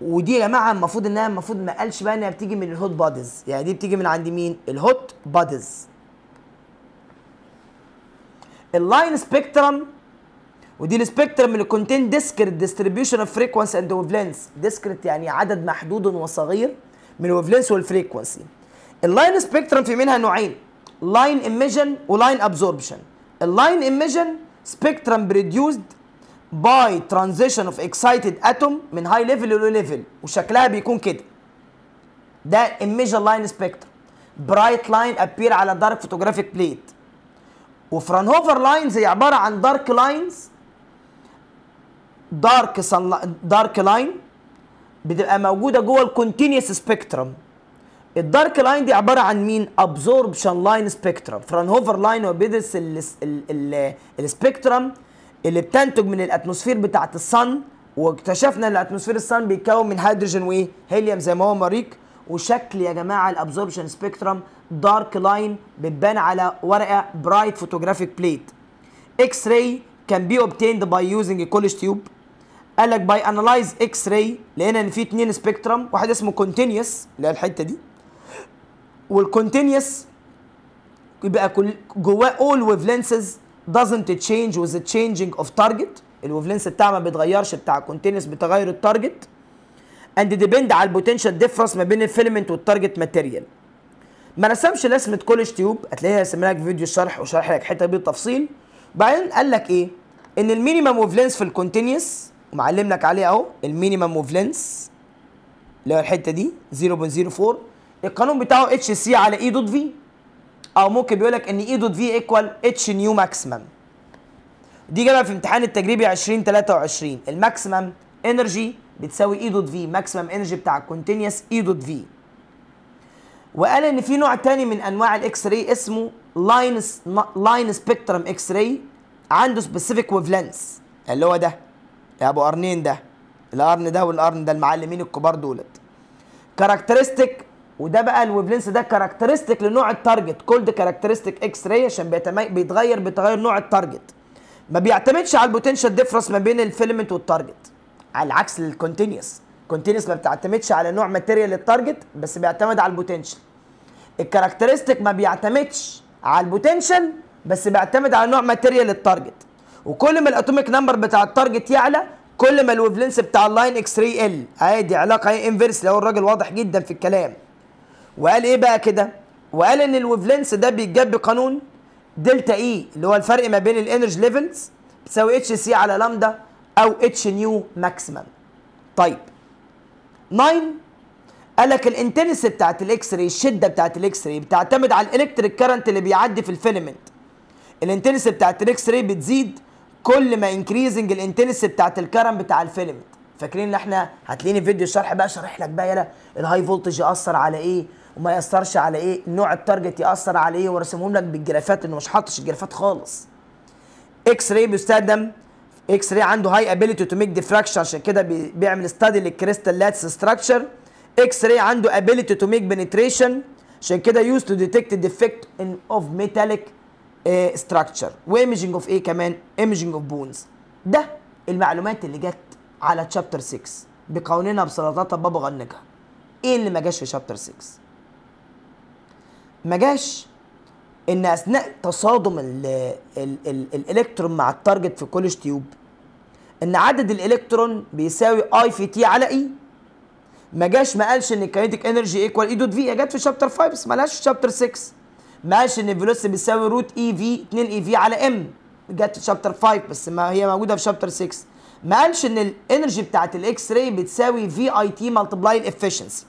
Speaker 1: ودي يا جماعه المفروض انها المفروض ما قالش بقى انها بتيجي من الهوت باديز يعني دي بتيجي من عند مين الهوت باديز اللاين سبيكترم ودي السبيكترم اللي كونتين ديسكريت ديستريبيوشن اوف فريكوانس اند ويف لينس ديسكريت يعني عدد محدود وصغير من الويف لينس والفريكوانسي اللاين سبيكترم في منها نوعين لاين ايميجن ولاين ابزوربشن اللاين ايميجن سبيكترم بريديوسد باي ترانزيشن اوف اكسايتد اتوم من هاي ليفل لو ليفل وشكلها بيكون كده ده ايميجن لاين سبيكترم برايت لاين ابير على دارك فوتوغرافيك بليت وفرانهوفر لاينز هي عباره عن دارك لاينز دارك دارك لاين بتبقى موجوده جوه الكونتينيوس سبيكترم الدارك لاين دي عباره عن مين ابزوربشن لاين سبيكترم فرانهوفر لاين هو بيدرس السبيكترم اللي بتنتج من الاتموسفير بتاعه الصن واكتشفنا ان الاتموسفير الصن بيتكون من هيدروجين وايه هيليوم زي ما هو مريك وشكل يا جماعه الابزوربشن سبيكترم دارك لاين بتبان على ورقه برايت فوتوجرافيك بليت اكس راي كان بي اوبتيند باي يوزنج كولج تيوب قال لك باي انلايز اكس راي لقينا ان في اتنين سبيكترم واحد اسمه كونتينيوس اللي هي الحته دي والكونتينيوس يبقى كل جواه ويف لينسز doesn't change with the changing of target الويفلنس بتاعها ما بيتغيرش بتاع الكونتينيوس بتغير التارجت اند ديبند على البوتنشال ديفرنس ما بين الفيلمنت والتارجت ماتيريال ما رسمش لسمه كولج تيوب هتلاقيها رسم لك فيديو شرح وشرح لك حته بالتفصيل بعدين قال لك ايه ان المينيمم ويفلنس في الكونتينيوس ومعلم لك عليه اهو المينيمم ويفلنس اللي هو الحته دي 0.04 القانون بتاعه اتش سي على اي دوت في او ممكن بيقول لك ان اي دوت في ايكوال اتش نيو ماكسيمم دي جابها في امتحان التجريبي 2023 الماكسيمم انرجي بتساوي اي دوت في ماكسيمم انرجي بتاع الكونتينيوس اي دوت في وقال ان في نوع تاني من انواع الاكس راي اسمه لاين لاين سبيكترم اكس راي عنده سبيسيفيك ويف لينس اللي هو ده يا ابو قرنين ده القرن ده والقرن ده المعلمين الكبار دولت كاركترستيك وده بقى لينس ده كاركترستيك لنوع التارجت كولد كاركترستيك اكس راي عشان بيتغير بتغير نوع التارجت ما بيعتمدش على البوتنشال ديفرنس ما بين الفيلمنت والتارجت على عكس الكونتينيوس كونتينوس ما بتعتمدش على نوع ماتيريال التارجت بس بيعتمد على البوتنشال الكاركترستيك ما بيعتمدش على البوتنشال بس بيعتمد على نوع ماتيريال التارجت وكل ما الاتوميك نمبر بتاع التارجت يعلى كل ما لينس بتاع اللاين اكس راي ال عادي علاقه ايه انفيرس لو الراجل واضح جدا في الكلام وقال ايه بقى كده وقال ان الويفلنس ده بيتجاب بقانون دلتا اي e، اللي هو الفرق ما بين الانرجي ليفلز بتساوي اتش سي على لامدا او اتش نيو ماكسيمم طيب 9 قال لك الانتنس بتاعت الاكس راي الشده بتاعت الاكس راي بتعتمد على الالكتريك كارنت اللي بيعدي في الفيلمنت الانتنس بتاعت الاكس راي بتزيد كل ما انكريزنج الانتنس بتاعت الكرنت بتاع الفيلمنت فاكرين ان احنا هتلاقيني فيديو الشرح بقى شارح لك بقى يلا الهاي فولتج ياثر على ايه وما ياثرش على ايه نوع التارجت ياثر على ايه وارسمهم لك بالجرافات انه مش حاطش الجرافات خالص اكس راي بيستخدم اكس راي عنده هاي ابيليتي تو ميك ديفراكشن عشان كده بيعمل ستادي للكريستال لاتس ستراكشر اكس راي عنده ابيليتي تو ميك بنتريشن عشان كده يوز تو ديتكت ديفكت ان اوف ميتاليك ستراكشر وايمجنج اوف ايه كمان ايمجنج اوف بونز ده المعلومات اللي جت على تشابتر 6 بقوانينها بسلطات بابا غنجها ايه اللي ما جاش في شابتر 6 ما جاش ان اثناء تصادم الالكترون مع التارجت في كولج تيوب ان عدد الالكترون بيساوي اي في تي على اي e، ما جاش ما قالش ان الكينيتيك انرجي ايكوال اي دوت في جت في شابتر 5 بس ما لهاش في شابتر 6 ما قالش ان الفيلوسيتي بيساوي روت اي في 2 اي في على ام جت في شابتر 5 بس ما هي موجوده في شابتر 6 ما قالش ان الانرجي بتاعت الاكس راي بتساوي في اي تي ملتبلاي الافشنسي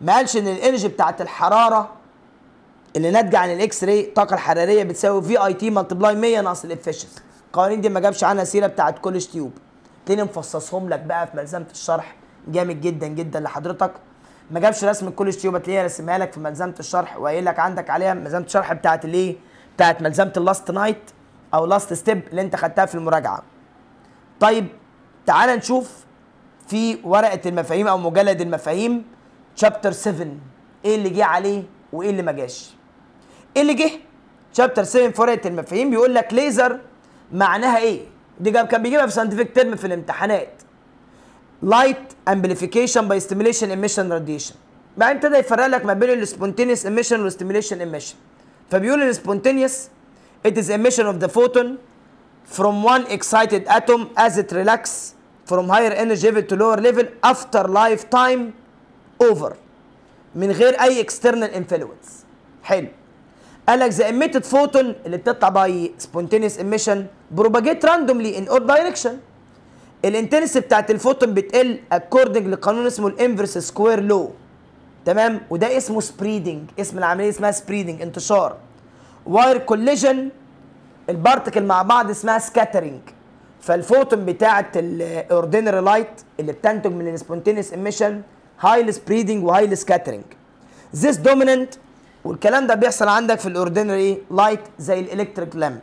Speaker 1: ما قالش ان الانرجي بتاعت الحراره اللي ناتجه عن الاكس راي الطاقه الحراريه بتساوي في اي تي ملتبلاي 100 ناقص الافشنس القوانين دي ما جابش عنها سيره بتاعت كولج تيوب تاني مفصصهم لك بقى في ملزمه الشرح جامد جدا جدا لحضرتك ما جابش رسم الكولج تيوب هتلاقيها رسمها لك في ملزمه الشرح وقايل لك عندك عليها ملزمه الشرح بتاعت الايه بتاعت ملزمه اللاست نايت او لاست ستيب اللي انت خدتها في المراجعه طيب تعال نشوف في ورقه المفاهيم او مجلد المفاهيم شابتر 7 ايه اللي جه عليه وايه اللي ما جاش ايه اللي جه شابتر 7 فرقه المفاهيم بيقول لك ليزر معناها ايه دي كان بيجيبها في ساينتفك ترم في الامتحانات لايت امبليفيكيشن باي ستيميليشن ايميشن راديشن بعدين ابتدى يفرق لك ما بين السبونتينيوس ايميشن والستيميليشن ايميشن فبيقول السبونتينيوس it is emission of the photon from one excited atom as it relax from higher energy level to lower level after lifetime over من غير اي external influence حلو قال لك ذا emitted فوتون اللي بتطلع باي سبونتينيوس emission بروباجيت راندوملي ان اور دايركشن الانتنس بتاعت الفوتون بتقل اكوردنج لقانون اسمه الانفرس سكوير لو تمام وده اسمه سبريدنج اسم العمليه اسمها سبريدنج انتشار واير كوليجن البارتكل مع بعض اسمها سكاترنج فالفوتون بتاعت الاوردينري لايت اللي بتنتج من السبونتينيوس ايميشن هايل سبريدنج وهايل سكاترنج ذيس dominant والكلام ده بيحصل عندك في الاوردينري لايت زي الالكتريك لامب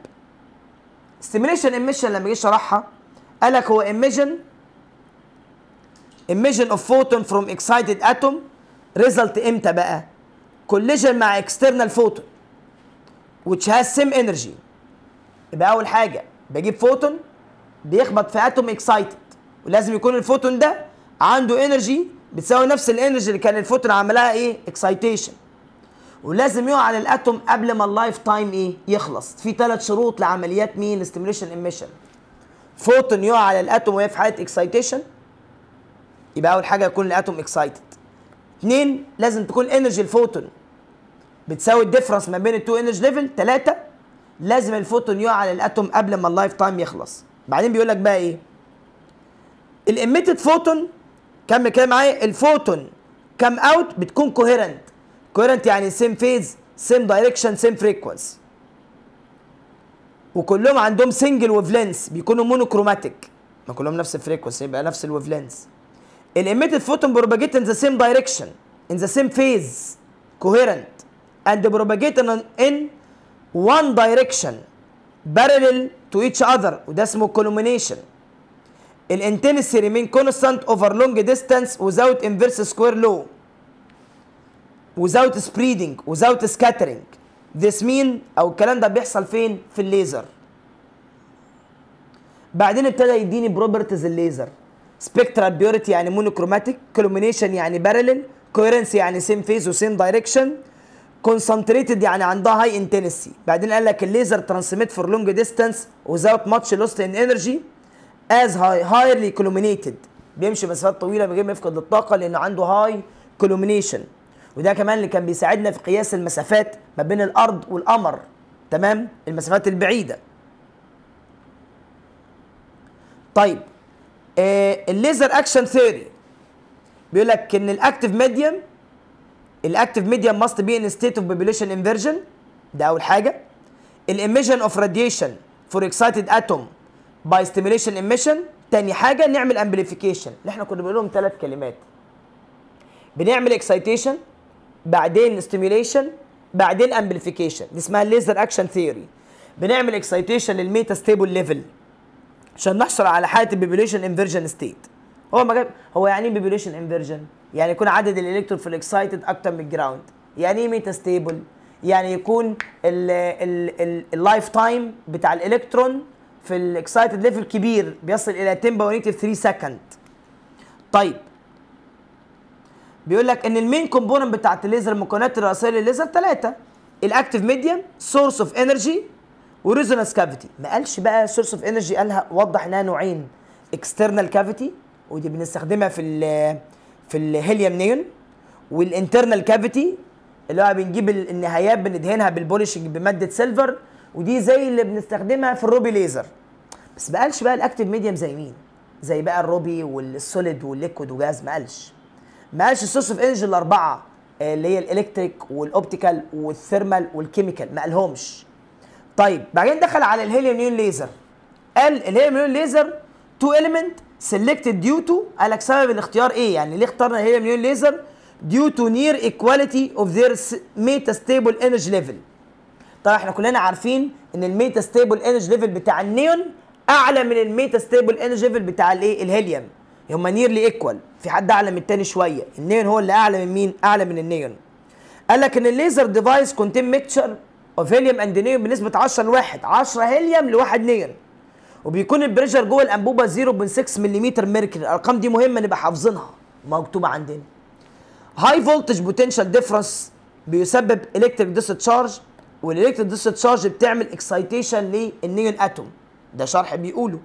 Speaker 1: ستيميليشن ايميشن لما جه شرحها قال لك هو ايميشن ايميجن اوف فوتون فروم اكسايتد اتوم ريزلت امتى بقى كوليجن مع اكسترنال فوتون which has same energy يبقى اول حاجه بجيب فوتون بيخبط في اتوم اكسايتد ولازم يكون الفوتون ده عنده انرجي بتساوي نفس الانرجي اللي كان الفوتون عملها ايه اكسايتيشن ولازم يقع على الاتوم قبل ما اللايف تايم ايه يخلص في ثلاث شروط لعمليات مين ستيميليشن اميشن فوتون يقع على الاتوم وهي في حاله اكسايتيشن يبقى اول حاجه يكون الاتوم اكسايتد اثنين لازم تكون انرجي الفوتون بتساوي الديفرنس ما بين التو انرجي ليفل ثلاثه لازم الفوتون يقع على الاتوم قبل ما اللايف تايم يخلص بعدين بيقول لك بقى ايه الاميتد فوتون كمل كده معايا الفوتون كم اوت بتكون كوهيرنت كورنت يعني سيم فيز سيم دايركشن سيم فريكوانسي وكلهم عندهم سنجل ويف لينس بيكونوا مونوكروماتيك ما كلهم نفس الفريكوانسي يبقى نفس الويف لينس الاميتد فوتون بروباجيت ان ذا سيم دايركشن ان ذا سيم فيز كوهيرنت اند بروباجيت ان وان دايركشن بارلل تو ايتش اذر وده اسمه كولومينيشن الانتنسي ريمين كونستانت اوفر لونج ديستانس without inverse سكوير لو without spreading without scattering this mean او الكلام ده بيحصل فين في الليزر بعدين ابتدى يديني بروبرتيز الليزر سبيكترال بيوريتي يعني مونوكروماتيك كلومينيشن يعني بارلل كويرنسي يعني سيم فيز وسيم دايركشن كونسنتريتد يعني عندها هاي انتنسي بعدين قال لك الليزر ترانسميت فور لونج ديستانس وزاوت ماتش لوست ان انرجي از هاي هايرلي كلومينيتد بيمشي مسافات طويله من غير ما يفقد الطاقه لانه عنده هاي كلومينيشن وده كمان اللي كان بيساعدنا في قياس المسافات ما بين الارض والقمر تمام المسافات البعيده طيب آه الليزر اكشن ثيري بيقول لك ان الاكتيف ميديم الاكتيف ميديم ماست بي ان ستيت اوف بوبيليشن انفيرجن ده اول حاجه الايميجن اوف راديشن فور اكسايتد اتوم باي ستيميليشن ايميشن تاني حاجه نعمل امبليفيكيشن اللي احنا كنا بنقولهم ثلاث كلمات بنعمل اكسايتيشن بعدين ستيميوليشن بعدين امبليفيكيشن دي اسمها الليزر اكشن ثيوري بنعمل اكسايتيشن للميتا ستيبل ليفل عشان نحصل على حاله البيبيوليشن انفيرجن ستيت هو ما هو يعني ايه بيبيوليشن انفيرجن يعني يكون عدد الالكترون في الاكسايتد اكتر من الجراوند يعني ايه ميتا ستيبل يعني يكون اللايف تايم بتاع الالكترون في الاكسايتد ليفل كبير بيصل الى 10 باور 3 سكند طيب بيقول لك ان المين كومبوننت بتاعت الليزر المكونات الرئيسيه للليزر ثلاثه الاكتف ميديم سورس اوف انرجي وريزونانس كافيتي ما قالش بقى سورس اوف انرجي قالها وضح انها نوعين اكسترنال كافيتي ودي بنستخدمها في الـ في الهيليوم نيون والانترنال كافيتي اللي هو بنجيب النهايات بندهنها بالبولشنج بماده سيلفر ودي زي اللي بنستخدمها في الروبي ليزر بس ما قالش بقى الاكتف ميديم زي مين زي بقى الروبي والسوليد والليكويد وجاز ما قالش قالش السورس اوف انرجي الاربعه آه، اللي هي الالكتريك والاوبتيكال والثيرمال والكيميكال ما قالهمش طيب بعدين دخل على الهيليوم نيون ليزر قال الهيليوم نيون ليزر تو اليمنت سيلكتد ديو تو قال لك سبب الاختيار ايه يعني ليه اخترنا الهيليوم نيون ليزر ديو تو نير ايكواليتي اوف ذير ميتا ستيبل انرجي ليفل طبعا احنا كلنا عارفين ان الميتا ستيبل انرجي ليفل بتاع النيون اعلى من الميتا ستيبل انرجي ليفل بتاع الايه الهيليوم هما نيرلي ايكوال في حد اعلى من التاني شويه النيون هو اللي اعلى من مين اعلى من النيون قال لك ان الليزر ديفايس كونتين ميكتشر اوف هيليوم اند نيون بنسبه 10 ل 1 10 هيليوم لواحد نيون وبيكون البريشر جوه الانبوبه 0.6 ملم ميركوري الارقام دي مهمه نبقى حافظينها مكتوبه عندنا هاي فولتج بوتنشال ديفرنس بيسبب الكتريك تشارج والالكتريك تشارج بتعمل اكسايتيشن للنيون اتوم ده شرح بيقوله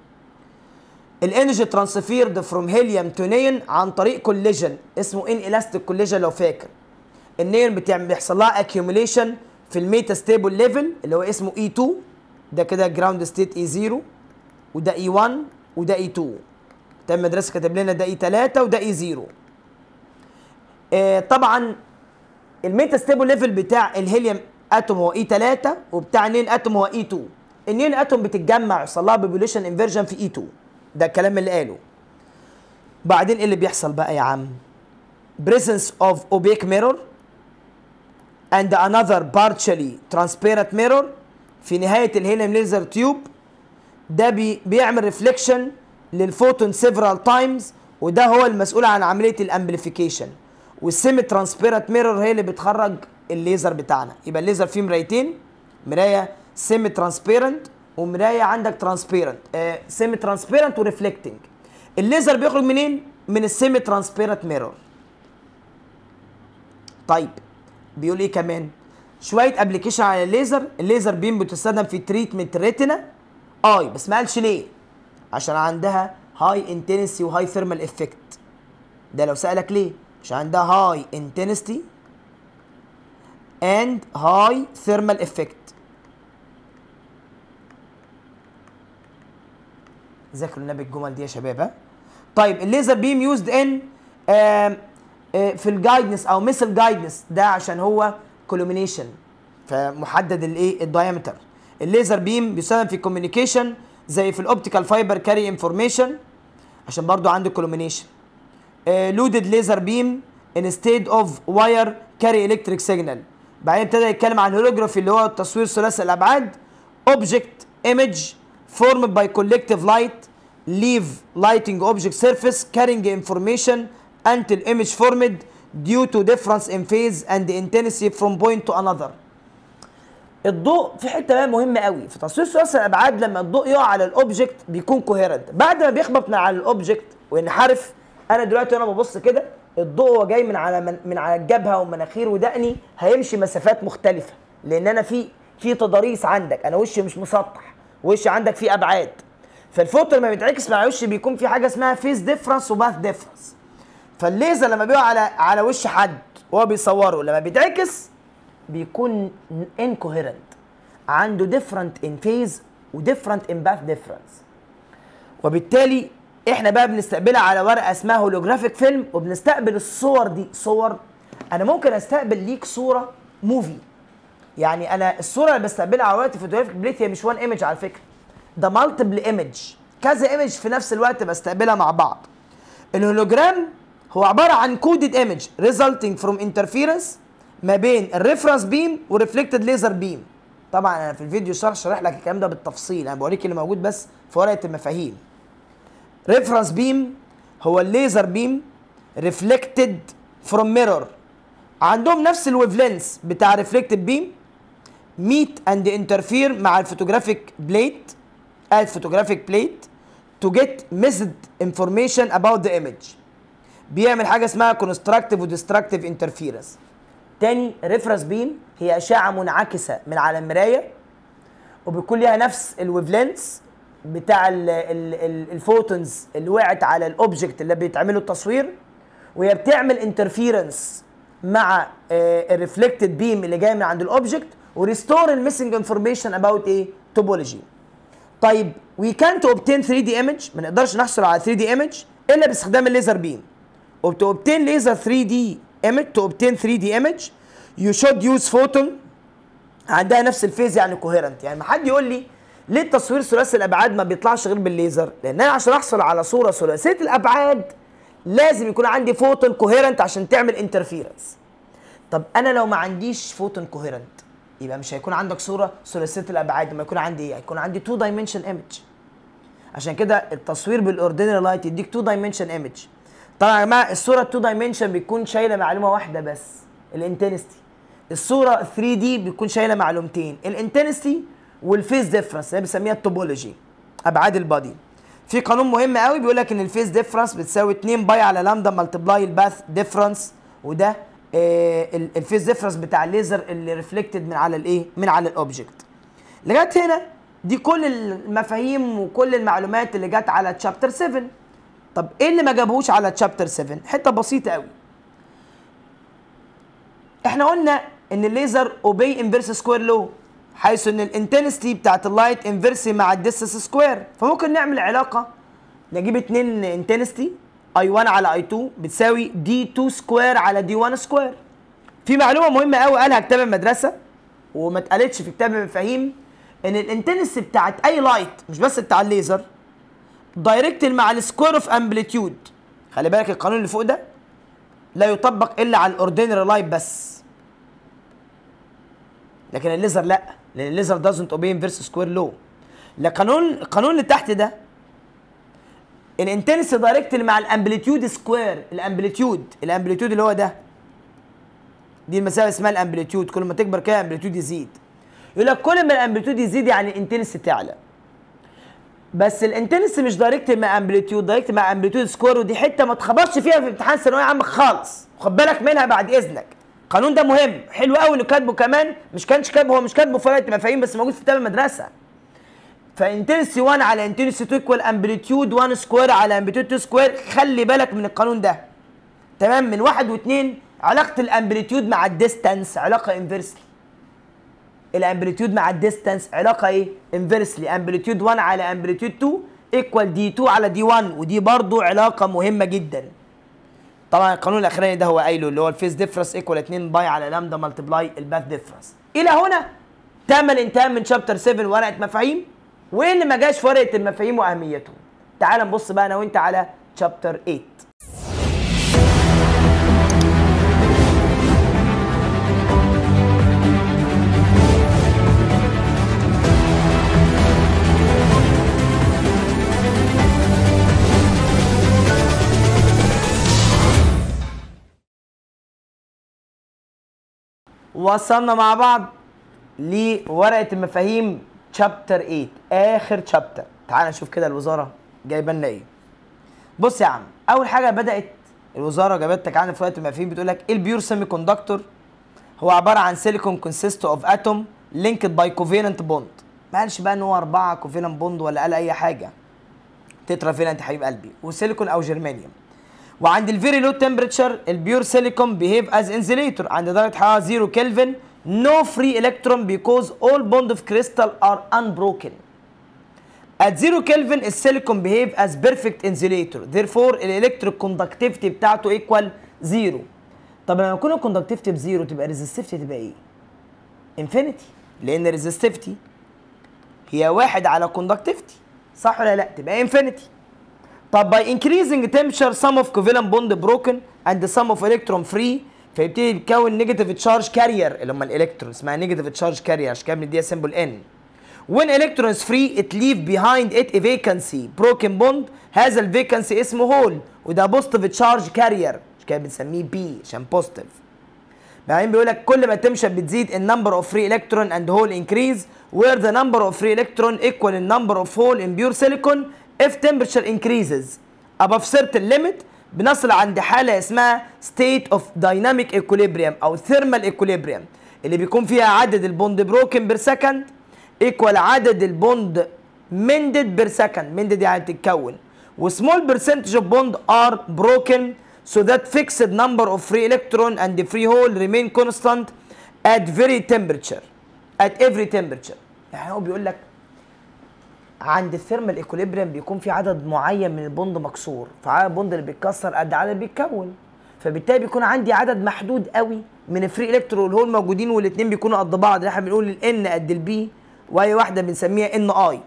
Speaker 1: الانرجي ترانسفيرد فروم هيليوم تو نيون عن طريق كوليجن اسمه ان الاستيك كوليجن لو فاكر النيون بتعمل بيحصل لها اكيوميليشن في الميتا ستيبل ليفل اللي هو اسمه اي e 2 ده كده جراوند ستيت اي 0 وده اي e 1 وده اي e 2 تم مدرسه كاتب لنا ده اي 3 وده اي آه، 0 طبعا الميتا ستيبل ليفل بتاع الهيليوم اتوم هو اي 3 وبتاع النين اتوم هو اي 2 النين اتوم بتتجمع يحصل لها بوبوليشن انفيرجن في اي 2 ده الكلام اللي قاله بعدين ايه اللي بيحصل بقى يا عم presence of opaque mirror and another partially transparent mirror في نهاية الهيليوم ليزر تيوب ده بي بيعمل ريفليكشن للفوتون سيفرال تايمز وده هو المسؤول عن عملية الامبليفيكيشن والسيمي ترانسبيرنت ميرور هي اللي بتخرج الليزر بتاعنا يبقى الليزر فيه مرايتين مراية سيمي ترانسبيرنت ومرايه عندك ترانسبيرنت آه سيمي ترانسبيرنت وريفلكتنج الليزر بيخرج منين من السيمي ترانسبيرنت ميرور طيب بيقول ايه كمان شويه ابلكيشن على الليزر الليزر بيم بتستخدم في تريتمنت ريتنا اي بس ما قالش ليه عشان عندها هاي انتنسي وهاي ثيرمال افكت ده لو سالك ليه عشان عندها هاي انتنسي اند هاي ثيرمال افكت ذاكروا النبي الجمل دي يا شباب ها طيب الليزر بيم يوزد ان آه، في الجايدنس او مثل جايدنس ده عشان هو كولومينيشن فمحدد الايه الدايمتر الليزر بيم بيستخدم في كوميونيكيشن زي في الاوبتيكال فايبر كاري انفورميشن عشان برضو عنده كولومينيشن لودد ليزر بيم انستيد اوف واير كاري الكتريك سيجنال بعدين ابتدى يتكلم عن الهولوجرافي اللي هو التصوير ثلاثي الابعاد اوبجكت ايمج formed by collective light leave lighting object surface carrying information until image formed due to difference in phase and intensity from point to another الضوء في حته بقى مهمه قوي في تصوير ثلاثي الابعاد لما الضوء يقع على الاوبجكت بيكون كوهيرنت بعد ما بيخبط على الاوبجكت وينحرف انا دلوقتي انا ببص كده الضوء هو جاي من على من, من على الجبهه ومناخير ودقني هيمشي مسافات مختلفه لان انا في في تضاريس عندك انا وشي مش مسطح وش عندك فيه ابعاد فالفوتو لما بيتعكس مع وش بيكون في حاجه اسمها فيس ديفرنس وباث ديفرنس فالليزر لما بيقع على على وش حد وهو بيصوره لما بيتعكس بيكون انكوهيرنت عنده ديفرنت ان فيز وديفرنت ان باث ديفرنس وبالتالي احنا بقى بنستقبلها على ورقه اسمها هولوجرافيك فيلم وبنستقبل الصور دي صور انا ممكن استقبل ليك صوره موفي يعني انا الصوره اللي بستقبلها على وقت فوتوغرافيك بليت هي مش وان ايمج على فكره ده مالتيبل ايمج كذا ايمج في نفس الوقت بستقبلها مع بعض الهولوجرام هو عباره عن كودد ايمج ريزلتنج فروم انترفيرنس ما بين الريفرنس بيم والريفلكتد ليزر بيم طبعا انا في الفيديو شرح شرح لك الكلام ده بالتفصيل انا بوريك اللي موجود بس في ورقه المفاهيم ريفرنس بيم هو الليزر بيم ريفلكتد فروم ميرور عندهم نفس الويف لينس بتاع ريفلكتد بيم ميت اند انترفير مع الفوتوغرافيك بليت at photographic بليت تو جيت ميسد انفورميشن اباوت ذا image بيعمل حاجه اسمها كونستراكتيف وديستراكتيف انترفيرنس تاني ريفرنس بيم هي اشعه منعكسه من على المرايه وبيكون ليها نفس الويفلينس بتاع الفوتونز اللي وقعت على الاوبجكت اللي بيتعمله التصوير وهي بتعمل انترفيرنس مع آه، الريفلكتد بيم اللي جاي من عند الاوبجكت وريستور الميسنج انفورميشن اباوت ايه توبولوجي طيب وي كانت اوبتين 3 دي ايمج ما نقدرش نحصل على 3 دي ايمج الا باستخدام الليزر بيم تو اوبتين ليزر 3 دي ايمج تو اوبتين 3 دي ايمج يو شود يوز فوتون عندها نفس الفيز يعني كوهيرنت يعني ما حد يقول لي ليه التصوير ثلاثي الابعاد ما بيطلعش غير بالليزر لان انا عشان احصل على صوره ثلاثيه الابعاد لازم يكون عندي فوتون كوهيرنت عشان تعمل انترفيرنس طب انا لو ما عنديش فوتون كوهيرنت يبقى مش هيكون عندك صوره ثلاثيه الابعاد لما يكون عندي ايه هيكون عندي 2 دايمنشن ايمج عشان كده التصوير بالاوردينري لايت يديك 2 دايمنشن ايمج طبعا يا جماعه الصوره 2 دايمنشن بتكون شايله معلومه واحده بس الانتنستي الصوره 3 دي بتكون شايله معلومتين الانتنستي والفيس ديفرنس اللي بنسميها التوبولوجي ابعاد البادي في قانون مهم قوي بيقول لك ان الفيس ديفرنس بتساوي 2 باي على لامدا ملتبلاي الباث ديفرنس وده آه، الفيز ديفرنس بتاع الليزر اللي ريفلكتد من على الايه من على الاوبجكت لغايه هنا دي كل المفاهيم وكل المعلومات اللي جت على تشابتر 7 طب ايه اللي ما جابهوش على تشابتر 7 حته بسيطه قوي احنا قلنا ان الليزر اوبي انفرس سكوير لو حيث ان الانتنستي بتاعت اللايت انفرس مع الديستنس سكوير فممكن نعمل علاقه نجيب اتنين انتنستي I1 على I2 بتساوي دي 2 سكوير علي دي D1 سكوير في معلومة مهمة قوي قالها كتاب المدرسة وما اتقالتش في كتاب المفاهيم ان الانتنس بتاعت اي لايت مش بس بتاع الليزر دايركت مع السكوير اوف امبليتيود خلي بالك القانون اللي فوق ده لا يطبق الا على الاوردينري لايت بس لكن الليزر لا لان الليزر دازنت اوبي انفرس سكوير لو لا قانون القانون اللي تحت ده الانتنس دايركت مع الامبليتيود سكوير الامبليتيود الامبليتيود اللي هو ده دي المسافه اسمها الامبليتيود كل ما تكبر كده الامبليتيود يزيد يقول لك كل ما الامبليتيود يزيد يعني الانتنس تعلى بس الانتنس مش دايركت مع امبليتيود دايركت مع امبليتيود سكوير ودي حته ما تخبطش فيها في امتحان ثانويه عامه خالص خد بالك منها بعد اذنك القانون ده مهم حلو قوي انه كاتبه كمان مش كانش كاتبه هو مش كاتبه في مفاهيم بس موجود في كتاب المدرسه فانتنسي 1 على انتنسي 2 ايكوال امبليتيود 1 سكوير على امبليتيود 2 سكوير خلي بالك من القانون ده تمام من واحد واثنين علاقه الامبليتيود مع الديستانس علاقه انفرسلي الامبليتيود مع الديستانس علاقه ايه انفرسلي امبليتيود 1 على امبليتيود 2 ايكوال دي 2 على دي 1 ودي برضو علاقه مهمه جدا طبعا القانون الاخراني ده هو قايله اللي هو الفيس ديفرنس ايكوال 2 باي على لامدا ملتبلاي الباث ديفرنس الى هنا تم الانتهاء من شابتر 7 ورقه مفاهيم وايه اللي ما جاش ورقه المفاهيم واهميته تعال نبص بقى انا وانت على شابتر 8 وصلنا مع بعض لورقه المفاهيم شابتر 8 اخر شابتر تعال نشوف كده الوزاره جايبه لنا ايه بص يا عم اول حاجه بدات الوزاره جابتك عندنا في وقت ما فين بتقول لك ايه البيور سيمي كوندكتور هو عباره عن سيليكون كونسيست اوف اتوم لينكد باي كوفيلنت بوند ما قالش بقى ان هو اربعه كوفيلنت بوند ولا قال اي حاجه تترا فيلنت حبيب قلبي وسيليكون او جرمانيوم وعند الفيري لو تمبرتشر البيور سيليكون بيهيف از انزليتور عند درجه حراره 0 كلفن no free electron because all bond of crystal are unbroken. At zero Kelvin silicon behave as perfect insulator therefore the electric conductivity بتاعته equal zero. طب لما يكون الكوندكتيفيتي بزيرو تبقى resistivity تبقى ايه؟ infinity لان resistivity هي واحد على conductivity صح ولا لا؟ تبقى infinity. طب by increasing temperature sum of covalent bond broken and the sum of electron free فيبتدي يتكون نيجاتيف تشارج كارير اللي هم الالكترون اسمها نيجاتيف تشارج كارير عشان كده بنديها سيمبل ان when electrons free it leave behind it a vacancy broken bond هذا vacancy اسمه هول وده positive charge carrier عشان كده بنسميه بي عشان positive بعدين بيقول لك كل ما تمشى بتزيد number of free electron and hole increase where the number of free electron equal number of hole in pure silicon if temperature increases above certain limit بنصل عند حالة اسمها state of dynamic equilibrium أو thermal equilibrium اللي بيكون فيها عدد البوند بروكن بير سكند ايكوال عدد البوند مندد بير سكند مندد يعني تتكون وسمول percentage of bond are broken so that fixed number of free electron and the free hole remain constant at very temperature at every temperature يعني هو بيقول لك عند الثيرمال ايكوليبريم بيكون في عدد معين من البوند مكسور فعدد البوند اللي بيتكسر قد عدد بيتكون فبالتالي بيكون عندي عدد محدود قوي من الفري الكترون اللي هو والاثنين بيكونوا قد بعض اللي احنا بنقول الان قد البي واي واحده بنسميها ان اي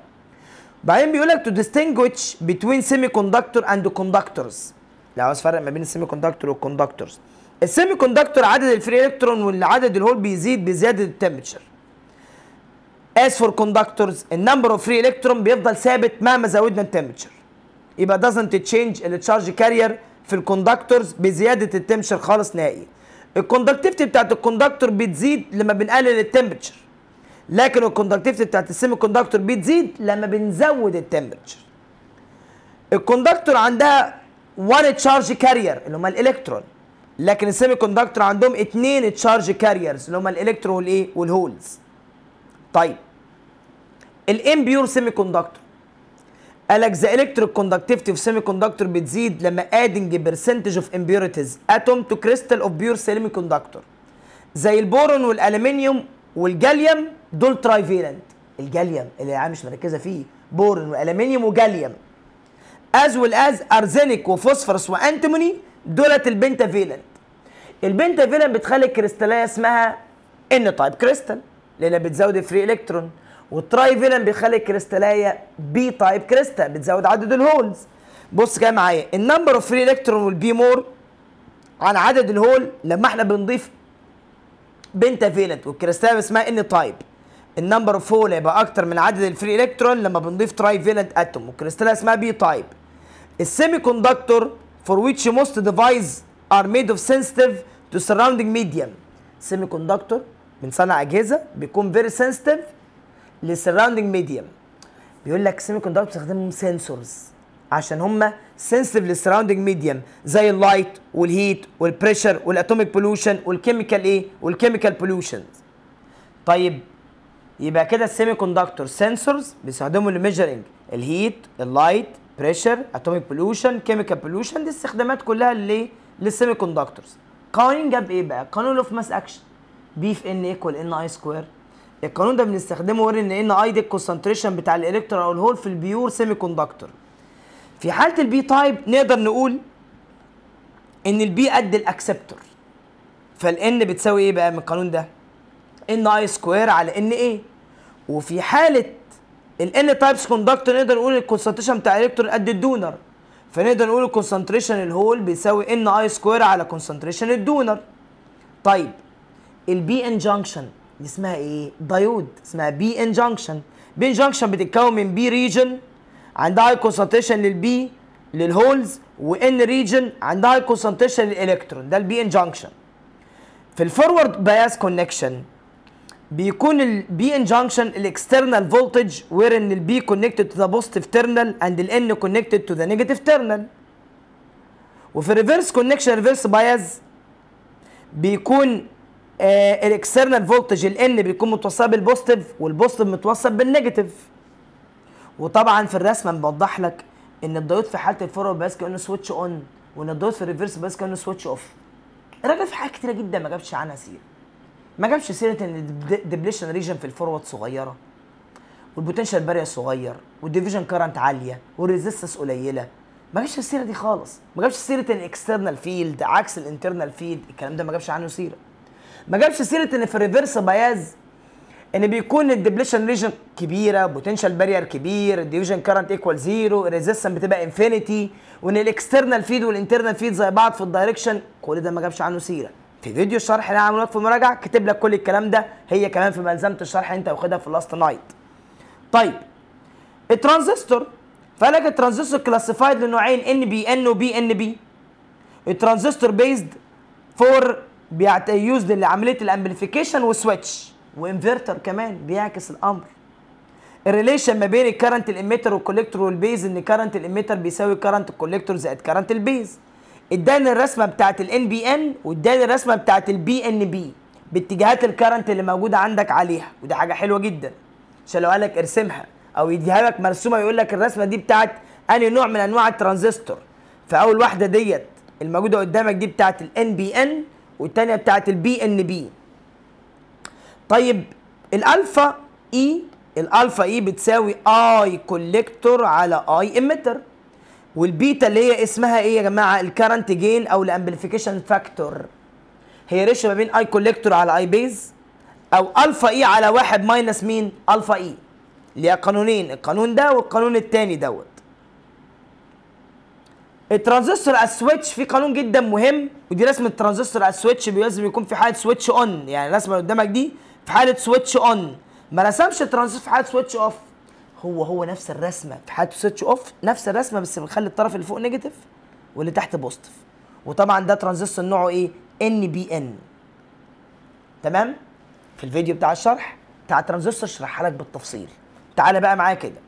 Speaker 1: بعدين بيقول لك تو ديستنجويش بتوين سيمي كوندكتور اند كوندكتورز لا عاوز افرق ما بين السيمي كوندكتور والكوندكتورز السيمي كوندكتور عدد الفري الكترون والعدد الهول بيزيد بزياده التمبتشر as for conductors النمبر اوف free electron بيفضل ثابت مهما زودنا التمبتشر يبقى doesn't change التشارج كارير في الكوندكتورز بزياده التمبتشر خالص نهائي الكوندكتيفيتي بتاعت الكوندكتور بتزيد لما بنقلل التمبتشر لكن الكوندكتيفيتي بتاعت السيمي كوندكتور بتزيد لما بنزود التمبتشر الكوندكتور عندها 1 تشارج كارير اللي هم الالكترون لكن السيمي كوندكتور عندهم 2 تشارج كاريرز اللي هم الالكترون والايه والهولز طيب الامبيور سيمي كوندكتور قال لك ذا الكتريك كوندكتيفيتي اوف سيمي كوندكتور بتزيد لما ادنج برسنتج اوف امبيورتيز اتوم تو كريستال اوف بيور سيمي كوندكتور زي البورون والالومنيوم والجاليوم دول ترايفيلنت الجاليوم اللي العيال مش مركزه فيه بورون والالومنيوم وجاليوم از ويل از ارزينيك وفوسفورس وانتموني دولت البنتا البنتا فيلنت بتخلي كريستاليه اسمها ان تايب كريستال لانها بتزود فري الكترون والتراي فيلن بيخلي الكريستاليه بي تايب كريستا بتزود عدد الهولز بص كده معايا النمبر اوف فري الكترون والبي مور عن عدد الهول لما احنا بنضيف بنتا فيلنت والكريستاليه اسمها ان تايب النمبر اوف هول هيبقى اكتر من عدد الفري الكترون لما بنضيف تراي فيلنت اتوم والكريستاليه اسمها بي تايب السيمي كوندكتور فور ويتش موست ديفايس ار ميد اوف سنسيتيف تو سراوندينج ميديم سيمي كوندكتور بنصنع اجهزه بيكون فيري سنسيتيف للسراوندنج ميديم بيقول لك سيمي كوندكتور بيستخدموا سنسورز عشان هم سنسيف للسراوندنج ميديم زي اللايت والهيت والبريشر والاتوميك بولوشن والكيميكال ايه والكيميكال بولوشن طيب يبقى كده السيمي كوندكتور سنسورز بيستخدموا لميجرنج الهيت اللايت بريشر اتوميك بولوشن كيميكال بولوشن دي استخدامات كلها للايه للسيمي كوندكتورز قوانين جاب ايه بقى قانون اوف ماس اكشن بي في ان ايكوال ان اي سكوير القانون ده بنستخدمه وري ان إيه، ان اي دي الكونسنتريشن بتاع الالكترون او الهول في البيور سيمي كوندكتور في حاله البي تايب نقدر نقول ان البي قد الاكسبتور فالان بتساوي ايه بقى من القانون ده ان اي سكوير على ان ايه وفي حاله الان تايبس كوندكتور نقدر نقول الكونسنتريشن بتاع الالكترون قد الدونر فنقدر نقول الكونسنتريشن الهول بيساوي ان اي سكوير على كونسنتريشن الدونر طيب البي انجنكشن دي اسمها ايه دايود اسمها بي ان جانكشن بي ان جانكشن بتتكون من بي ريجن عندها هاي كونسنتريشن للبي للهولز وان ريجن عندها هاي كونسنتريشن للالكترون ده البي ان جانكشن في الفورورد باياس كونكشن بيكون البي ان جانكشن الاكسترنال فولتج وير ان البي كونكتد تو ذا بوزيتيف تيرنال اند الان كونكتد تو ذا نيجاتيف تيرنال وفي الريفرس كونكشن ريفرس باياس بيكون آه، الاكسترنال فولتج الان بيكون متوصل بالبوستيف والبوستيف متوصل بالنيجاتيف وطبعا في الرسمه بوضح لك ان الدايود في حاله الفورورد بس كانه سويتش اون وان الدايود في الريفرس بس كانه سويتش اوف الراجل في حاجات كتيره جدا ما جابش عنها سيره ما جابش سيره ان الدبليشن ريجن في الفورورد صغيره والبوتنشال بارير صغير والديفيجن كارنت عاليه والريزيستنس قليله ما جابش السيره دي خالص ما جابش سيره الاكسترنال فيلد عكس الانترنال فيلد الكلام ده ما جابش عنه سيره ما جابش سيره ان في الريفرس باياز ان بيكون الدبليشن ريجن كبيره بوتنشال بارير كبير الديوجن كارنت ايكوال زيرو الريزيستنس بتبقى انفينيتي وان الاكسترنال فيد والانترنال فيد زي بعض في الدايركشن كل ده ما جابش عنه سيره في فيديو الشرح اللي عملوه في المراجعه كاتب لك كل الكلام ده هي كمان في ملزمه الشرح انت واخدها في لاست نايت طيب الترانزستور فقال لك الترانزستور كلاسيفايد لنوعين ان بي ان وبي ان بي الترانزستور بيزد فور بيوزد لعمليه الامبليفيكيشن وسويتش وانفرتر كمان بيعكس الامر الريليشن ما بين الكرنت الاميتر والكوليكتور والبيز ان كرنت الاميتر بيساوي كرنت الكوليكتور زائد كرنت البيز اداني الرسمه بتاعت الان بي ان واداني الرسمه بتاعت البي ان بي باتجاهات الكرنت اللي موجوده عندك عليها ودي حاجه حلوه جدا عشان لو قالك ارسمها او يديها لك مرسومه يقول لك الرسمه دي بتاعت انهي نوع من انواع الترانزستور فاول واحده ديت الموجوده قدامك دي بتاعت الان بي ان والثانيه بتاعت البي ان بي طيب الالفا اي e، الالفا اي e بتساوي اي كوليكتور على اي اميتر والبيتا اللي هي اسمها ايه يا جماعه الكرنت جين او الامبليفيكيشن فاكتور هي ريشيو ما بين اي كوليكتور على اي بيز او الفا اي e على واحد ماينس مين الفا اي ليها قانونين القانون ده والقانون التاني دوت الترانزستور على السويتش في قانون جدا مهم ودي رسمه الترانزستور على السويتش لازم يكون في حاله سويتش اون يعني الرسمه اللي قدامك دي في حاله سويتش اون ما رسمش الترانزستور في حاله سويتش اوف هو هو نفس الرسمه في حاله سويتش اوف نفس الرسمه بس بنخلي الطرف اللي فوق نيجاتيف واللي تحت بوزيتيف وطبعا ده ترانزستور نوعه ايه ان بي ان تمام في الفيديو بتاع الشرح بتاع الترانزستور شرحها لك بالتفصيل تعالى بقى معايا كده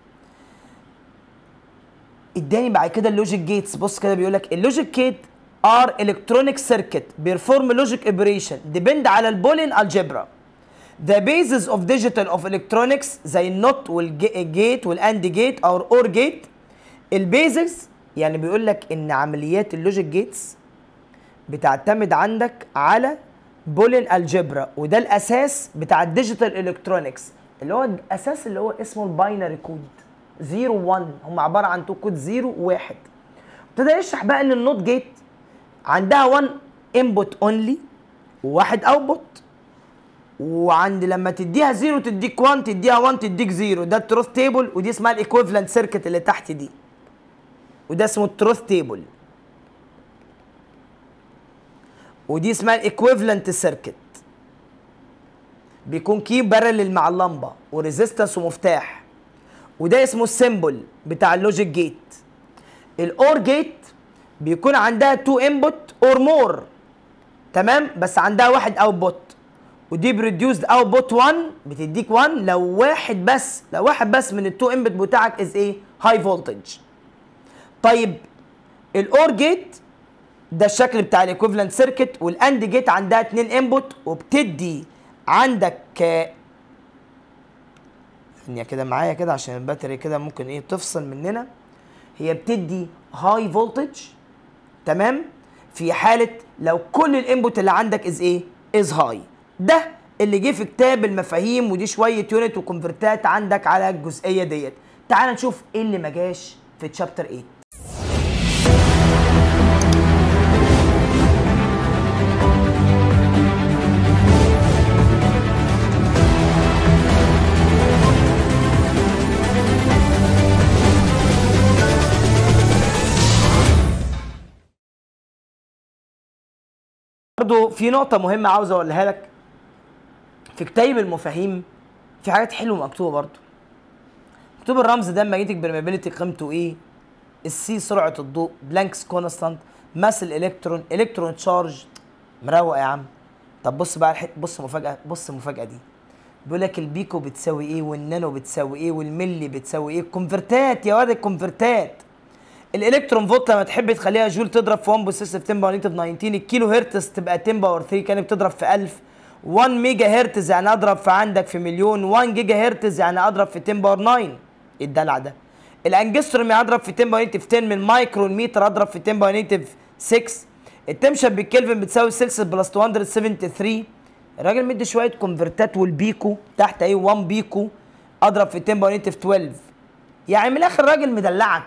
Speaker 1: اداني بعد كده اللوجيك جيتس بص كده بيقول لك اللوجيك جيت ار الكترونيك سيركت بيرفورم لوجيك اوبريشن ديبند على البولين الجبرا ذا بيزز اوف ديجيتال اوف الكترونكس زي النوت والجيت والاند جيت او اور جيت البيزز يعني بيقول لك ان عمليات اللوجيك جيتس بتعتمد عندك على بولين الجبرا وده الاساس بتاع الديجيتال الكترونكس اللي هو الاساس اللي هو اسمه الباينري كود 0 1 هم عباره عن تو كود 0 1 ابتدى يشرح بقى ان النوت جيت عندها 1 انبوت اونلي وواحد اوتبوت وعند لما تديها 0 تديك 1 تديها 1 تديك 0 ده التروث تيبل ودي اسمها الايكويفالنت سيركت اللي تحت دي وده اسمه التروث تيبل ودي اسمها الايكويفالنت سيركت بيكون كي بارلل مع اللمبه وريزيستنس ومفتاح وده اسمه السيمبل بتاع اللوجيك جيت الاور جيت بيكون عندها تو انبوت اور مور تمام بس عندها واحد اوتبوت ودي بريديوسد اوتبوت 1 بتديك 1 لو واحد بس لو واحد بس من التو انبوت بتاعك از ايه هاي فولتج طيب الاور جيت ده الشكل بتاع الايكوفلنت سيركت والاند جيت عندها اتنين انبوت وبتدي عندك الثانيه كده معايا كده عشان الباتري كده ممكن ايه تفصل مننا هي بتدي هاي فولتج تمام في حاله لو كل الانبوت اللي عندك از ايه از هاي ده اللي جه في كتاب المفاهيم ودي شويه يونت وكونفرتات عندك على الجزئيه ديت تعال نشوف ايه اللي ما جاش في تشابتر 8 برضه في نقطه مهمه عاوز اقولها لك في كتاب المفاهيم في حاجات حلوه مكتوبه برضه مكتوب الرمز ده ماجنتيك برميبيليتي قيمته ايه السي سرعه الضوء بلانكس كونستانت ماس الالكترون الكترون تشارج مروق يا عم طب بص بقى الحت بص مفاجاه بص المفاجاه دي بيقول لك البيكو بتساوي ايه والنانو بتساوي ايه والملي بتساوي ايه الكونفرتات يا واد الكونفرتات الالكترون فولت لما تحب تخليها جول تضرب في 1 في 10 باور 19 الكيلو هرتز تبقى 10 باور 3 كانت بتضرب في 1000 1 ميجا هرتز يعني اضرب في عندك في مليون 1 جيجا هرتز يعني اضرب في 10 باور 9 الدلع ده الانجستروم يعني اضرب في 10 باور 10 من مايكرو المتر اضرب في 10 باور 6 التمشن بالكلفن بتساوي سلسل بلس 273 الراجل مدي شوية كونفرتات والبيكو تحت ايه 1 بيكو اضرب في 10 باور 12 يعني من الاخر الراجل مدلعك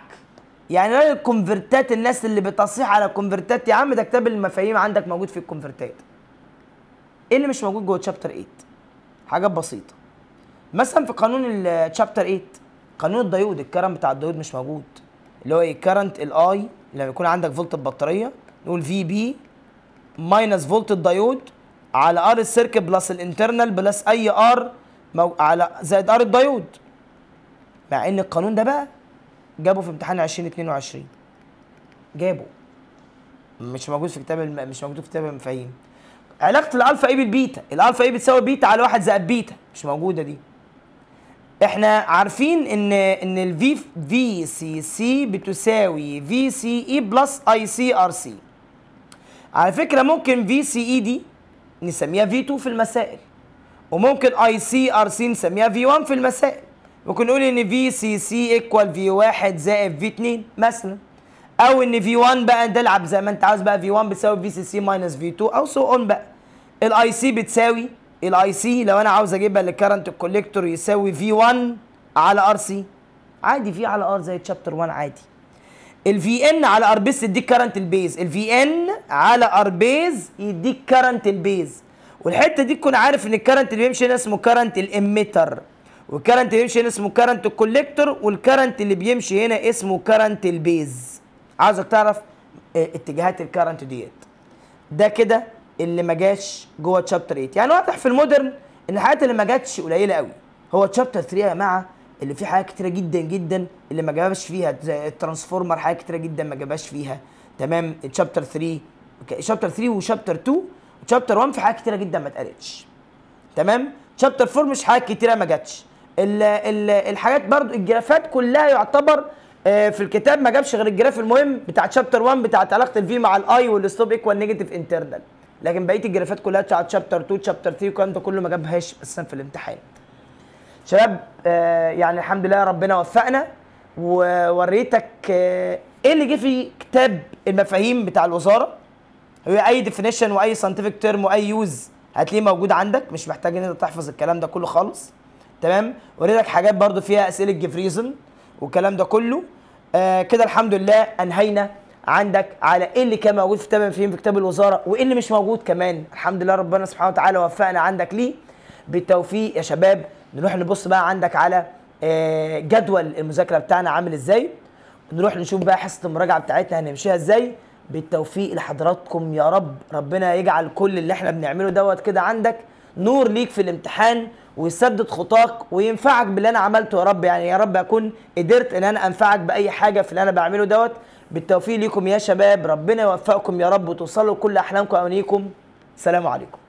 Speaker 1: يعني رأي الكونفرتات الناس اللي بتصيح على الكونفرتات يا عم ده كتاب المفاهيم عندك موجود في الكونفرتات ايه اللي مش موجود جوه تشابتر 8 حاجات بسيطه مثلا في قانون التشابتر 8 قانون الديود الكرم بتاع الديود مش موجود اللي هو ايه كرنت الاي لما يكون عندك فولت البطاريه نقول في بي ماينس فولت الديود على ار السيرك بلس الانترنال بلس اي ار على زائد ار الديود مع ان القانون ده بقى جابوا في امتحان 2022 جابوا مش موجود في كتاب الم... مش موجود في كتاب المفاهيم علاقه الالفا اي بالبيتا الالفا اي بتساوي بيتا على واحد زائد بيتا مش موجوده دي احنا عارفين ان ان الفي في سي سي بتساوي في سي اي بلس اي سي ار سي على فكره ممكن في سي اي دي نسميها في 2 في المسائل وممكن اي سي ار سي نسميها في 1 في المسائل ممكن نقول ان في سي سي ايكوال في 1 زائد في 2 مثلا او ان في 1 بقى العب زي ما انت عاوز بقى في 1 بتساوي في سي سي ماينس في 2 او سو اون بقى الاي سي بتساوي الاي سي لو انا عاوز اجيبها للكرنت الكوليكتور يساوي في 1 على ار سي عادي في على ار زي تشابتر 1 عادي الفي ان على ار بيز يديك كرنت البيز الفي ان على ار بيز يديك كرنت البيز والحته دي تكون عارف ان الكرنت اللي بيمشي هنا اسمه كرنت الاميتر والكرنت اللي بيمشي هنا اسمه كرنت الكوليكتور والكرنت اللي بيمشي هنا اسمه كرنت البيز عاوزك تعرف آه، اتجاهات الكرنت ديت ده كده اللي ما جاش جوه تشابتر 8 يعني واضح في المودرن ان الحاجات اللي ما جاتش قليله قوي هو تشابتر 3 يا جماعه اللي فيه حاجات كتيره جدا جدا اللي ما جابهاش فيها زي الترانسفورمر حاجات كتيره جدا ما جابهاش فيها تمام تشابتر 3 شابتر 3 وشابتر 2 وشابتر 1 في حاجات كتيره جدا ما اتقالتش تمام شابتر 4 مش حاجات كتيره ما جاتش الحاجات برضو الجرافات كلها يعتبر آه، في الكتاب ما جابش غير الجراف المهم بتاع شابتر 1 بتاعت علاقه الفي مع الاي والستوب ايكوال نيجاتيف انترنال لكن بقيه الجرافات كلها بتاعت شابتر 2 شابتر 3 والكلام ده كله ما جابهاش اساسا في الامتحان شباب آه يعني الحمد لله ربنا وفقنا ووريتك آه ايه اللي جه في كتاب المفاهيم بتاع الوزاره هو اي ديفينيشن واي ساينتفك تيرم واي يوز هتلاقيه موجود عندك مش محتاج ان انت تحفظ الكلام ده كله خالص تمام وريتك حاجات برضو فيها اسئله جفريزن والكلام ده كله آه كده الحمد لله انهينا عندك على ايه اللي كان موجود في تمام فيهم في كتاب الوزاره وايه اللي مش موجود كمان الحمد لله ربنا سبحانه وتعالى وفقنا عندك ليه بالتوفيق يا شباب نروح نبص بقى عندك على آه جدول المذاكره بتاعنا عامل ازاي نروح نشوف بقى حصه المراجعه بتاعتنا هنمشيها ازاي بالتوفيق لحضراتكم يا رب ربنا يجعل كل اللي احنا بنعمله دوت كده عندك نور ليك في الامتحان ويسدد خطاك وينفعك باللي انا عملته يا رب يعني يا رب اكون قدرت ان انا انفعك باي حاجه في اللي انا بعمله دوت بالتوفيق ليكم يا شباب ربنا يوفقكم يا رب وتوصلوا كل احلامكم وامنيكم سلام عليكم